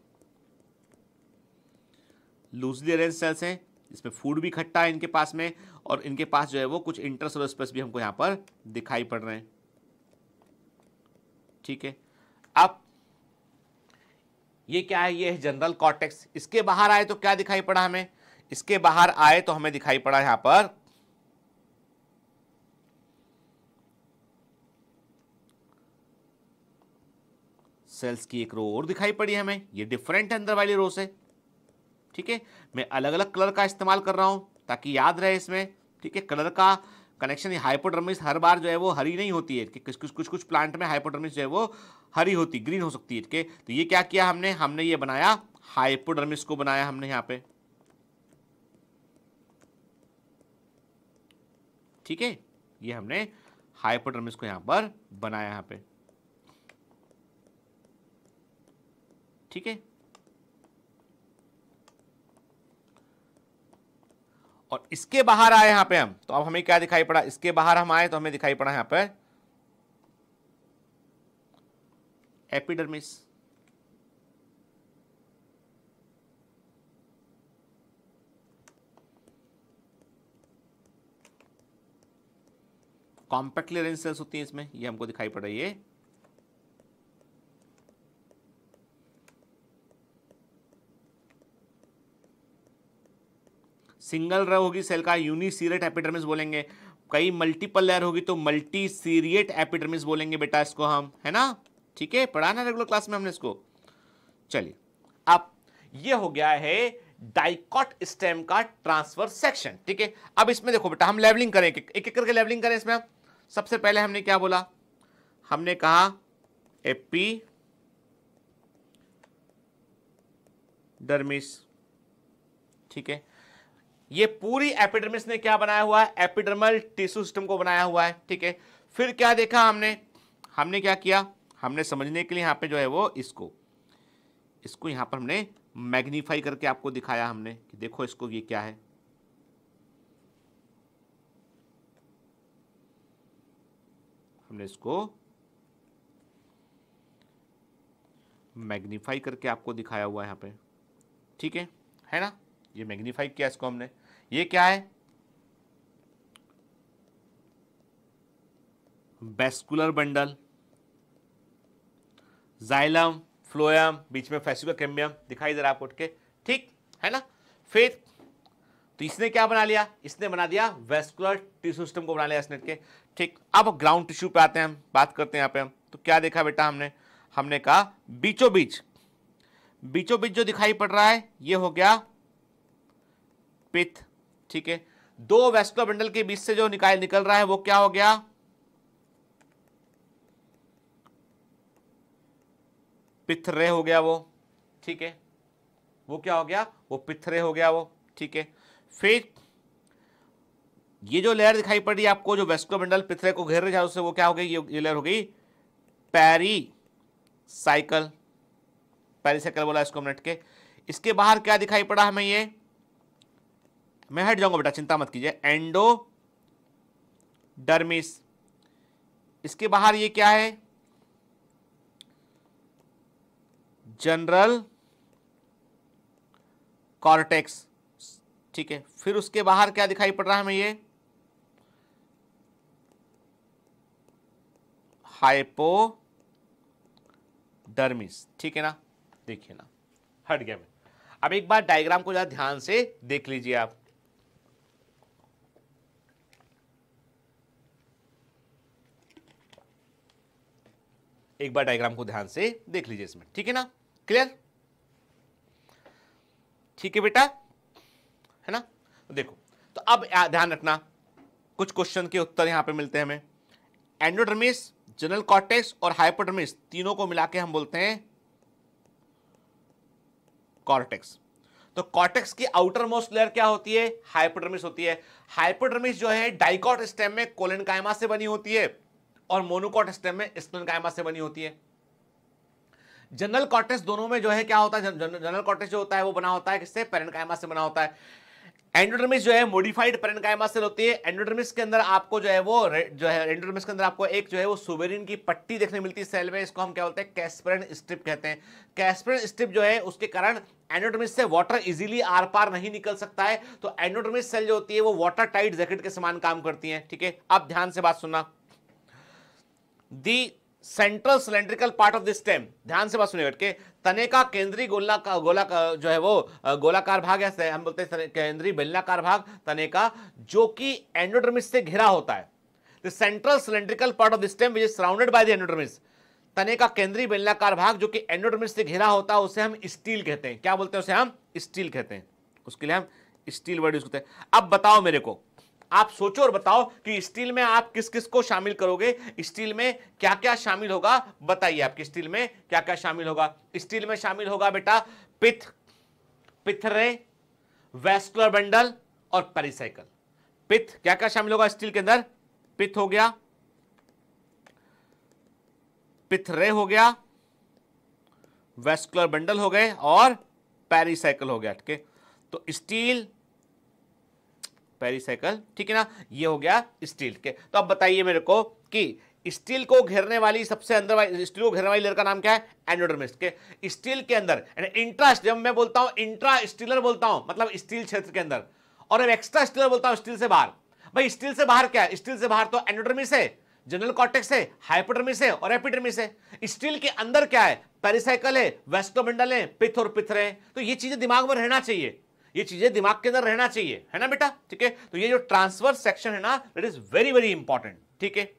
लूजली अरेंज सेल्स हैं इसमें फूड भी खट्टा है इनके पास में और इनके पास जो है वो कुछ इंटरसोलर स्पेस भी हमको यहां पर दिखाई पड़ रहे हैं ठीक है अब ये क्या है ये है जनरल कॉर्टेक्स इसके बाहर आए तो क्या दिखाई पड़ा हमें इसके बाहर आए तो हमें दिखाई पड़ा यहां पर सेल्स की एक रो और दिखाई पड़ी हमें ये डिफरेंट है अंदर वाली रो से ठीक है मैं अलग अलग कलर का इस्तेमाल कर रहा हूं ताकि याद रहे इसमें ठीक है कलर का कनेक्शन हाइपोडर्मिस हर बार जो है वो हरी नहीं होती है कि कुछ कुछ कुछ कुछ प्लांट में हाइपोडर्मिस जो है वो हरी होती ग्रीन हो सकती है तो ये क्या किया हमने हमने ये बनाया हाइपोडर्मिस को बनाया हमने यहाँ पे ठीक है ये हमने हाइपोडर्मिस को यहाँ पर बनाया यहाँ पे ठीक है और इसके बाहर आए यहां पे हम तो अब हमें क्या दिखाई पड़ा इसके बाहर हम आए तो हमें दिखाई पड़ा यहां पे एपिडर्मिस कॉम्पैक्ट लेरेंस सेल्स होती है इसमें ये हमको दिखाई पड़ रही है सिंगल रव होगी सेल का यूनिसीरेट एपिडर्मिस बोलेंगे कई मल्टीपल लेयर होगी तो मल्टी सीरियट एपिडर्मिस बोलेंगे बेटा इसको हम है ना ठीक है पढ़ाना रेगुलर क्लास में हमने इसको चलिए अब ये हो गया है डाइकॉट स्टेम का ट्रांसफर सेक्शन ठीक है अब इसमें देखो बेटा हम लेवलिंग करें एक एक करके लेवलिंग करें इसमें सबसे पहले हमने क्या बोला हमने कहा एपी डर्मिस ठीक है ये पूरी एपिडर्मिस ने क्या बनाया हुआ है एपिडर्मल टिश्यू सिस्टम को बनाया हुआ है ठीक है फिर क्या देखा हमने हमने क्या किया हमने समझने के लिए यहाँ पे जो है वो इसको इसको यहाँ पर हमने मैग्नीफाई करके आपको दिखाया हमने कि देखो इसको ये क्या है हमने इसको मैग्नीफाई करके आपको दिखाया हुआ है यहाँ पे ठीक है है ना ये मैग्नीफाई किया इसको हमने ये क्या है बेस्कुलर बंडल जाइलम फ्लोयम बीच में फेसिका कैम्बियम दिखाई दे रहा आपको के ठीक है ना फिर तो इसने क्या बना लिया इसने बना दिया वेस्कुलर टिश्यू सिस्टम को बना लिया इसने के ठीक अब ग्राउंड टिश्यू पे आते हैं हम बात करते हैं यहां पे हम तो क्या देखा बेटा हमने हमने कहा बीचो बीच बीचो बीच जो दिखाई पड़ रहा है ये हो गया पिथ ठीक है दो वेस्कुलर बंडल के बीच से जो निकाय निकल रहा है वो क्या हो गया पिथरे हो गया वो ठीक है वो क्या हो गया वो पिथरे हो गया वो ठीक है फिर ये जो लेयर दिखाई पड़ रही है आपको जो वेस्कुलर बंडल पिथरे को घेर रहे उससे वो क्या हो गई ये, ये लेयर हो गई पैरी साइकिल पैरी साइकिल बोला इसको मिनट के इसके बाहर क्या दिखाई पड़ा हमें ये मैं हट जाऊंगा बेटा चिंता मत कीजिए एंडो डर्मिस इसके बाहर ये क्या है जनरल कॉर्टेक्स ठीक है फिर उसके बाहर क्या दिखाई पड़ रहा है हमें ये डरमिस ठीक है ना देखिए ना हट गया मैं अब एक बार डायग्राम को ज्यादा ध्यान से देख लीजिए आप एक बार डायग्राम को ध्यान से देख लीजिए इसमें ठीक है ना क्लियर ठीक है बेटा है ना देखो तो अब ध्यान रखना कुछ क्वेश्चन के उत्तर यहां पे मिलते हैं हमें एंडोडर्मिस जनरल कॉर्टेक्स और हाइपोडर्मिस तीनों को मिला के हम बोलते हैं कॉर्टेक्स तो कॉर्टेक्स की आउटर मोस्ट लेयर क्या होती है हाइपोडर्मिस होती है हाइपोडर्मिस जो है डाइकॉट स्टेम में कोलेनकाइमा से बनी होती है और मोनोकॉट स्टेम में स्पिन कायमा से बनी होती है जनरल कॉटेस दोनों में जो है क्या होता है जनरल कॉटेस जो होता है वो बना होता है किससे पेरेंटकाइमा से बना होता है एंडोडर्मिस जो है मॉडिफाइड पेरेंकाइमा सेल होती है एंडोडर्मिस के अंदर आपको जो है वो जो है एंडोडर्मिस के अंदर आपको एक जो है वो सुबेरिन की पट्टी देखने मिलती है सेल में इसको हम क्या बोलते हैं कैस्परन स्ट्रिप कहते हैं कैस्परन स्ट्रिप जो है उसके कारण एंडोडर्मिस से वाटर इजीली आर पार नहीं निकल सकता है तो एंडोडर्मिस सेल जो होती है वो वाटर टाइट जैकेट के समान काम करती है ठीक है अब ध्यान से बात सुनना the central cylindrical part of the stem ध्यान से बात सुनिए बैठ के तने का केंद्रीय गोला का गोला का जो है वो गोलाकार भाग है हम बोलते हैं केंद्रीय बेलनाकार भाग तने का जो कि एंडोडर्मिस से घिरा होता है the central cylindrical part of the stem which is surrounded by the endodermis तने का केंद्रीय बेलनाकार भाग जो कि एंडोडर्मिस से घिरा होता है उसे हम स्टील कहते हैं क्या बोलते हैं उसे हम स्टील कहते हैं उसके लिए हम स्टील वर्ड यूज करते हैं अब बताओ मेरे को आप सोचो और बताओ कि स्टील में आप किस किस को शामिल करोगे स्टील में क्या क्या शामिल होगा बताइए आपकी स्टील में क्या क्या शामिल होगा स्टील में शामिल होगा बेटा पिथ पिथरे वेस्कुलर बंडल और पेरिसाइकल पिथ क्या क्या शामिल होगा स्टील के अंदर पिथ हो गया पिथरे हो गया वेस्कुलर बंडल हो गए और पेरिसाइकल हो गया ठीक है तो स्टील पेरिसाइकिल ठीक है ना ये हो गया स्टील के तो अब बताइए मेरे को कि स्टील को घेरने वाली सबसे अंदर वाली स्टील को घेरने वाली लेयर का नाम क्या है एंडोडर्मिस्ट के स्टील के अंदर इंट्रा जब मैं बोलता हूं इंट्रा स्टीलर बोलता हूं मतलब स्टील क्षेत्र के अंदर और अब एक्स्ट्रा स्टीलर बोलता हूं स्टील से बाहर भाई स्टील से बाहर क्या स्टील से बाहर तो एंडोडर्मिस है जनरल कॉटेक्स है हाइपोडर्मिस है और एपिडर्मिस है स्टील के अंदर क्या है पेरिसाइकल है वेस्टोमंडल है पिथ और पिथर है तो ये चीजें दिमाग में रहना चाहिए ये चीजें दिमाग के अंदर रहना चाहिए है ना बेटा ठीक है तो ये जो ट्रांसफर सेक्शन है ना that is very very important ठीक है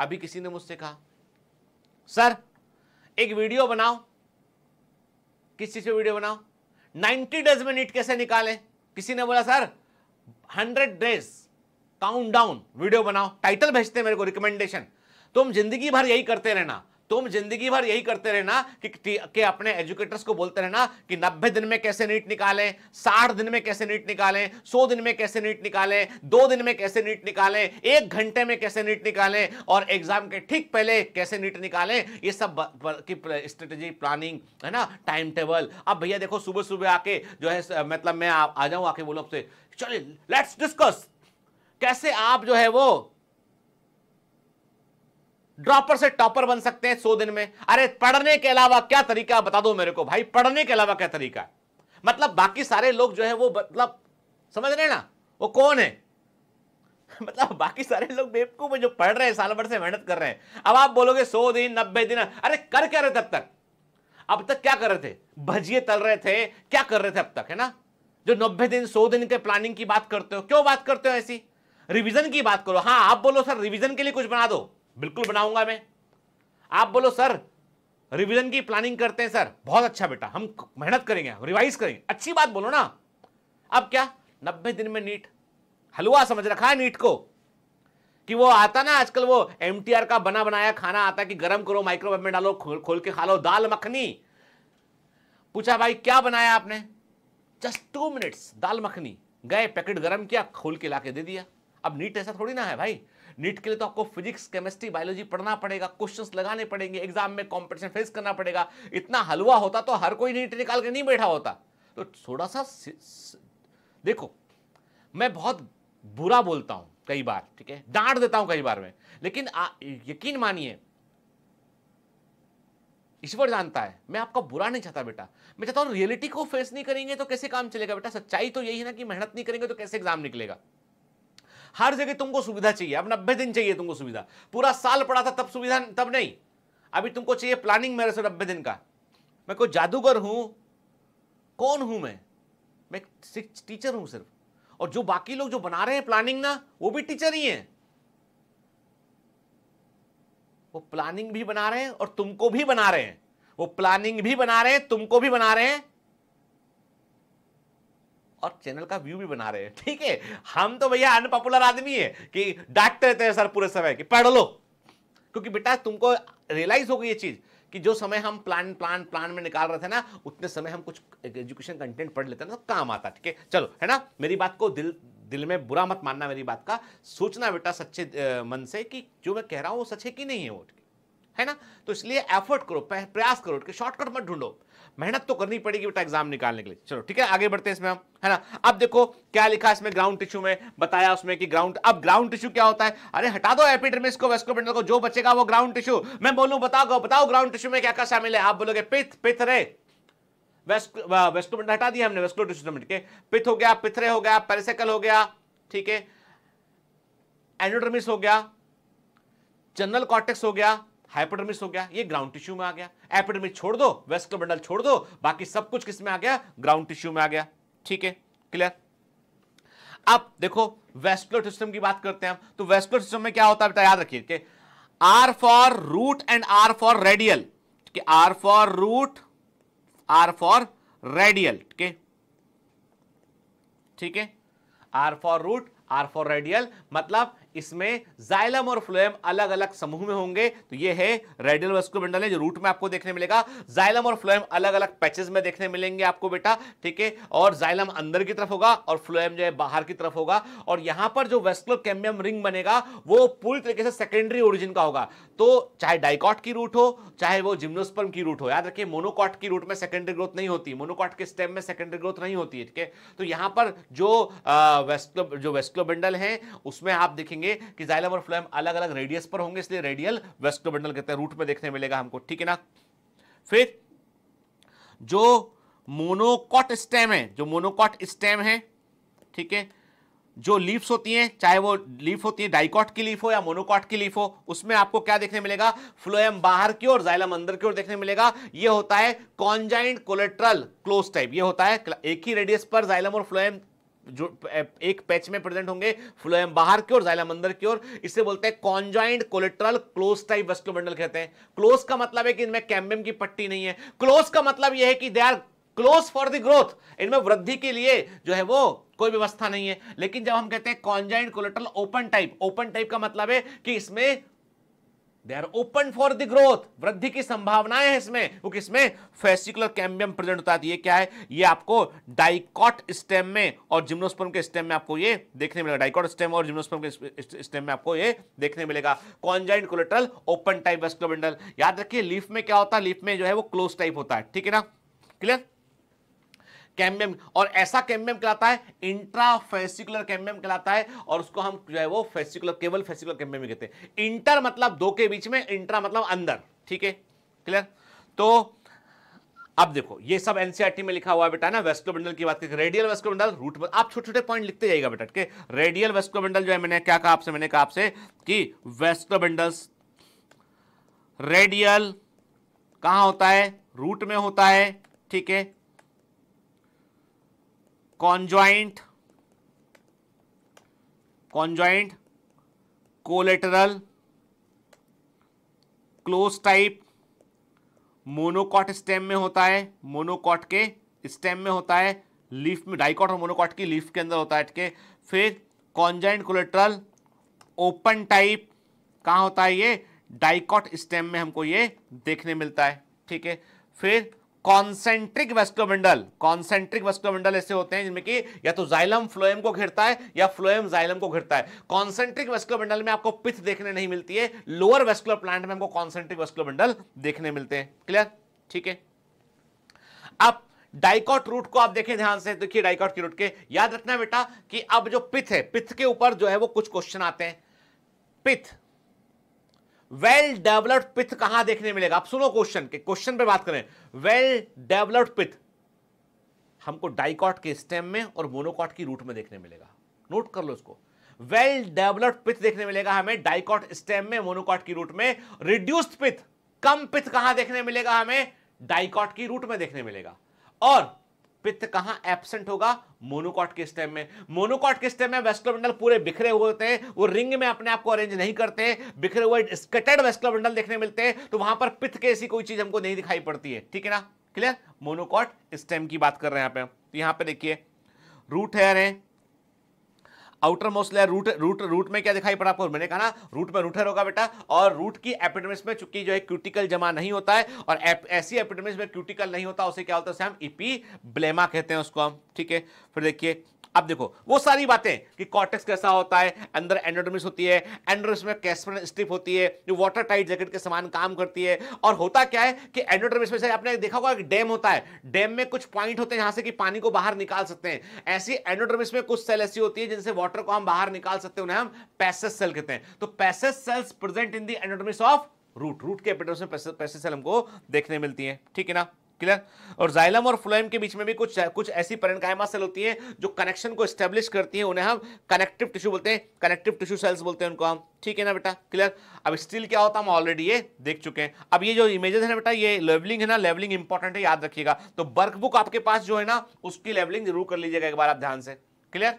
अभी किसी ने मुझसे कहा सर एक वीडियो बनाओ किस चीज पे वीडियो बनाओ 90 डेज में नीट कैसे निकाले किसी ने बोला sir 100 days countdown video बनाओ टाइटल भेजते हैं मेरे को रिकमेंडेशन तुम जिंदगी भर यही करते रहना तुम जिंदगी भर यही करते रहना कि, कि अपने एजुकेटर्स को बोलते रहना कि नब्बे दिन में कैसे नीट निकालें साठ दिन में कैसे नीट निकालें सौ दिन में कैसे नीट निकालें दो दिन में कैसे नीट निकालें एक घंटे में कैसे नीट निकालें और एग्जाम के ठीक पहले कैसे नीट निकालें ये सब की स्ट्रेटेजी प्लानिंग है ना टाइम टेबल अब भैया देखो सुबह सुबह आके जो है मतलब मैं आ, आ जाऊं आके लोग आपसे चलिए लेट्स डिस्कस कैसे आप जो है वो ड्रॉपर से टॉपर बन सकते हैं सौ दिन में अरे पढ़ने के अलावा क्या तरीका बता दो मेरे को भाई पढ़ने के अलावा क्या तरीका मतलब बाकी सारे लोग जो है वो मतलब समझ रहे ना वो कौन है [laughs] मतलब बाकी सारे लोग बेबकू में जो पढ़ रहे हैं साल भर से मेहनत कर रहे हैं अब आप बोलोगे सौ दिन नब्बे दिन अरे कर क्या रहे तब तक अब तक क्या कर रहे थे भजिए तल रहे थे क्या कर रहे थे अब तक है ना जो नब्बे दिन सौ दिन के प्लानिंग की बात करते हो क्यों बात करते हो ऐसी रिवीजन की बात करो हाँ आप बोलो सर रिवीजन के लिए कुछ बना दो बिल्कुल बनाऊंगा मैं आप बोलो सर रिवीजन की प्लानिंग करते हैं सर बहुत अच्छा बेटा हम मेहनत करेंगे रिवाइज करेंगे अच्छी बात बोलो ना अब क्या नब्बे दिन में नीट हलवा समझ रखा है नीट को कि वो आता ना आजकल वो एम का बना बनाया खाना आता कि गर्म करो माइक्रोवेव में डालो खोल खोल के खा लो दाल मखनी पूछा भाई क्या बनाया आपने just two minutes dal makhani गए पैकेट गर्म किया खोल के ला के दे दिया अब नीट ऐसा थोड़ी ना है भाई नीट के लिए तो आपको फिजिक्स केमिस्ट्री बायोलॉजी पढ़ना पड़ेगा क्वेश्चंस लगाने पड़ेंगे एग्जाम में कॉम्पिटिशन फेस करना पड़ेगा इतना हलवा होता तो हर कोई नीट निकाल के नहीं बैठा होता तो थोड़ा सा देखो मैं बहुत बुरा बोलता हूं कई बार ठीक है डांट देता हूं कई बार में लेकिन आ, यकीन मानिए ईश्वर जानता है मैं आपका बुरा नहीं चाहता बेटा मैं चाहता हूं रियलिटी को फेस नहीं करेंगे तो कैसे काम चलेगा बेटा सच्चाई तो यही है ना कि मेहनत नहीं करेंगे तो कैसे एग्जाम निकलेगा हर जगह तुमको सुविधा चाहिए अब नब्बे दिन चाहिए तुमको सुविधा पूरा साल पड़ा था तब सुविधा तब नहीं अभी तुमको चाहिए प्लानिंग मेरे से नब्बे दिन का मैं कोई जादूगर हूँ कौन हूँ मैं मैं टीचर हूँ सिर्फ और जो बाकी लोग जो बना रहे हैं प्लानिंग ना वो भी टीचर ही हैं वो प्लानिंग भी बना रहे हैं और तुमको भी बना रहे हैं वो प्लानिंग भी बना रहे हैं तुमको भी बना रहे हैं और चैनल का व्यू भी बना रहे हैं ठीक है हम तो भैया अनपॉपुलर आदमी है कि डांटते रहते हैं सर पूरे समय कि पढ़ लो क्योंकि बेटा तुमको रियलाइज हो गई ये चीज़ कि जो समय हम प्लान प्लान प्लान में निकाल रहे थे ना उतने समय हम कुछ एजुकेशन कंटेंट पढ़ लेते ना तो काम आता ठीक है चलो है ना मेरी बात को दिल दिल में बुरा मत मानना मेरी बात का सोचना बेटा सच्चे मन से कि जो मैं कह रहा हूँ वो सच है कि नहीं है वो है ना तो इसलिए एफर्ट करो प्रयास करो कि शॉर्टकट मत ढूंढो मेहनत तो करनी पड़ेगी बेटा एग्जाम निकालने के लिए चलो ठीक है आगे बढ़ते हैं इसमें हम है ना अब देखो क्या लिखा इसमें ग्राउंड टिश्यू में बताया उसमें कि ग्राउंड अब ग्राउंड टिश्यू क्या होता है अरे हटा दो एपिडर्मिस को वेस्को को जो बचेगा वो ग्राउंड टिश्यू मैं बोलूं बताओ बताओ ग्राउंड टिश्यू में क्या क्या शामिल है आप बोलोगे पिथ पिथ रे वेस्को वेस्को हटा दिया हमने वेस्को टिश्यू के पिथ हो गया पिथरे हो गया पेरिसेकल हो गया ठीक है एंडोडर्मिस हो गया जनरल कॉर्टेक्स हो गया हाइपोडर्मिस हो गया ये ग्राउंड टिश्यू में आ गया एपिडर्मिस छोड़ दो वेस्कुलर बंडल छोड़ दो बाकी सब कुछ किस में आ गया ग्राउंड टिश्यू में आ गया ठीक है क्लियर अब देखो वेस्कुलर सिस्टम की बात करते हैं तो वेस्कुलर सिस्टम में क्या होता है बेटा याद रखिए R for root and R for radial ठीक है R for root R for radial ठीक है ठीक है R for root R for radial मतलब इसमें जाइलम और फ्लोएम अलग अलग समूह में होंगे तो ये है रेडियल वेस्कुलर बंडल है जो रूट में आपको देखने मिलेगा जाइलम और फ्लोएम अलग अलग पैचेस में देखने मिलेंगे आपको बेटा ठीक है और जाइलम अंदर की तरफ होगा और फ्लोएम जो है बाहर की तरफ होगा और यहां पर जो वेस्कुलर कैम्बियम रिंग बनेगा वो पूरी तरीके से सेकेंडरी ओरिजिन का होगा तो चाहे डाइकॉट की रूट हो चाहे वो जिम्नोस्पर्म की रूट हो याद रखिए मोनोकॉट की रूट में सेकेंडरी ग्रोथ नहीं होती मोनोकॉट के स्टेम में सेकेंडरी ग्रोथ नहीं होती ठीक है तो यहां पर जो वेस्कुलर जो वेस्कुलर बंडल है उसमें आप देखेंगे देखेंगे कि जाइलम और फ्लोएम अलग अलग रेडियस पर होंगे इसलिए रेडियल वेस्टोबंडल कहते हैं रूट में देखने मिलेगा हमको ठीक है ना फिर जो मोनोकॉट स्टेम है जो मोनोकॉट स्टेम है ठीक है जो लीव्स होती हैं चाहे वो लीफ होती है डाइकॉट की लीफ हो या मोनोकॉट की लीफ हो उसमें आपको क्या देखने मिलेगा फ्लोएम बाहर की ओर जाइलम अंदर की ओर देखने मिलेगा ये होता है कॉन्जाइंट कोलेट्रल क्लोज टाइप ये होता है एक ही रेडियस पर जाइलम और फ्लोएम जो एक पैच में प्रेजेंट होंगे फ्लोएम बाहर की ओर जाइलम अंदर की ओर इसे बोलते हैं conjoint collateral close type vascular bundle कहते हैं क्लोज का मतलब है कि इनमें कैम्बियम की पट्टी नहीं है क्लोज का मतलब यह है कि they are close for the growth इनमें वृद्धि के लिए जो है वो कोई व्यवस्था नहीं है लेकिन जब हम कहते हैं conjoint collateral open type open type का मतलब है कि इसमें they are open for the growth वृद्धि की संभावनाएं हैं इसमें वो किसमें फेसिकुलर कैम्बियम प्रेजेंट होता है तो ये क्या है ये आपको डाइकॉट स्टेम में और जिम्नोस्पर्म के स्टेम में आपको ये देखने मिलेगा डाइकॉट स्टेम और जिम्नोस्पर्म के स्टेम में आपको ये देखने मिलेगा conjoint collateral open type vascular bundle याद रखिए लीफ में क्या होता है लीफ में जो है वो क्लोज टाइप होता है ठीक है ना क्लियर कैम्बियम और ऐसा कैम्बियम कहलाता है इंट्राफेसिकुलर कैम्बियम कहलाता है और उसको हम जो है वो फेसिकुलर केवल फेसिकुलर कैम्बियम ही कहते हैं इंटर मतलब दो के बीच में इंट्रा मतलब अंदर ठीक है क्लियर तो अब देखो ये सब एनसीआरटी e में लिखा हुआ है बेटा ना वेस्कुलर की बात करें radial vascular bundle root bundle आप छोटे छोटे पॉइंट लिखते जाएगा बेटा ठीक है रेडियल वेस्कुलर बंडल जो है मैंने क्या कहा आपसे मैंने कहा आपसे कि वेस्कुलर बंडल्स रेडियल कहां होता है रूट में होता है ठीक है conjoint conjoint collateral close type monocot stem में होता है मोनोकॉट के स्टेम में होता है लीफ में डाइकॉट और मोनोकॉट की लीफ के अंदर होता है ठीक है फिर कॉन्जेंट कोलेट्रल ओपन टाइप कहाँ होता है ये डाइकॉट स्टेम में हमको ये देखने मिलता है ठीक है फिर कॉन्सेंट्रिक वेस्टोमंडल कॉन्सेंट्रिक वेस्टोमंडल ऐसे होते हैं जिनमें कि या तो जाइलम फ्लोएम को घिरता है या फ्लोएम जाइलम को घिरता है कॉन्सेंट्रिक वेस्टोमंडल में आपको पिथ देखने नहीं मिलती है लोअर वेस्कुलर प्लांट में हमको कॉन्सेंट्रिक वेस्टोमंडल देखने मिलते हैं क्लियर ठीक है अब डाइकॉट रूट को आप देखें ध्यान से देखिए डाइकॉट के रूट के याद रखना बेटा कि अब जो पिथ है पिथ के ऊपर जो है वो कुछ क्वेश्चन आते हैं पिथ वेल डेवलप्ड पिथ कहां देखने मिलेगा आप सुनो क्वेश्चन के क्वेश्चन पे बात करें वेल डेवलप्ड पिथ हमको डाइकॉट के स्टेम में और मोनोकॉट की रूट में देखने मिलेगा नोट कर लो इसको वेल डेवलप्ड पिथ देखने मिलेगा हमें डाइकॉट स्टेम में मोनोकॉट की रूट में रिड्यूस्ड पिथ कम पिथ कहां देखने मिलेगा हमें डाइकॉट की रूट में देखने मिलेगा और पित्त कहां एबसेंट होगा मोनोकॉट के स्टेम में मोनोकॉट के स्टेम में वेस्कुलर बंडल पूरे बिखरे हुए होते हैं वो रिंग में अपने आप को अरेंज नहीं करते बिखरे हुए स्कटर्ड वेस्कुलर बंडल देखने मिलते हैं तो वहां पर पित्त के ऐसी कोई चीज हमको नहीं दिखाई पड़ती है ठीक है ना क्लियर मोनोकॉट स्टेम की बात कर रहे हैं यहां पर तो देखिए रूट हेयर है outermost layer root root root में क्या दिखाई पड़ा आपको मैंने कहा ना रूट में रूटर होगा बेटा और रूट की एपिडमिस में चूंकि जो है क्यूटिकल जमा नहीं होता है और एप, ऐसी एपिडमिस में क्यूटिकल नहीं होता उसे क्या होता है हम इपी ब्लेमा कहते हैं उसको हम ठीक है फिर देखिए अब देखो वो सारी बातें कि कॉर्टेक्स कैसा होता है अंदर एंडोडर्मिस होती है एंडोडर्मिस में कैस्परन स्ट्रिप होती है जो वाटर टाइट जैकेट के समान काम करती है और होता क्या है कि एंडोडर्मिस में से आपने देखा होगा डैम होता है डैम में कुछ पॉइंट होते हैं जहां से कि पानी को बाहर निकाल सकते हैं ऐसी एंडोडर्मिस में कुछ सेल ऐसी होती है जिनसे वाटर को हम बाहर निकाल सकते हैं उन्हें हम पैसेस सेल कहते हैं तो passage cells present in the endodermis of root root के एपिडर्मिस में पैसेस सेल हमको देखने मिलती है ठीक है ना क्लियर और जाइलम और फ्लोएम के बीच में भी कुछ कुछ ऐसी परिणकायमा सेल होती हैं जो कनेक्शन को स्टेब्लिश करती हैं उन्हें हम कनेक्टिव टिश्यू बोलते हैं कनेक्टिव टिश्यू सेल्स बोलते हैं उनको हम ठीक है ना बेटा क्लियर अब स्टील क्या होता है हम ऑलरेडी ये देख चुके हैं अब ये जो इमेजेस है ना बेटा ये लेवलिंग है ना लेवलिंग इंपॉर्टेंट है याद रखिएगा तो वर्क बुक आपके पास जो है ना उसकी लेवलिंग जरूर कर लीजिएगा एक बार आप ध्यान से क्लियर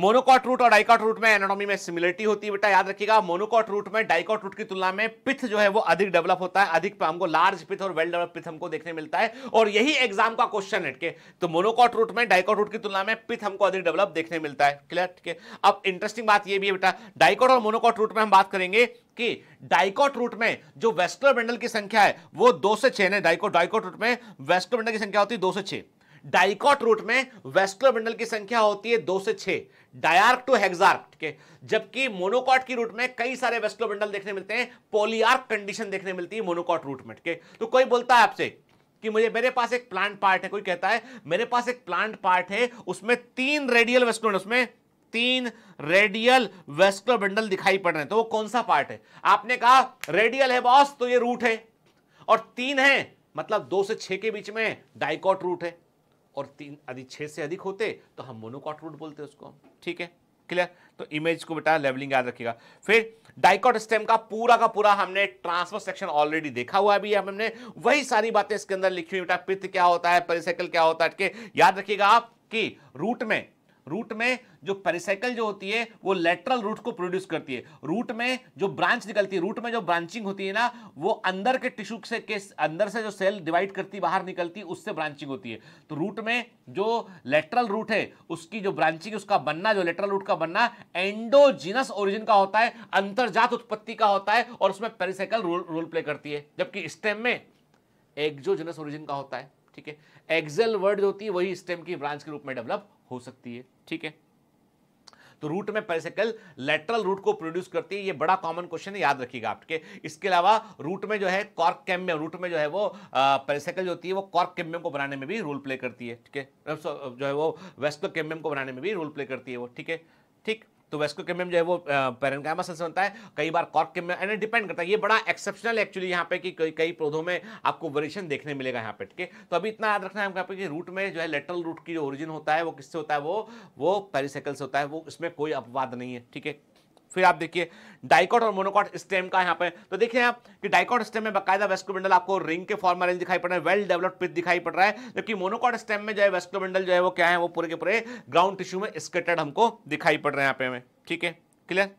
मोनोकॉट रूट और डाइकॉट रूट में एनाटॉमी में सिमिलरिटी होती है बेटा याद रखिएगा मोनोकॉट रूट में डाइकॉट रूट की तुलना में पिथ जो है वो अधिक डेवलप होता है अधिक हमको लार्ज पिथ और वेल डेवलप पिथ हमको देखने मिलता है और यही एग्जाम का क्वेश्चन है ठीक तो मोनोकॉट रूट में डाइकॉट रूट की तुलना में पिथ हमको अधिक डेवलप देखने मिलता है क्लियर ठीक है अब इंटरेस्टिंग बात यह भी है बेटा डाइकॉट और मोनोकॉट रूट में हम बात करेंगे कि डाइकॉट रूट में जो वेस्कुलर बंडल की संख्या है वो दो से छह ने डाइकोट डाइकोट रूट में वेस्कुलर बंडल की संख्या होती है दो से छह डाइकॉट रूट में वेस्कुलर बंडल की संख्या होती है दो से छह डायआर्क टू हेक्सार्क ठीक है जबकि मोनोकॉट की रूट में कई सारे वेस्कुलर बंडल देखने मिलते हैं पोलियार्क कंडीशन देखने मिलती है मोनोकॉट रूट में ठीक है तो कोई बोलता है आपसे कि मुझे मेरे पास एक प्लांट पार्ट है कोई कहता है मेरे पास एक प्लांट पार्ट है उसमें तीन रेडियल वेस्कुलर उसमें तीन रेडियल वेस्कुलर बंडल दिखाई पड़ रहे हैं तो वो कौन सा पार्ट है आपने कहा रेडियल है बॉस तो ये रूट है और तीन है मतलब दो से छह के बीच में डाइकॉट रूट है और तीन यदि छः से अधिक होते तो हम मोनोकॉट रूट बोलते उसको ठीक है क्लियर तो इमेज को बेटा लेवलिंग याद रखिएगा फिर डाइकॉट स्टेम का पूरा का पूरा हमने ट्रांसफर सेक्शन ऑलरेडी देखा हुआ अभी हमने वही सारी बातें इसके अंदर लिखी हुई बेटा पित्त क्या होता है परिसाइकिल क्या होता है याद रखिएगा आप कि रूट में रूट में जो पेरिसाइकिल जो होती है वो लेटरल रूट को प्रोड्यूस करती है रूट में जो ब्रांच निकलती है रूट में जो ब्रांचिंग होती है ना वो अंदर के टिश्यू से के अंदर से जो सेल डिवाइड करती बाहर निकलती उससे ब्रांचिंग होती है तो रूट में जो लेटरल रूट है उसकी जो ब्रांचिंग उसका बनना जो लेटरल रूट का बनना एंडोजिनस ओरिजिन का होता है अंतर्जात उत्पत्ति का होता है और उसमें पेरिसाइकल रोल रोल प्ले करती है जबकि स्टेम में एक्जोजिनस ओरिजिन का होता है ठीक है एक्सेल वर्ड जो होती है वही स्टेम की ब्रांच के रूप में डेवलप हो सकती है ठीक है तो रूट में पेरिसिकल लेटरल रूट को प्रोड्यूस करती है ये बड़ा कॉमन क्वेश्चन है याद रखिएगा आपके इसके अलावा रूट में जो है कॉर्क कैम्बियम रूट में जो है वो पेरिसिकल जो होती है वो कॉर्क कैम्बियम को बनाने में भी रोल प्ले करती है ठीक है जो है वो वेस्को कैम्बियम को बनाने में भी रोल प्ले करती है वो ठीक है ठीक तो वेस्को केमियम जो है वो पेरेंगामा सेल से बनता है कई बार कॉर्क केमियम एंड डिपेंड करता है ये बड़ा एक्सेप्शनल एक्चुअली यहाँ पे कि कई पौधों में आपको वेरिएशन देखने मिलेगा यहाँ पे ठीक है तो अभी इतना याद रखना है पे कि रूट में जो है लेटरल रूट की जो ओरिजिन होता है वो किससे होता है वो वो पेरिसाइकिल से होता है वो इसमें कोई अपवाद नहीं है ठीक है फिर आप देखिए डाइकॉट और मोनोकॉट स्टेम का यहाँ पे तो देखिए आप कि डाइकॉट स्टेम में बकायदा वेस्कोबेंडल आपको रिंग के फॉर्म अरेंज दिखाई पड़ रहा है वेल डेवलप्ड पिथ दिखाई पड़ रहा है जबकि मोनोकॉट स्टेम में जो है वेस्कोबेंडल जो है वो क्या है वो पूरे के पूरे ग्राउंड टिश्यू में स्केटेड हमको दिखाई पड़ रहे हैं यहाँ पे हमें ठीक है क्लियर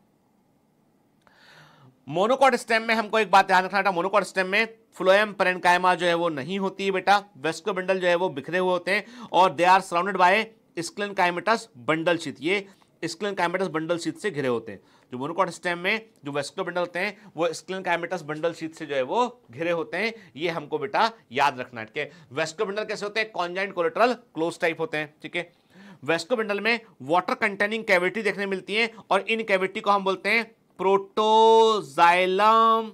मोनोकॉट स्टेम में हमको एक बात ध्यान रखना था मोनोकॉट स्टेम में फ्लोएम पेरेनकाइमा जो है वो नहीं होती है बेटा वेस्को बंडल जो है वो बिखरे हुए होते हैं और they are surrounded by sclerenchymatous bundle sheath ये स्क्लेनकाइमेटस बंडल शीत से घिरे होते हैं जो मोनोकॉट स्टेम में जो वेस्कुलर बंडल होते हैं वो स्क्लिन कैमेटस बंडल शीत से जो है वो घिरे होते हैं ये हमको बेटा याद रखना है वेस्कुलर बंडल कैसे होते हैं कॉन्जाइंट कोलेट्रल क्लोज टाइप होते हैं ठीक है वेस्को बंडल में वाटर कंटेनिंग कैविटी देखने मिलती है और इन कैविटी को हम बोलते हैं प्रोटोजाइलम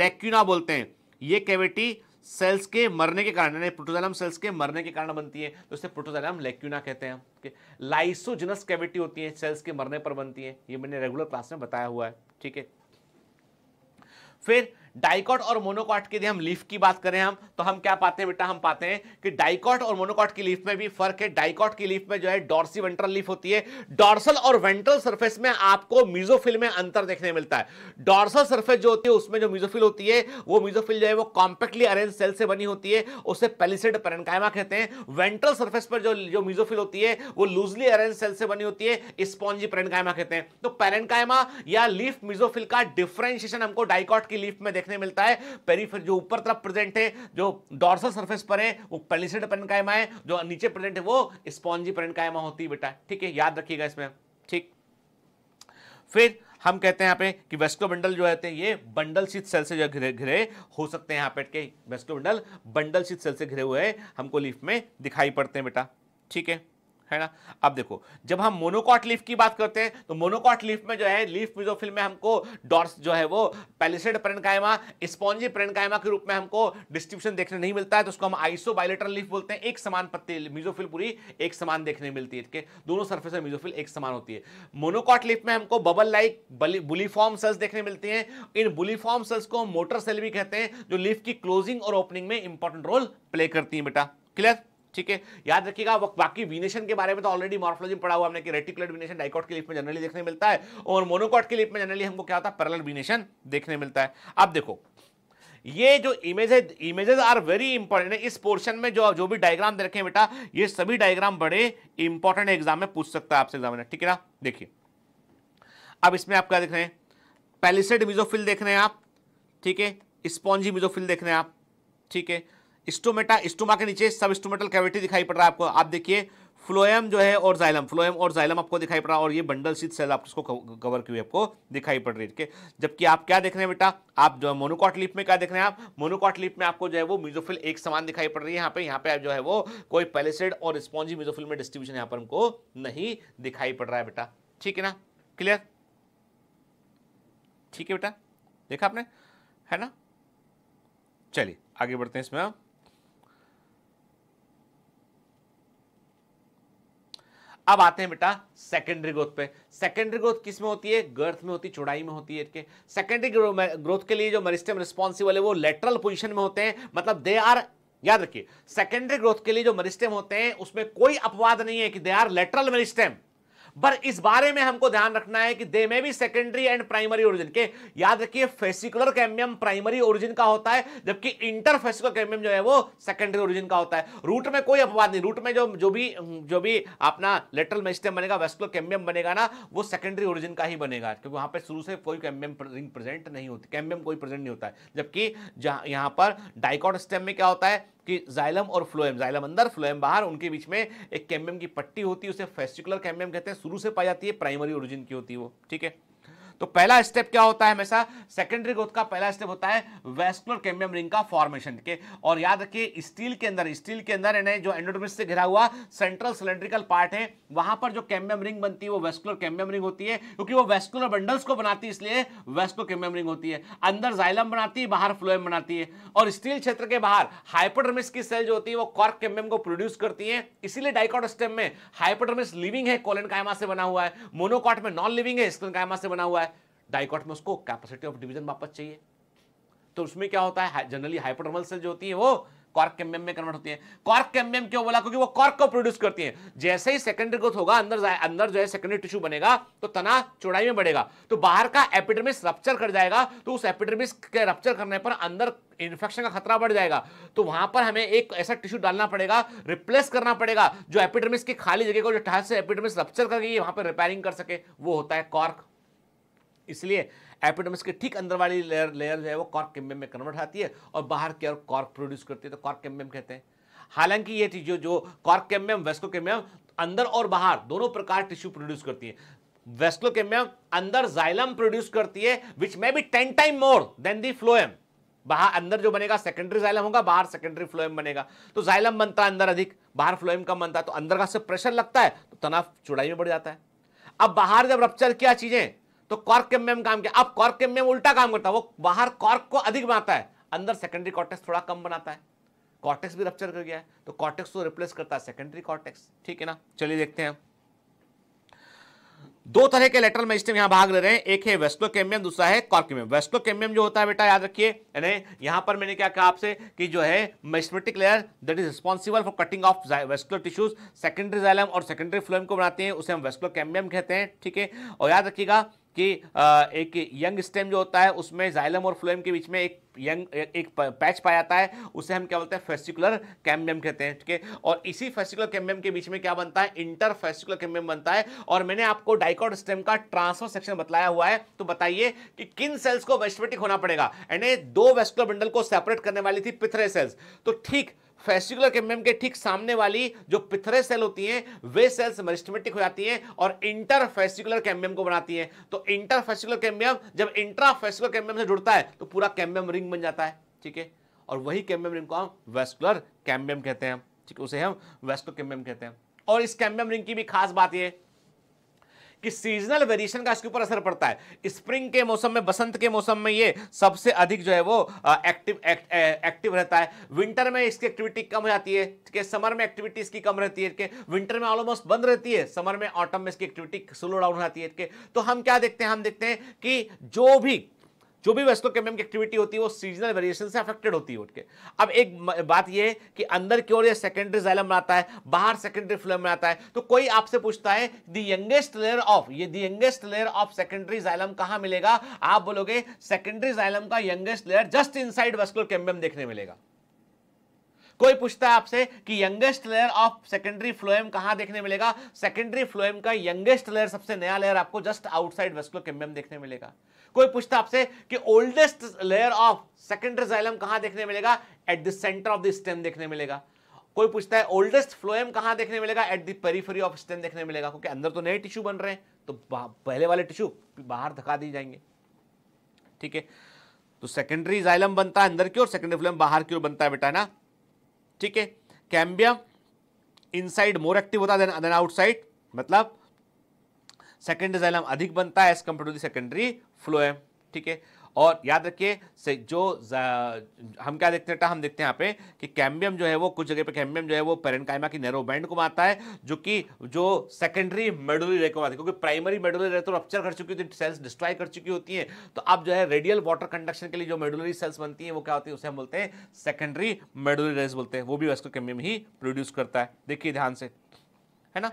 लेक्यूना बोलते हैं ये कैविटी सेल्स के मरने के कारण यानी प्रोटोजाइलम सेल्स के मरने के कारण बनती है तो इसे प्रोटोजाइलम लेक्यूना कहते हैं ओके लाइसोजनस कैविटी होती है सेल्स के मरने पर बनती है ये मैंने रेगुलर क्लास में बताया हुआ है ठीक है फिर डाइकॉट और मोनोकॉट की यदि हम लीफ की बात करें हम तो हम क्या पाते हैं बेटा हम पाते हैं कि डाइकॉट और मोनोकॉट की लीफ में भी फर्क है डाइकॉट की लीफ में जो है डॉर्सी वेंट्रल लीफ होती है डॉर्सल और वेंट्रल सर्फेस में आपको मीजोफिल में अंतर देखने मिलता है डॉर्सल सर्फेस जो होती है उसमें जो मीजोफिल होती है वो मीजोफिल जो है वो कॉम्पैक्टली अरेंज सेल से बनी होती है उसे पेलिसेड पेरेंकाइमा कहते हैं वेंट्रल सर्फेस पर जो जो मीजोफिल होती है वो लूजली अरेंज सेल से बनी होती है स्पॉन्जी पेरेंकाइमा कहते हैं तो पेरेंकाइमा या लीफ मीजोफिल का डिफ्रेंशिएशन हमको डाइकॉट की लीफ में देखने मिलता है पेरीफेर जो ऊपर तरफ प्रेजेंट है जो डॉर्सल सर्फेस पर है वो पेलिसेड पेनकायमा है जो नीचे प्रेजेंट है वो स्पॉन्जी पेनकायमा होती है बेटा ठीक है याद रखिएगा इसमें ठीक फिर हम कहते हैं यहाँ पे कि वेस्को बंडल जो है ये बंडल शीत सेल से जो घिरे घिरे हो सकते हैं यहाँ पे के vascular bundle bundle sheath cell से घिरे हुए हमको लीफ में दिखाई पड़ते हैं बेटा ठीक है है ना अब देखो जब हम मोनोकॉट लीफ की बात करते हैं तो मोनोकॉट लीफ में जो है लीफ मिजोफिल में हमको डॉर्स जो है वो पैलिसेड प्रेनकायमा स्पॉन्जी प्रेनकायमा के रूप में हमको डिस्ट्रीब्यूशन देखने नहीं मिलता है तो उसको हम आइसोबाइलेटरल लीफ बोलते हैं एक समान पत्ती मिजोफिल पूरी एक समान देखने मिलती है दोनों सर्फेस में मिजोफिल एक समान होती है मोनोकॉट लीफ में हमको बबल लाइक बुलीफॉर्म सेल्स देखने मिलती हैं इन बुलीफॉर्म सेल्स को मोटर सेल भी कहते हैं जो लीफ की क्लोजिंग और ओपनिंग में इंपॉर्टेंट रोल प्ले करती है बेटा क्लियर ठीक है याद रखिएगा बाकी विनेशन के बारे में तो ऑलरेडी मॉर्फोलॉजी पढ़ा हुआ हमने कि रेटिकुलर विनेशन डाइकॉट के लिप में जनरली देखने मिलता है और मोनोकॉट के लिप में जनरली हमको क्या होता है पैरल विनेशन देखने मिलता है अब देखो ये जो इमेज है इमेजेस आर वेरी इंपॉर्टेंट इस पोर्शन में जो जो भी डायग्राम दे रखे बेटा ये सभी डायग्राम बड़े इंपॉर्टेंट एग्जाम में पूछ सकता है आपसे एग्जामिनर ठीक है ना देखिए अब इसमें आप क्या देख रहे हैं पैलिसेड मिजोफिल देख रहे हैं आप ठीक है स्पॉन्जी मिजोफिल देख रहे हैं आप ठीक है स्टोमेटा स्टोमा के नीचे सब स्टोमेटल कैविटी दिखाई पड़ रहा है आपको आप देखिए फ्लोएम जो है और जाइलम फ्लोएम और जाइलम आपको दिखाई पड़ रहा है और ये बंडल सीट सेल आप इसको कवर की हुई आपको दिखाई पड़ रही है ठीक है जबकि आप क्या देख रहे हैं बेटा आप जो है मोनोकॉट लिप में क्या देख रहे हैं आप मोनोकॉट लिप में आपको जो है वो म्यूजोफिल एक समान दिखाई पड़ रही है यहाँ पे यहाँ पे जो है वो कोई पैलेसेड और स्पॉन्जी म्यूजोफिल में डिस्ट्रीब्यूशन यहाँ पर हमको नहीं दिखाई पड़ रहा है बेटा ठीक है ना क्लियर ठीक है बेटा देखा आपने है ना चलिए आगे बढ़ते हैं इसमें हम अब आते हैं बेटा सेकेंडरी ग्रोथ पे सेकेंडरी ग्रोथ किस में होती है गर्थ में होती है चौड़ाई में होती है सेकेंडरी ग्रोथ के लिए जो मरिस्टम रिस्पॉन्सिबल है वो लेटरल पोजिशन में होते हैं मतलब दे आर याद रखिए सेकेंडरी ग्रोथ के लिए जो मरिस्टम होते हैं उसमें कोई अपवाद नहीं है कि दे आर लेटरल मरिस्टम पर इस बारे में हमको ध्यान रखना है कि दे में भी सेकेंडरी एंड प्राइमरी ओरिजिन के याद रखिए फेसिकुलर कैम्बियम प्राइमरी ओरिजिन का होता है जबकि इंटरफेसिकुलर कैम्बियम जो है वो सेकेंडरी ओरिजिन का होता है रूट में कोई अपवाद नहीं रूट में जो जो भी जो भी अपना लेटरल मेस्टम बनेगा वेस्कुलर कैम्बियम बनेगा ना वो सेकेंडरी ओरिजिन का ही बनेगा क्योंकि वहां पर शुरू से कोई कैम्बियम रिंग प्रेजेंट नहीं होती कैम्बियम कोई प्रेजेंट नहीं होता है जबकि यहां पर डाइकॉट स्टेम में क्या होता है कि जाइलम और फ्लोएम जाइलम अंदर फ्लोएम बाहर उनके बीच में एक कैम्बियम की पट्टी होती है उसे फेस्टिकुलर कैम्बियम कहते हैं शुरू से पाई जाती है प्राइमरी ओरिजिन की होती है वो ठीक है तो पहला स्टेप क्या होता है हमेशा सेकेंडरी ग्रोथ का पहला स्टेप होता है वेस्कुलर कैम्बियम रिंग का फॉर्मेशन के और याद रखिए स्टील के अंदर स्टील के अंदर यानी जो एंडोडोमिस से घिरा हुआ सेंट्रल सिलेंड्रिकल पार्ट है वहां पर जो कैमियम रिंग बनती है वो वेस्कुलर कैमियम रिंग होती है क्योंकि वो वेस्कुलर बंडल्स को बनाती है इसलिए वेस्को कैम्बियम रिंग होती है अंदर जाइलम बनाती है बाहर फ्लोएम बनाती है और स्टील क्षेत्र के बाहर हाइपोडर्मिस की सेल जो होती है वो कॉर्क कैम्बियम को प्रोड्यूस करती है इसीलिए डाइकॉट स्टेम में हाइपोडर्मिस लिविंग है कोलन कायमा से बना हुआ है मोनोकॉट में नॉन लिविंग है स्किन कायमा से बना हुआ है डाइकॉट में उसको कैपेसिटी ऑफ डिवीजन वापस चाहिए तो उसमें क्या होता है जनरली हाइपोटर्मल सेल जो होती है वो कॉर्क कैम्बियम में कन्वर्ट होती है कॉर्क कैम्बियम क्यों बोला क्योंकि वो कॉर्क को प्रोड्यूस करती है जैसे ही सेकेंडरी ग्रोथ होगा अंदर अंदर जो है सेकेंडरी टिश्यू बनेगा तो तना चौड़ाई में बढ़ेगा तो बाहर का एपिडर्मिस रप्चर कर जाएगा तो उस एपिडर्मिस के रप्चर करने पर अंदर इन्फेक्शन का खतरा बढ़ जाएगा तो वहां पर हमें एक ऐसा टिश्यू डालना पड़ेगा रिप्लेस करना पड़ेगा जो एपिडर्मिस की खाली जगह को जो से एपिडर्मिस रप्चर कर गई है वहां पर रिपेयरिंग कर सके वो होता है कॉर्क इसलिए एपिडर्मिस के ठीक अंदर वाली लेयर लेयर जो है वो कॉर्क कैम्बियम में कन्वर्ट आती है और बाहर की ओर कॉर्क प्रोड्यूस करती है तो कॉर्क कैम्बियम कहते हैं हालांकि ये चीज़ जो कॉर्क कैम्बियम वेस्को कैम्बियम अंदर और बाहर दोनों प्रकार टिश्यू प्रोड्यूस करती है वेस्को कैम्बियम अंदर जाइलम प्रोड्यूस करती है which may be ten time more than the phloem बाहर अंदर जो बनेगा सेकेंडरी जाइलम होगा बाहर सेकेंडरी फ्लोएम बनेगा तो जाइलम बनता है अंदर अधिक बाहर फ्लोएम कम बनता है तो अंदर का से प्रेशर लगता है तो तनाव चौड़ाई में बढ़ जाता है अब बाहर जब रप्चर किया चीजें तो कॉर्क केम में काम किया अब कॉर्क केम में उल्टा काम करता है वो बाहर कॉर्क को अधिक बनाता है अंदर सेकेंडरी कॉर्टेक्स थोड़ा कम बनाता है कॉर्टेक्स भी रप्चर कर गया है तो कॉर्टेक्स को रिप्लेस करता है सेकेंडरी कॉर्टेक्स ठीक है ना चलिए देखते हैं दो तरह के लेटरल मेजिस्ट्रेम यहां भाग ले रहे हैं एक है वेस्टोकेमियम दूसरा है कॉर्किमियम वेस्टोकेमियम जो होता है बेटा याद रखिए यानी यहां पर मैंने क्या कहा आपसे कि जो है meristematic layer that is responsible for cutting off vascular tissues secondary xylem और सेकेंडरी फ्लोएम को बनाते हैं उसे हम वेस्टोकेमियम कहते हैं ठीक है और याद रखिएगा कि एक यंग स्टेम जो होता है उसमें जाइलम और फ्लोएम के बीच में एक यंग एक पैच पाया जाता है उसे हम क्या बोलते हैं फेस्टिकुलर कैम्बियम कहते हैं ठीक है और इसी फेस्टिकुलर कैम्बियम के बीच में क्या बनता है इंटर फेस्टिकुलर कैम्बियम बनता है और मैंने आपको डाइकॉट स्टेम का ट्रांसफर सेक्शन बताया हुआ है तो बताइए कि किन सेल्स को वेस्टमेटिक होना पड़ेगा यानी दो वेस्टिकुलर बंडल को सेपरेट करने वाली थी पिथरे सेल्स तो ठीक फेस्टिकुलर केम्बियम के ठीक सामने वाली जो पिथरे सेल होती हैं वे सेल्स मेरिस्टमेटिक हो जाती हैं और इंटर फेस्टिकुलर कैम्बियम को बनाती हैं तो इंटर फेस्टिकुलर कैम्बियम जब इंट्रा फेस्टिकुलर कैम्बियम से जुड़ता है तो पूरा कैम्बियम रिंग बन जाता है ठीक है और वही कैम्बियम रिंग को हम वेस्कुलर कैम्बियम कहते हैं ठीक है उसे हम वेस्कुलर कैम्बियम कहते हैं और इस कैम्बियम रिंग की भी खास बात यह कि सीजनल वेरिएशन का इसके ऊपर असर पड़ता है स्प्रिंग के मौसम में बसंत के मौसम में ये सबसे अधिक जो है वो एक्टिव एक्टिव रहता है विंटर में इसकी एक्टिविटी कम हो जाती है ठीक है समर में एक्टिविटी इसकी कम रहती है विंटर में ऑलमोस्ट बंद रहती है समर में ऑटम में इसकी एक्टिविटी स्लो डाउन हो जाती है तो हम क्या देखते हैं हम देखते हैं कि जो भी जो भी वेस्टोकेमियम की एक्टिविटी होती है वो सीजनल वेरिएशन से अफेक्टेड होती है उठ के अब एक बात ये है कि अंदर की ओर ये सेकेंडरी जैलम बनाता आता है बाहर सेकेंडरी फ्लोएम में आता है तो कोई आपसे पूछता है दी यंगेस्ट लेयर ऑफ ये the youngest layer of secondary xylem कहाँ मिलेगा आप बोलोगे सेकेंडरी जैलम का youngest layer just inside vascular देखने मिलेगा कोई पूछता है आपसे कि youngest layer of secondary phloem कहां देखने मिलेगा सेकेंडरी फ्लोएम का यंगेस्ट लेयर सबसे नया लेयर आपको जस्ट आउटसाइड वेस्कुलर केम्बियम देखने मिलेगा कोई पूछता है आपसे कि oldest layer of secondary xylem कहां देखने मिलेगा at the centre of the stem देखने मिलेगा कोई पूछता है ओल्डेस्ट फ्लोएम कहां देखने मिलेगा at the periphery of stem देखने मिलेगा क्योंकि अंदर तो नए टिश्यू बन रहे हैं तो पहले वाले टिश्यू बाहर धका दिए जाएंगे ठीक है तो सेकेंडरी जाइलम बनता है अंदर की ओर सेकेंडरी फ्लोएम बाहर की ओर बनता है बेटा ना ठीक है कैम्बियम इनसाइड मोर एक्टिव होता है देन आउटसाइड मतलब सेकेंडरी जैलम अधिक बनता है as compare to the secondary phloem ठीक है और याद रखिए से जो हम क्या देखते हैं हम देखते हैं यहाँ पे कि कैम्बियम जो है वो कुछ जगह पे कैम्बियम जो है वो पेरेंकाइमा की नैरो बैंड को मारता है जो कि जो सेकेंडरी मेडुलरी रे को मारती है क्योंकि प्राइमरी मेडुलरी रे तो रप्चर कर चुकी होती है सेल्स डिस्ट्रॉय कर चुकी होती है तो अब जो है रेडियल वाटर कंडक्शन के लिए जो मेडुलरी सेल्स बनती है वो क्या होती है उसे हम बोलते हैं सेकेंडरी मेडुलरी रेस बोलते हैं वो भी वैसे कैम्बियम ही प्रोड्यूस करता है देखिए ध्यान से है ना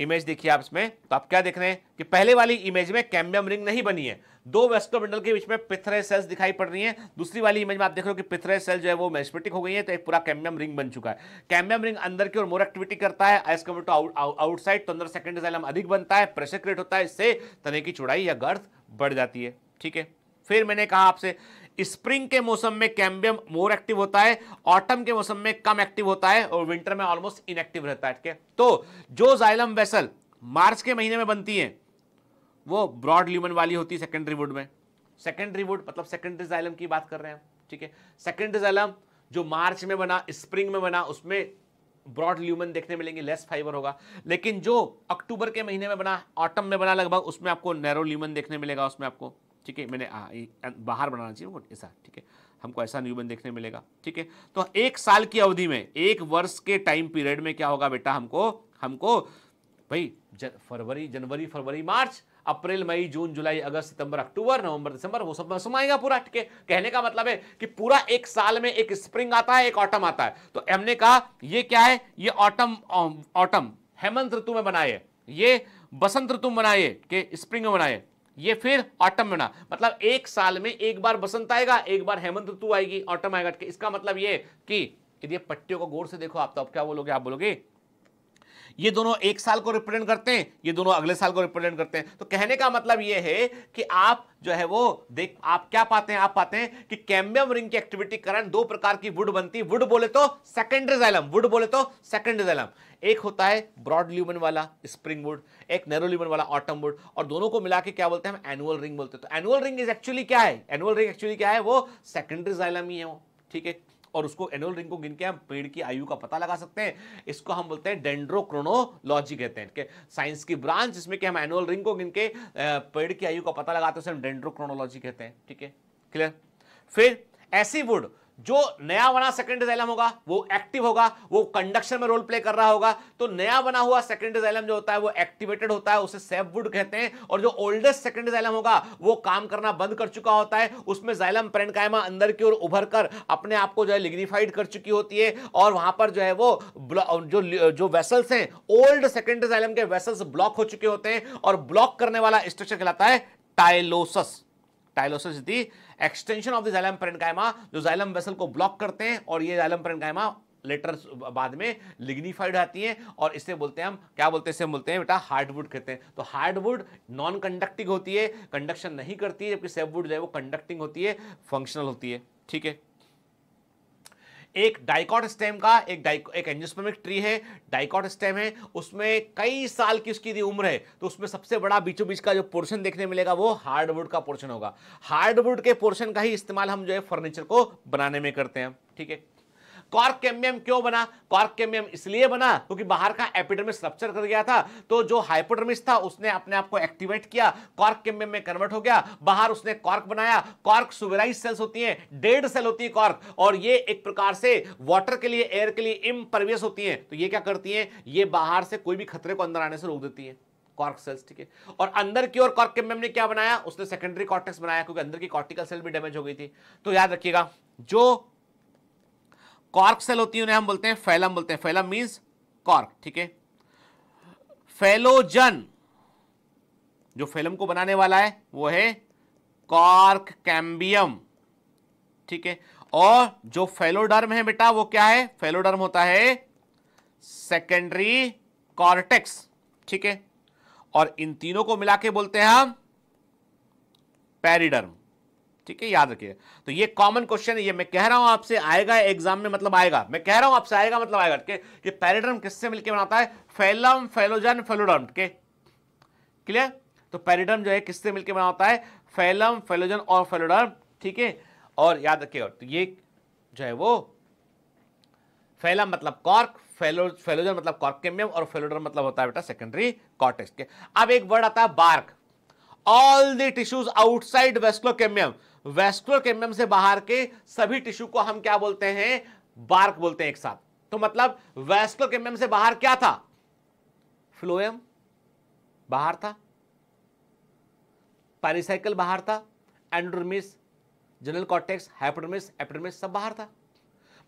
इमेज देखिए आप इसमें तो आप क्या देख रहे हैं कि पहले वाली इमेज में कैम्बियम रिंग नहीं बनी है दो वेस्टोमेंडल के बीच में पिथरे सेल्स दिखाई पड़ रही हैं दूसरी वाली इमेज में आप देख रहे हो कि पिथरे सेल जो है वो मेस्पेटिक हो गई है तो एक पूरा कैम्बियम रिंग बन चुका है कैम्बियम रिंग अंदर की ओर मोर एक्टिविटी करता है एज कम्पेयर टू आउटसाइड तो अंदर सेकेंड साइलम अधिक बनता है प्रेशर क्रिएट होता है इससे तने की चौड़ाई या गर्थ बढ़ जाती है ठीक है फिर मैंने कहा आपसे स्प्रिंग के मौसम में कैम्बियम मोर एक्टिव होता है ऑटम के मौसम में कम एक्टिव होता है और विंटर में ऑलमोस्ट इनएक्टिव रहता है तो जो जाइलम वेसल मार्च के महीने में बनती है वो ब्रॉड ल्यूमन वाली होती है सेकेंडरी वुड में सेकेंडरी वुड मतलब सेकेंडरी जाइलम की बात कर रहे हैं ठीक है सेकेंडरी जाइलम जो मार्च में बना स्प्रिंग में बना उसमें ब्रॉड ल्यूमन देखने मिलेंगे लेस फाइबर होगा लेकिन जो अक्टूबर के महीने में बना ऑटम में बना लगभग उसमें आपको नैरो ल्यूमन देखने मिलेगा उसमें आपको ठीक है मैंने अं, बाहर बनाना चाहिए ऐसा ठीक है हमको ऐसा न्यूबन देखने मिलेगा ठीक है तो एक साल की अवधि में एक वर्ष के टाइम पीरियड में क्या होगा बेटा हमको हमको भाई फरवरी जनवरी फरवरी मार्च अप्रैल मई जून जुलाई अगस्त सितंबर अक्टूबर नवंबर दिसंबर वो सब समाएगा पूरा ठीक है कहने का मतलब है कि पूरा एक साल में एक स्प्रिंग आता है एक ऑटम आता है तो हमने कहा ये क्या है ये ऑटम ऑटम um, हेमंत ऋतु में बनाए ये बसंत ऋतु में बनाए के स्प्रिंग में बनाए ये फिर ऑटम में ना मतलब एक साल में एक बार बसंत आएगा एक बार हेमंत ऋतु आएगी ऑटम आएगा इसका मतलब ये कि यदि पट्टियों को गौर से देखो आप तो आप क्या बोलोगे आप बोलोगे ये दोनों एक साल को रिप्रेजेंट करते हैं ये दोनों अगले साल को रिप्रेजेंट करते हैं तो कहने का मतलब ये है कि आप जो है वो देख आप क्या पाते हैं आप पाते हैं कि कैम्बियम रिंग की एक्टिविटी कारण दो प्रकार की वुड बनती वुड बोले तो सेकेंडरी रिजाइलम वुड बोले तो सेकेंडरी रिजाइलम एक होता है ब्रॉड ल्यूमन वाला स्प्रिंग वुड एक नैरो ल्यूमन वाला ऑटम वुड और दोनों को मिला के क्या बोलते हैं हम एनुअल रिंग बोलते हैं तो एनुअल रिंग इज एक्चुअली क्या है एनुअल रिंग एक्चुअली क्या है वो सेकेंडरी जैलम ही है वो ठीक है और उसको एनुअल रिंग को गिन के हम पेड़ की आयु का पता लगा सकते हैं इसको हम बोलते हैं डेंड्रोक्रोनोलॉजी कहते हैं साइंस की ब्रांच जिसमें कि हम एनुअल रिंग को गिन के पेड़ की आयु का पता लगाते हैं उसे हम डेंड्रोक्रोनोलॉजी कहते हैं ठीक है क्लियर फिर ऐसी वुड जो नया बना सेकेंड जैलम होगा वो एक्टिव होगा वो कंडक्शन में रोल प्ले कर रहा होगा तो नया बना हुआ सेकेंड जैलम जो होता है वो एक्टिवेटेड होता है उसे सेफ वुड कहते हैं और जो ओल्डेस्ट सेकेंड जैलम होगा वो काम करना बंद कर चुका होता है उसमें जैलम पेरेंकायमा अंदर की ओर उभर कर अपने आप को जो है लिग्निफाइड कर चुकी होती है और वहां पर जो है वो जो जो वेसल्स हैं ओल्ड सेकेंड जैलम के वेसल्स ब्लॉक हो चुके होते हैं और ब्लॉक करने वाला स्ट्रक्चर कहलाता है tylosis tylosis the extension of the xylem जो जैलम वेसल को ब्लॉक करते हैं और ये जैलम पेरेंकाइमा लेटर बाद में लिग्निफाइड आती हैं और इसे बोलते हैं हम क्या बोलते हैं इसे बोलते हैं बेटा हार्डवुड कहते हैं तो हार्डवुड नॉन कंडक्टिंग होती है कंडक्शन नहीं करती है जबकि सेफवुड जो है वो कंडक्टिंग होती है फंक्शनल होती है ठीक है एक डाइकॉट स्टेम का एक एक एंजियोस्पर्मिक ट्री है डाइकॉट स्टेम है उसमें कई साल की उसकी यदि उम्र है तो उसमें सबसे बड़ा बीचों बीच का जो पोर्शन देखने मिलेगा वो हार्डवुड का पोर्शन होगा हार्डवुड के पोर्शन का ही इस्तेमाल हम जो है फर्नीचर को बनाने में करते हैं ठीक है कॉर्क कैम्बियम क्यों बना कॉर्क कैम्बियम इसलिए बना क्योंकि तो बाहर का एपिडर्मिस रप्चर कर गया था तो जो हाइपोडर्मिस था उसने अपने आप को एक्टिवेट किया कॉर्क कैम्बियम में कन्वर्ट हो गया बाहर उसने कॉर्क बनाया कॉर्क सुवेराइज सेल्स होती है डेड सेल होती है कॉर्क और ये एक प्रकार से वाटर के लिए एयर के लिए इम्परवियस होती है तो ये क्या करती है ये बाहर से कोई भी खतरे को अंदर आने से रोक देती है कॉर्क सेल्स ठीक है और अंदर की ओर कॉर्क कैम्बियम ने क्या बनाया उसने सेकेंडरी कॉर्टेक्स बनाया क्योंकि अंदर की कॉर्टिकल सेल भी डैमेज हो गई थी तो याद रखिएगा जो कॉर्क सेल होती है उन्हें हम बोलते हैं फैलम बोलते हैं फैलम मीन्स कॉर्क ठीक है फेलोजन जो फेलम को बनाने वाला है वो है कॉर्क कैम्बियम ठीक है और जो फेलोडर्म है बेटा वो क्या है फेलोडर्म होता है सेकेंडरी कॉर्टेक्स ठीक है और इन तीनों को मिला के बोलते हैं हम पैरिडर्म ठीक है याद रखिए तो ये कॉमन क्वेश्चन है ये मैं कह रहा हूं आपसे आएगा एग्जाम में मतलब आएगा मैं कह रहा हूं आपसे आएगा मतलब आएगा ठीक है ये पैरिडर्म किससे मिलकर बनाता है फेलम फेलोजन फेलोडर्म ठीक है क्लियर तो पैरिडर्म जो है किससे मिलकर बनाता है फेलम फेलोजन और फेलोडर्म ठीक है और याद रखिएगा तो ये जो है वो फेलम मतलब कॉर्क फेलो फेलोजन मतलब कॉर्केमियम और फेलोडर मतलब होता है बेटा सेकेंडरी कॉर्टेक्स के अब एक वर्ड आता है bark all the tissues outside वेस्कोकेमियम वेस्कुलर कैम्बियम से बाहर के सभी टिश्यू को हम क्या बोलते हैं बार्क बोलते हैं एक साथ तो मतलब वेस्कुलर कैम्बियम से बाहर क्या था फ्लोएम बाहर था पैरिसाइकल बाहर था endodermis general cortex hypodermis epidermis सब बाहर था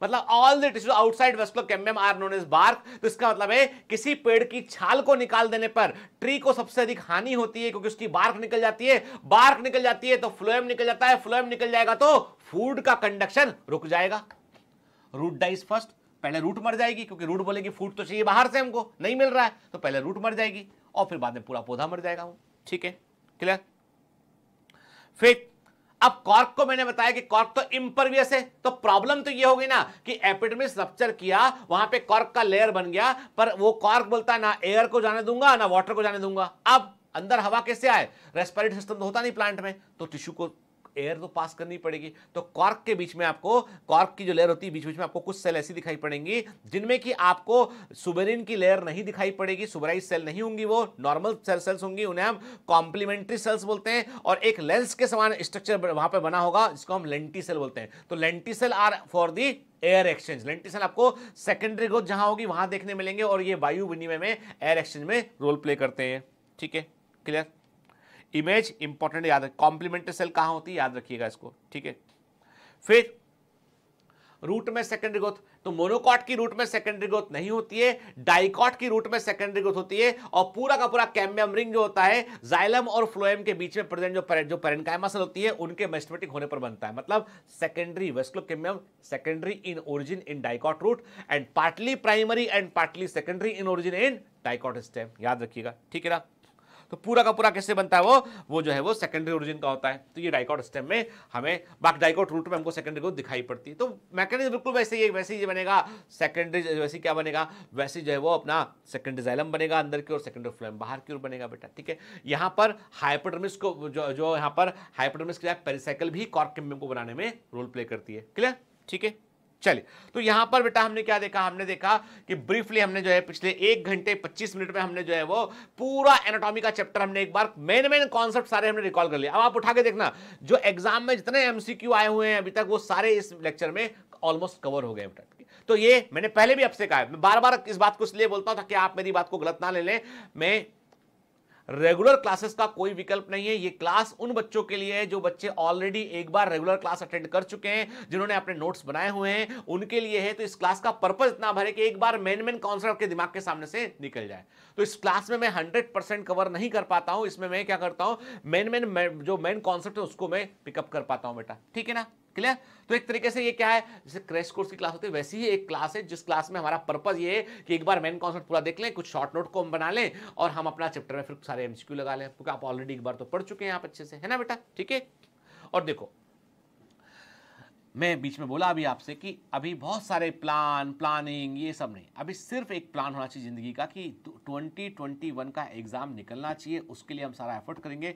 मतलब all the tissue outside vascular cambium are known as bark तो इसका मतलब है किसी पेड़ की छाल को निकाल देने पर ट्री को सबसे अधिक हानि होती है क्योंकि उसकी बार्क निकल जाती है बार्क निकल जाती है तो फ्लोएम निकल जाता है फ्लोएम निकल जाएगा तो फूड का कंडक्शन रुक जाएगा रूट डाइज फर्स्ट पहले रूट मर जाएगी क्योंकि रूट बोलेगी फूड तो चाहिए बाहर से हमको नहीं मिल रहा है तो पहले रूट मर जाएगी और फिर बाद में पूरा पौधा मर जाएगा वो ठीक है क्लियर फिर अब कॉर्क को मैंने बताया कि कॉर्क तो इम्परवियस है तो प्रॉब्लम तो ये होगी ना कि एपिडमिस रप्चर किया वहां पे कॉर्क का लेयर बन गया पर वो कॉर्क बोलता है ना एयर को जाने दूंगा ना वाटर को जाने दूंगा अब अंदर हवा कैसे आए रेस्पिरेटरी सिस्टम तो होता नहीं प्लांट में तो टिश्यू को एयर तो पास करनी पड़ेगी तो कॉर्क के बीच में आपको कॉर्क की जो लेयर होती है बीच बीच में आपको कुछ सेल ऐसी दिखाई पड़ेंगी जिनमें कि आपको सुबेरिन की लेयर नहीं दिखाई पड़ेगी सुबराइज सेल नहीं होंगी वो नॉर्मल सेल सेल्स होंगी उन्हें हम कॉम्प्लीमेंट्री सेल्स बोलते हैं और एक लेंस के समान स्ट्रक्चर वहां पर बना होगा जिसको हम लेंटी सेल बोलते हैं तो lenticel are for the air exchange lenticel आपको सेकेंडरी ग्रोथ जहां होगी वहां देखने मिलेंगे और ये वायु विनिमय में एयर एक्सचेंज में रोल प्ले करते हैं ठीक है क्लियर इमेज इंपॉर्टेंट याद रख कॉम्प्लीमेंट्री सेल कहां होती है याद रखिएगा इसको ठीक है फिर रूट में सेकेंडरी ग्रोथ तो मोनोकॉट की रूट में सेकेंडरी ग्रोथ नहीं होती है डाइकॉट की रूट में सेकेंडरी ग्रोथ होती है और पूरा का पूरा कैम्बियम रिंग जो होता है जाइलम और फ्लोएम के बीच में प्रेजेंट जो जो पेरेंकाइमा सेल होती है उनके मेस्टमेटिक होने पर बनता है मतलब secondary cambium secondary in origin in dicot root and partly primary and partly secondary in origin in dicot stem याद रखिएगा ठीक है ना तो पूरा का पूरा कैसे बनता है वो वो जो है वो सेकेंडरी ओरिजिन का होता है तो ये डाइकॉट स्टेम में हमें बाकी डाइकॉट रूट में हमको सेकेंडरी ग्रोथ दिखाई पड़ती है तो मैकेनिज्म बिल्कुल वैसे ही वैसे ही बनेगा सेकेंडरी वैसे क्या बनेगा वैसे जो है वो अपना सेकेंडरी जाइलम बनेगा अंदर की ओर सेकेंडरी फ्लोएम बाहर की ओर बनेगा बेटा ठीक है यहाँ पर हाइपोडर्मिस को जो जो यहाँ पर हाइपोडर्मिस के पेरिसाइकिल भी कॉर्क को बनाने में रोल प्ले करती है क्लियर ठीक है चलिए तो यहां पर बेटा हमने क्या देखा हमने देखा कि ब्रीफली हमने जो है पिछले एक घंटे 25 मिनट में हमने जो है वो पूरा एनाटॉमी का चैप्टर हमने एक बार मेन मेन कॉन्सेप्ट सारे हमने रिकॉल कर लिया अब आप उठा के देखना जो एग्जाम में जितने एमसीक्यू आए हुए हैं अभी तक वो सारे इस लेक्चर में ऑलमोस्ट कवर हो गए बेटा तो ये मैंने पहले भी आपसे कहा है मैं बार बार इस बात को इसलिए बोलता हूं ताकि आप मेरी बात को गलत ना ले लें मैं रेगुलर क्लासेस का कोई विकल्प नहीं है ये क्लास उन बच्चों के लिए है जो बच्चे ऑलरेडी एक बार रेगुलर क्लास अटेंड कर चुके हैं जिन्होंने अपने नोट्स बनाए हुए हैं उनके लिए है तो इस क्लास का पर्पज इतना भर है कि एक बार मेन मेन कॉन्सेप्ट के दिमाग के सामने से निकल जाए तो इस क्लास में मैं हंड्रेड परसेंट कवर नहीं कर पाता हूं इसमें मैं क्या करता हूं मेन मेन जो मेन कॉन्सेप्ट है उसको मैं पिकअप कर पाता हूं बेटा ठीक है ना क्लियर तो एक तरीके से ये क्या है जैसे क्रैश कोर्स की क्लास होती है वैसी ही एक क्लास है जिस क्लास में हमारा पर्पज ये है कि एक बार मेन कॉन्सेप्ट पूरा देख लें कुछ शॉर्ट नोट को हम बना लें और हम अपना चैप्टर में फिर सारे एमसीक्यू लगा लें क्योंकि आप ऑलरेडी एक बार तो पढ़ चुके हैं आप अच्छे से है ना बेटा ठीक है और देखो मैं बीच में बोला अभी आपसे कि अभी बहुत सारे प्लान प्लानिंग ये सब नहीं अभी सिर्फ एक प्लान होना चाहिए ज़िंदगी का कि 2021 का एग्ज़ाम निकलना चाहिए उसके लिए हम सारा एफर्ट करेंगे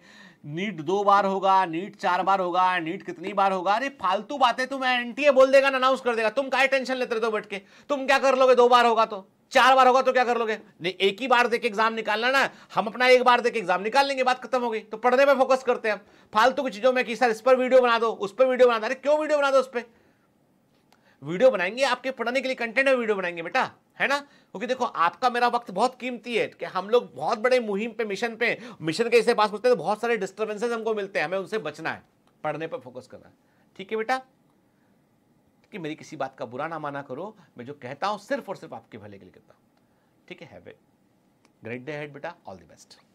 नीट दो बार होगा नीट चार बार होगा नीट कितनी बार होगा अरे फालतू बातें तुम तो एन बोल देगा अनाउंस कर देगा तुम क्या टेंशन लेते रहते हो बैठ के तुम क्या कर लोगे दो बार होगा तो चार बार होगा तो क्या कर लोगे नहीं एक ही बार देके एग्जाम निकालना ना हम अपना एक बार देके एग्जाम निकाल लेंगे बात खत्म हो गई तो पढ़ने में फोकस करते हैं फालतू की चीज़ों में कि सर इस पर वीडियो बना दो उस पर वीडियो बना दो अरे क्यों वीडियो बना दो उस पर वीडियो बनाएंगे आपके पढ़ने के लिए कंटेंट में वीडियो बनाएंगे बेटा है ना क्योंकि देखो आपका मेरा वक्त बहुत कीमती है कि हम लोग बहुत बड़े मुहिम पे मिशन पे मिशन के इसे पास होते हैं तो बहुत सारे डिस्टर्बेंसेज हमको मिलते हैं हमें उनसे बचना है पढ़ने पर फोकस करना है ठीक है बेटा कि मेरी किसी बात का बुरा ना माना करो मैं जो कहता हूँ सिर्फ और सिर्फ आपके भले के लिए कहता हूँ ठीक है have a great day head बेटा ऑल द बेस्ट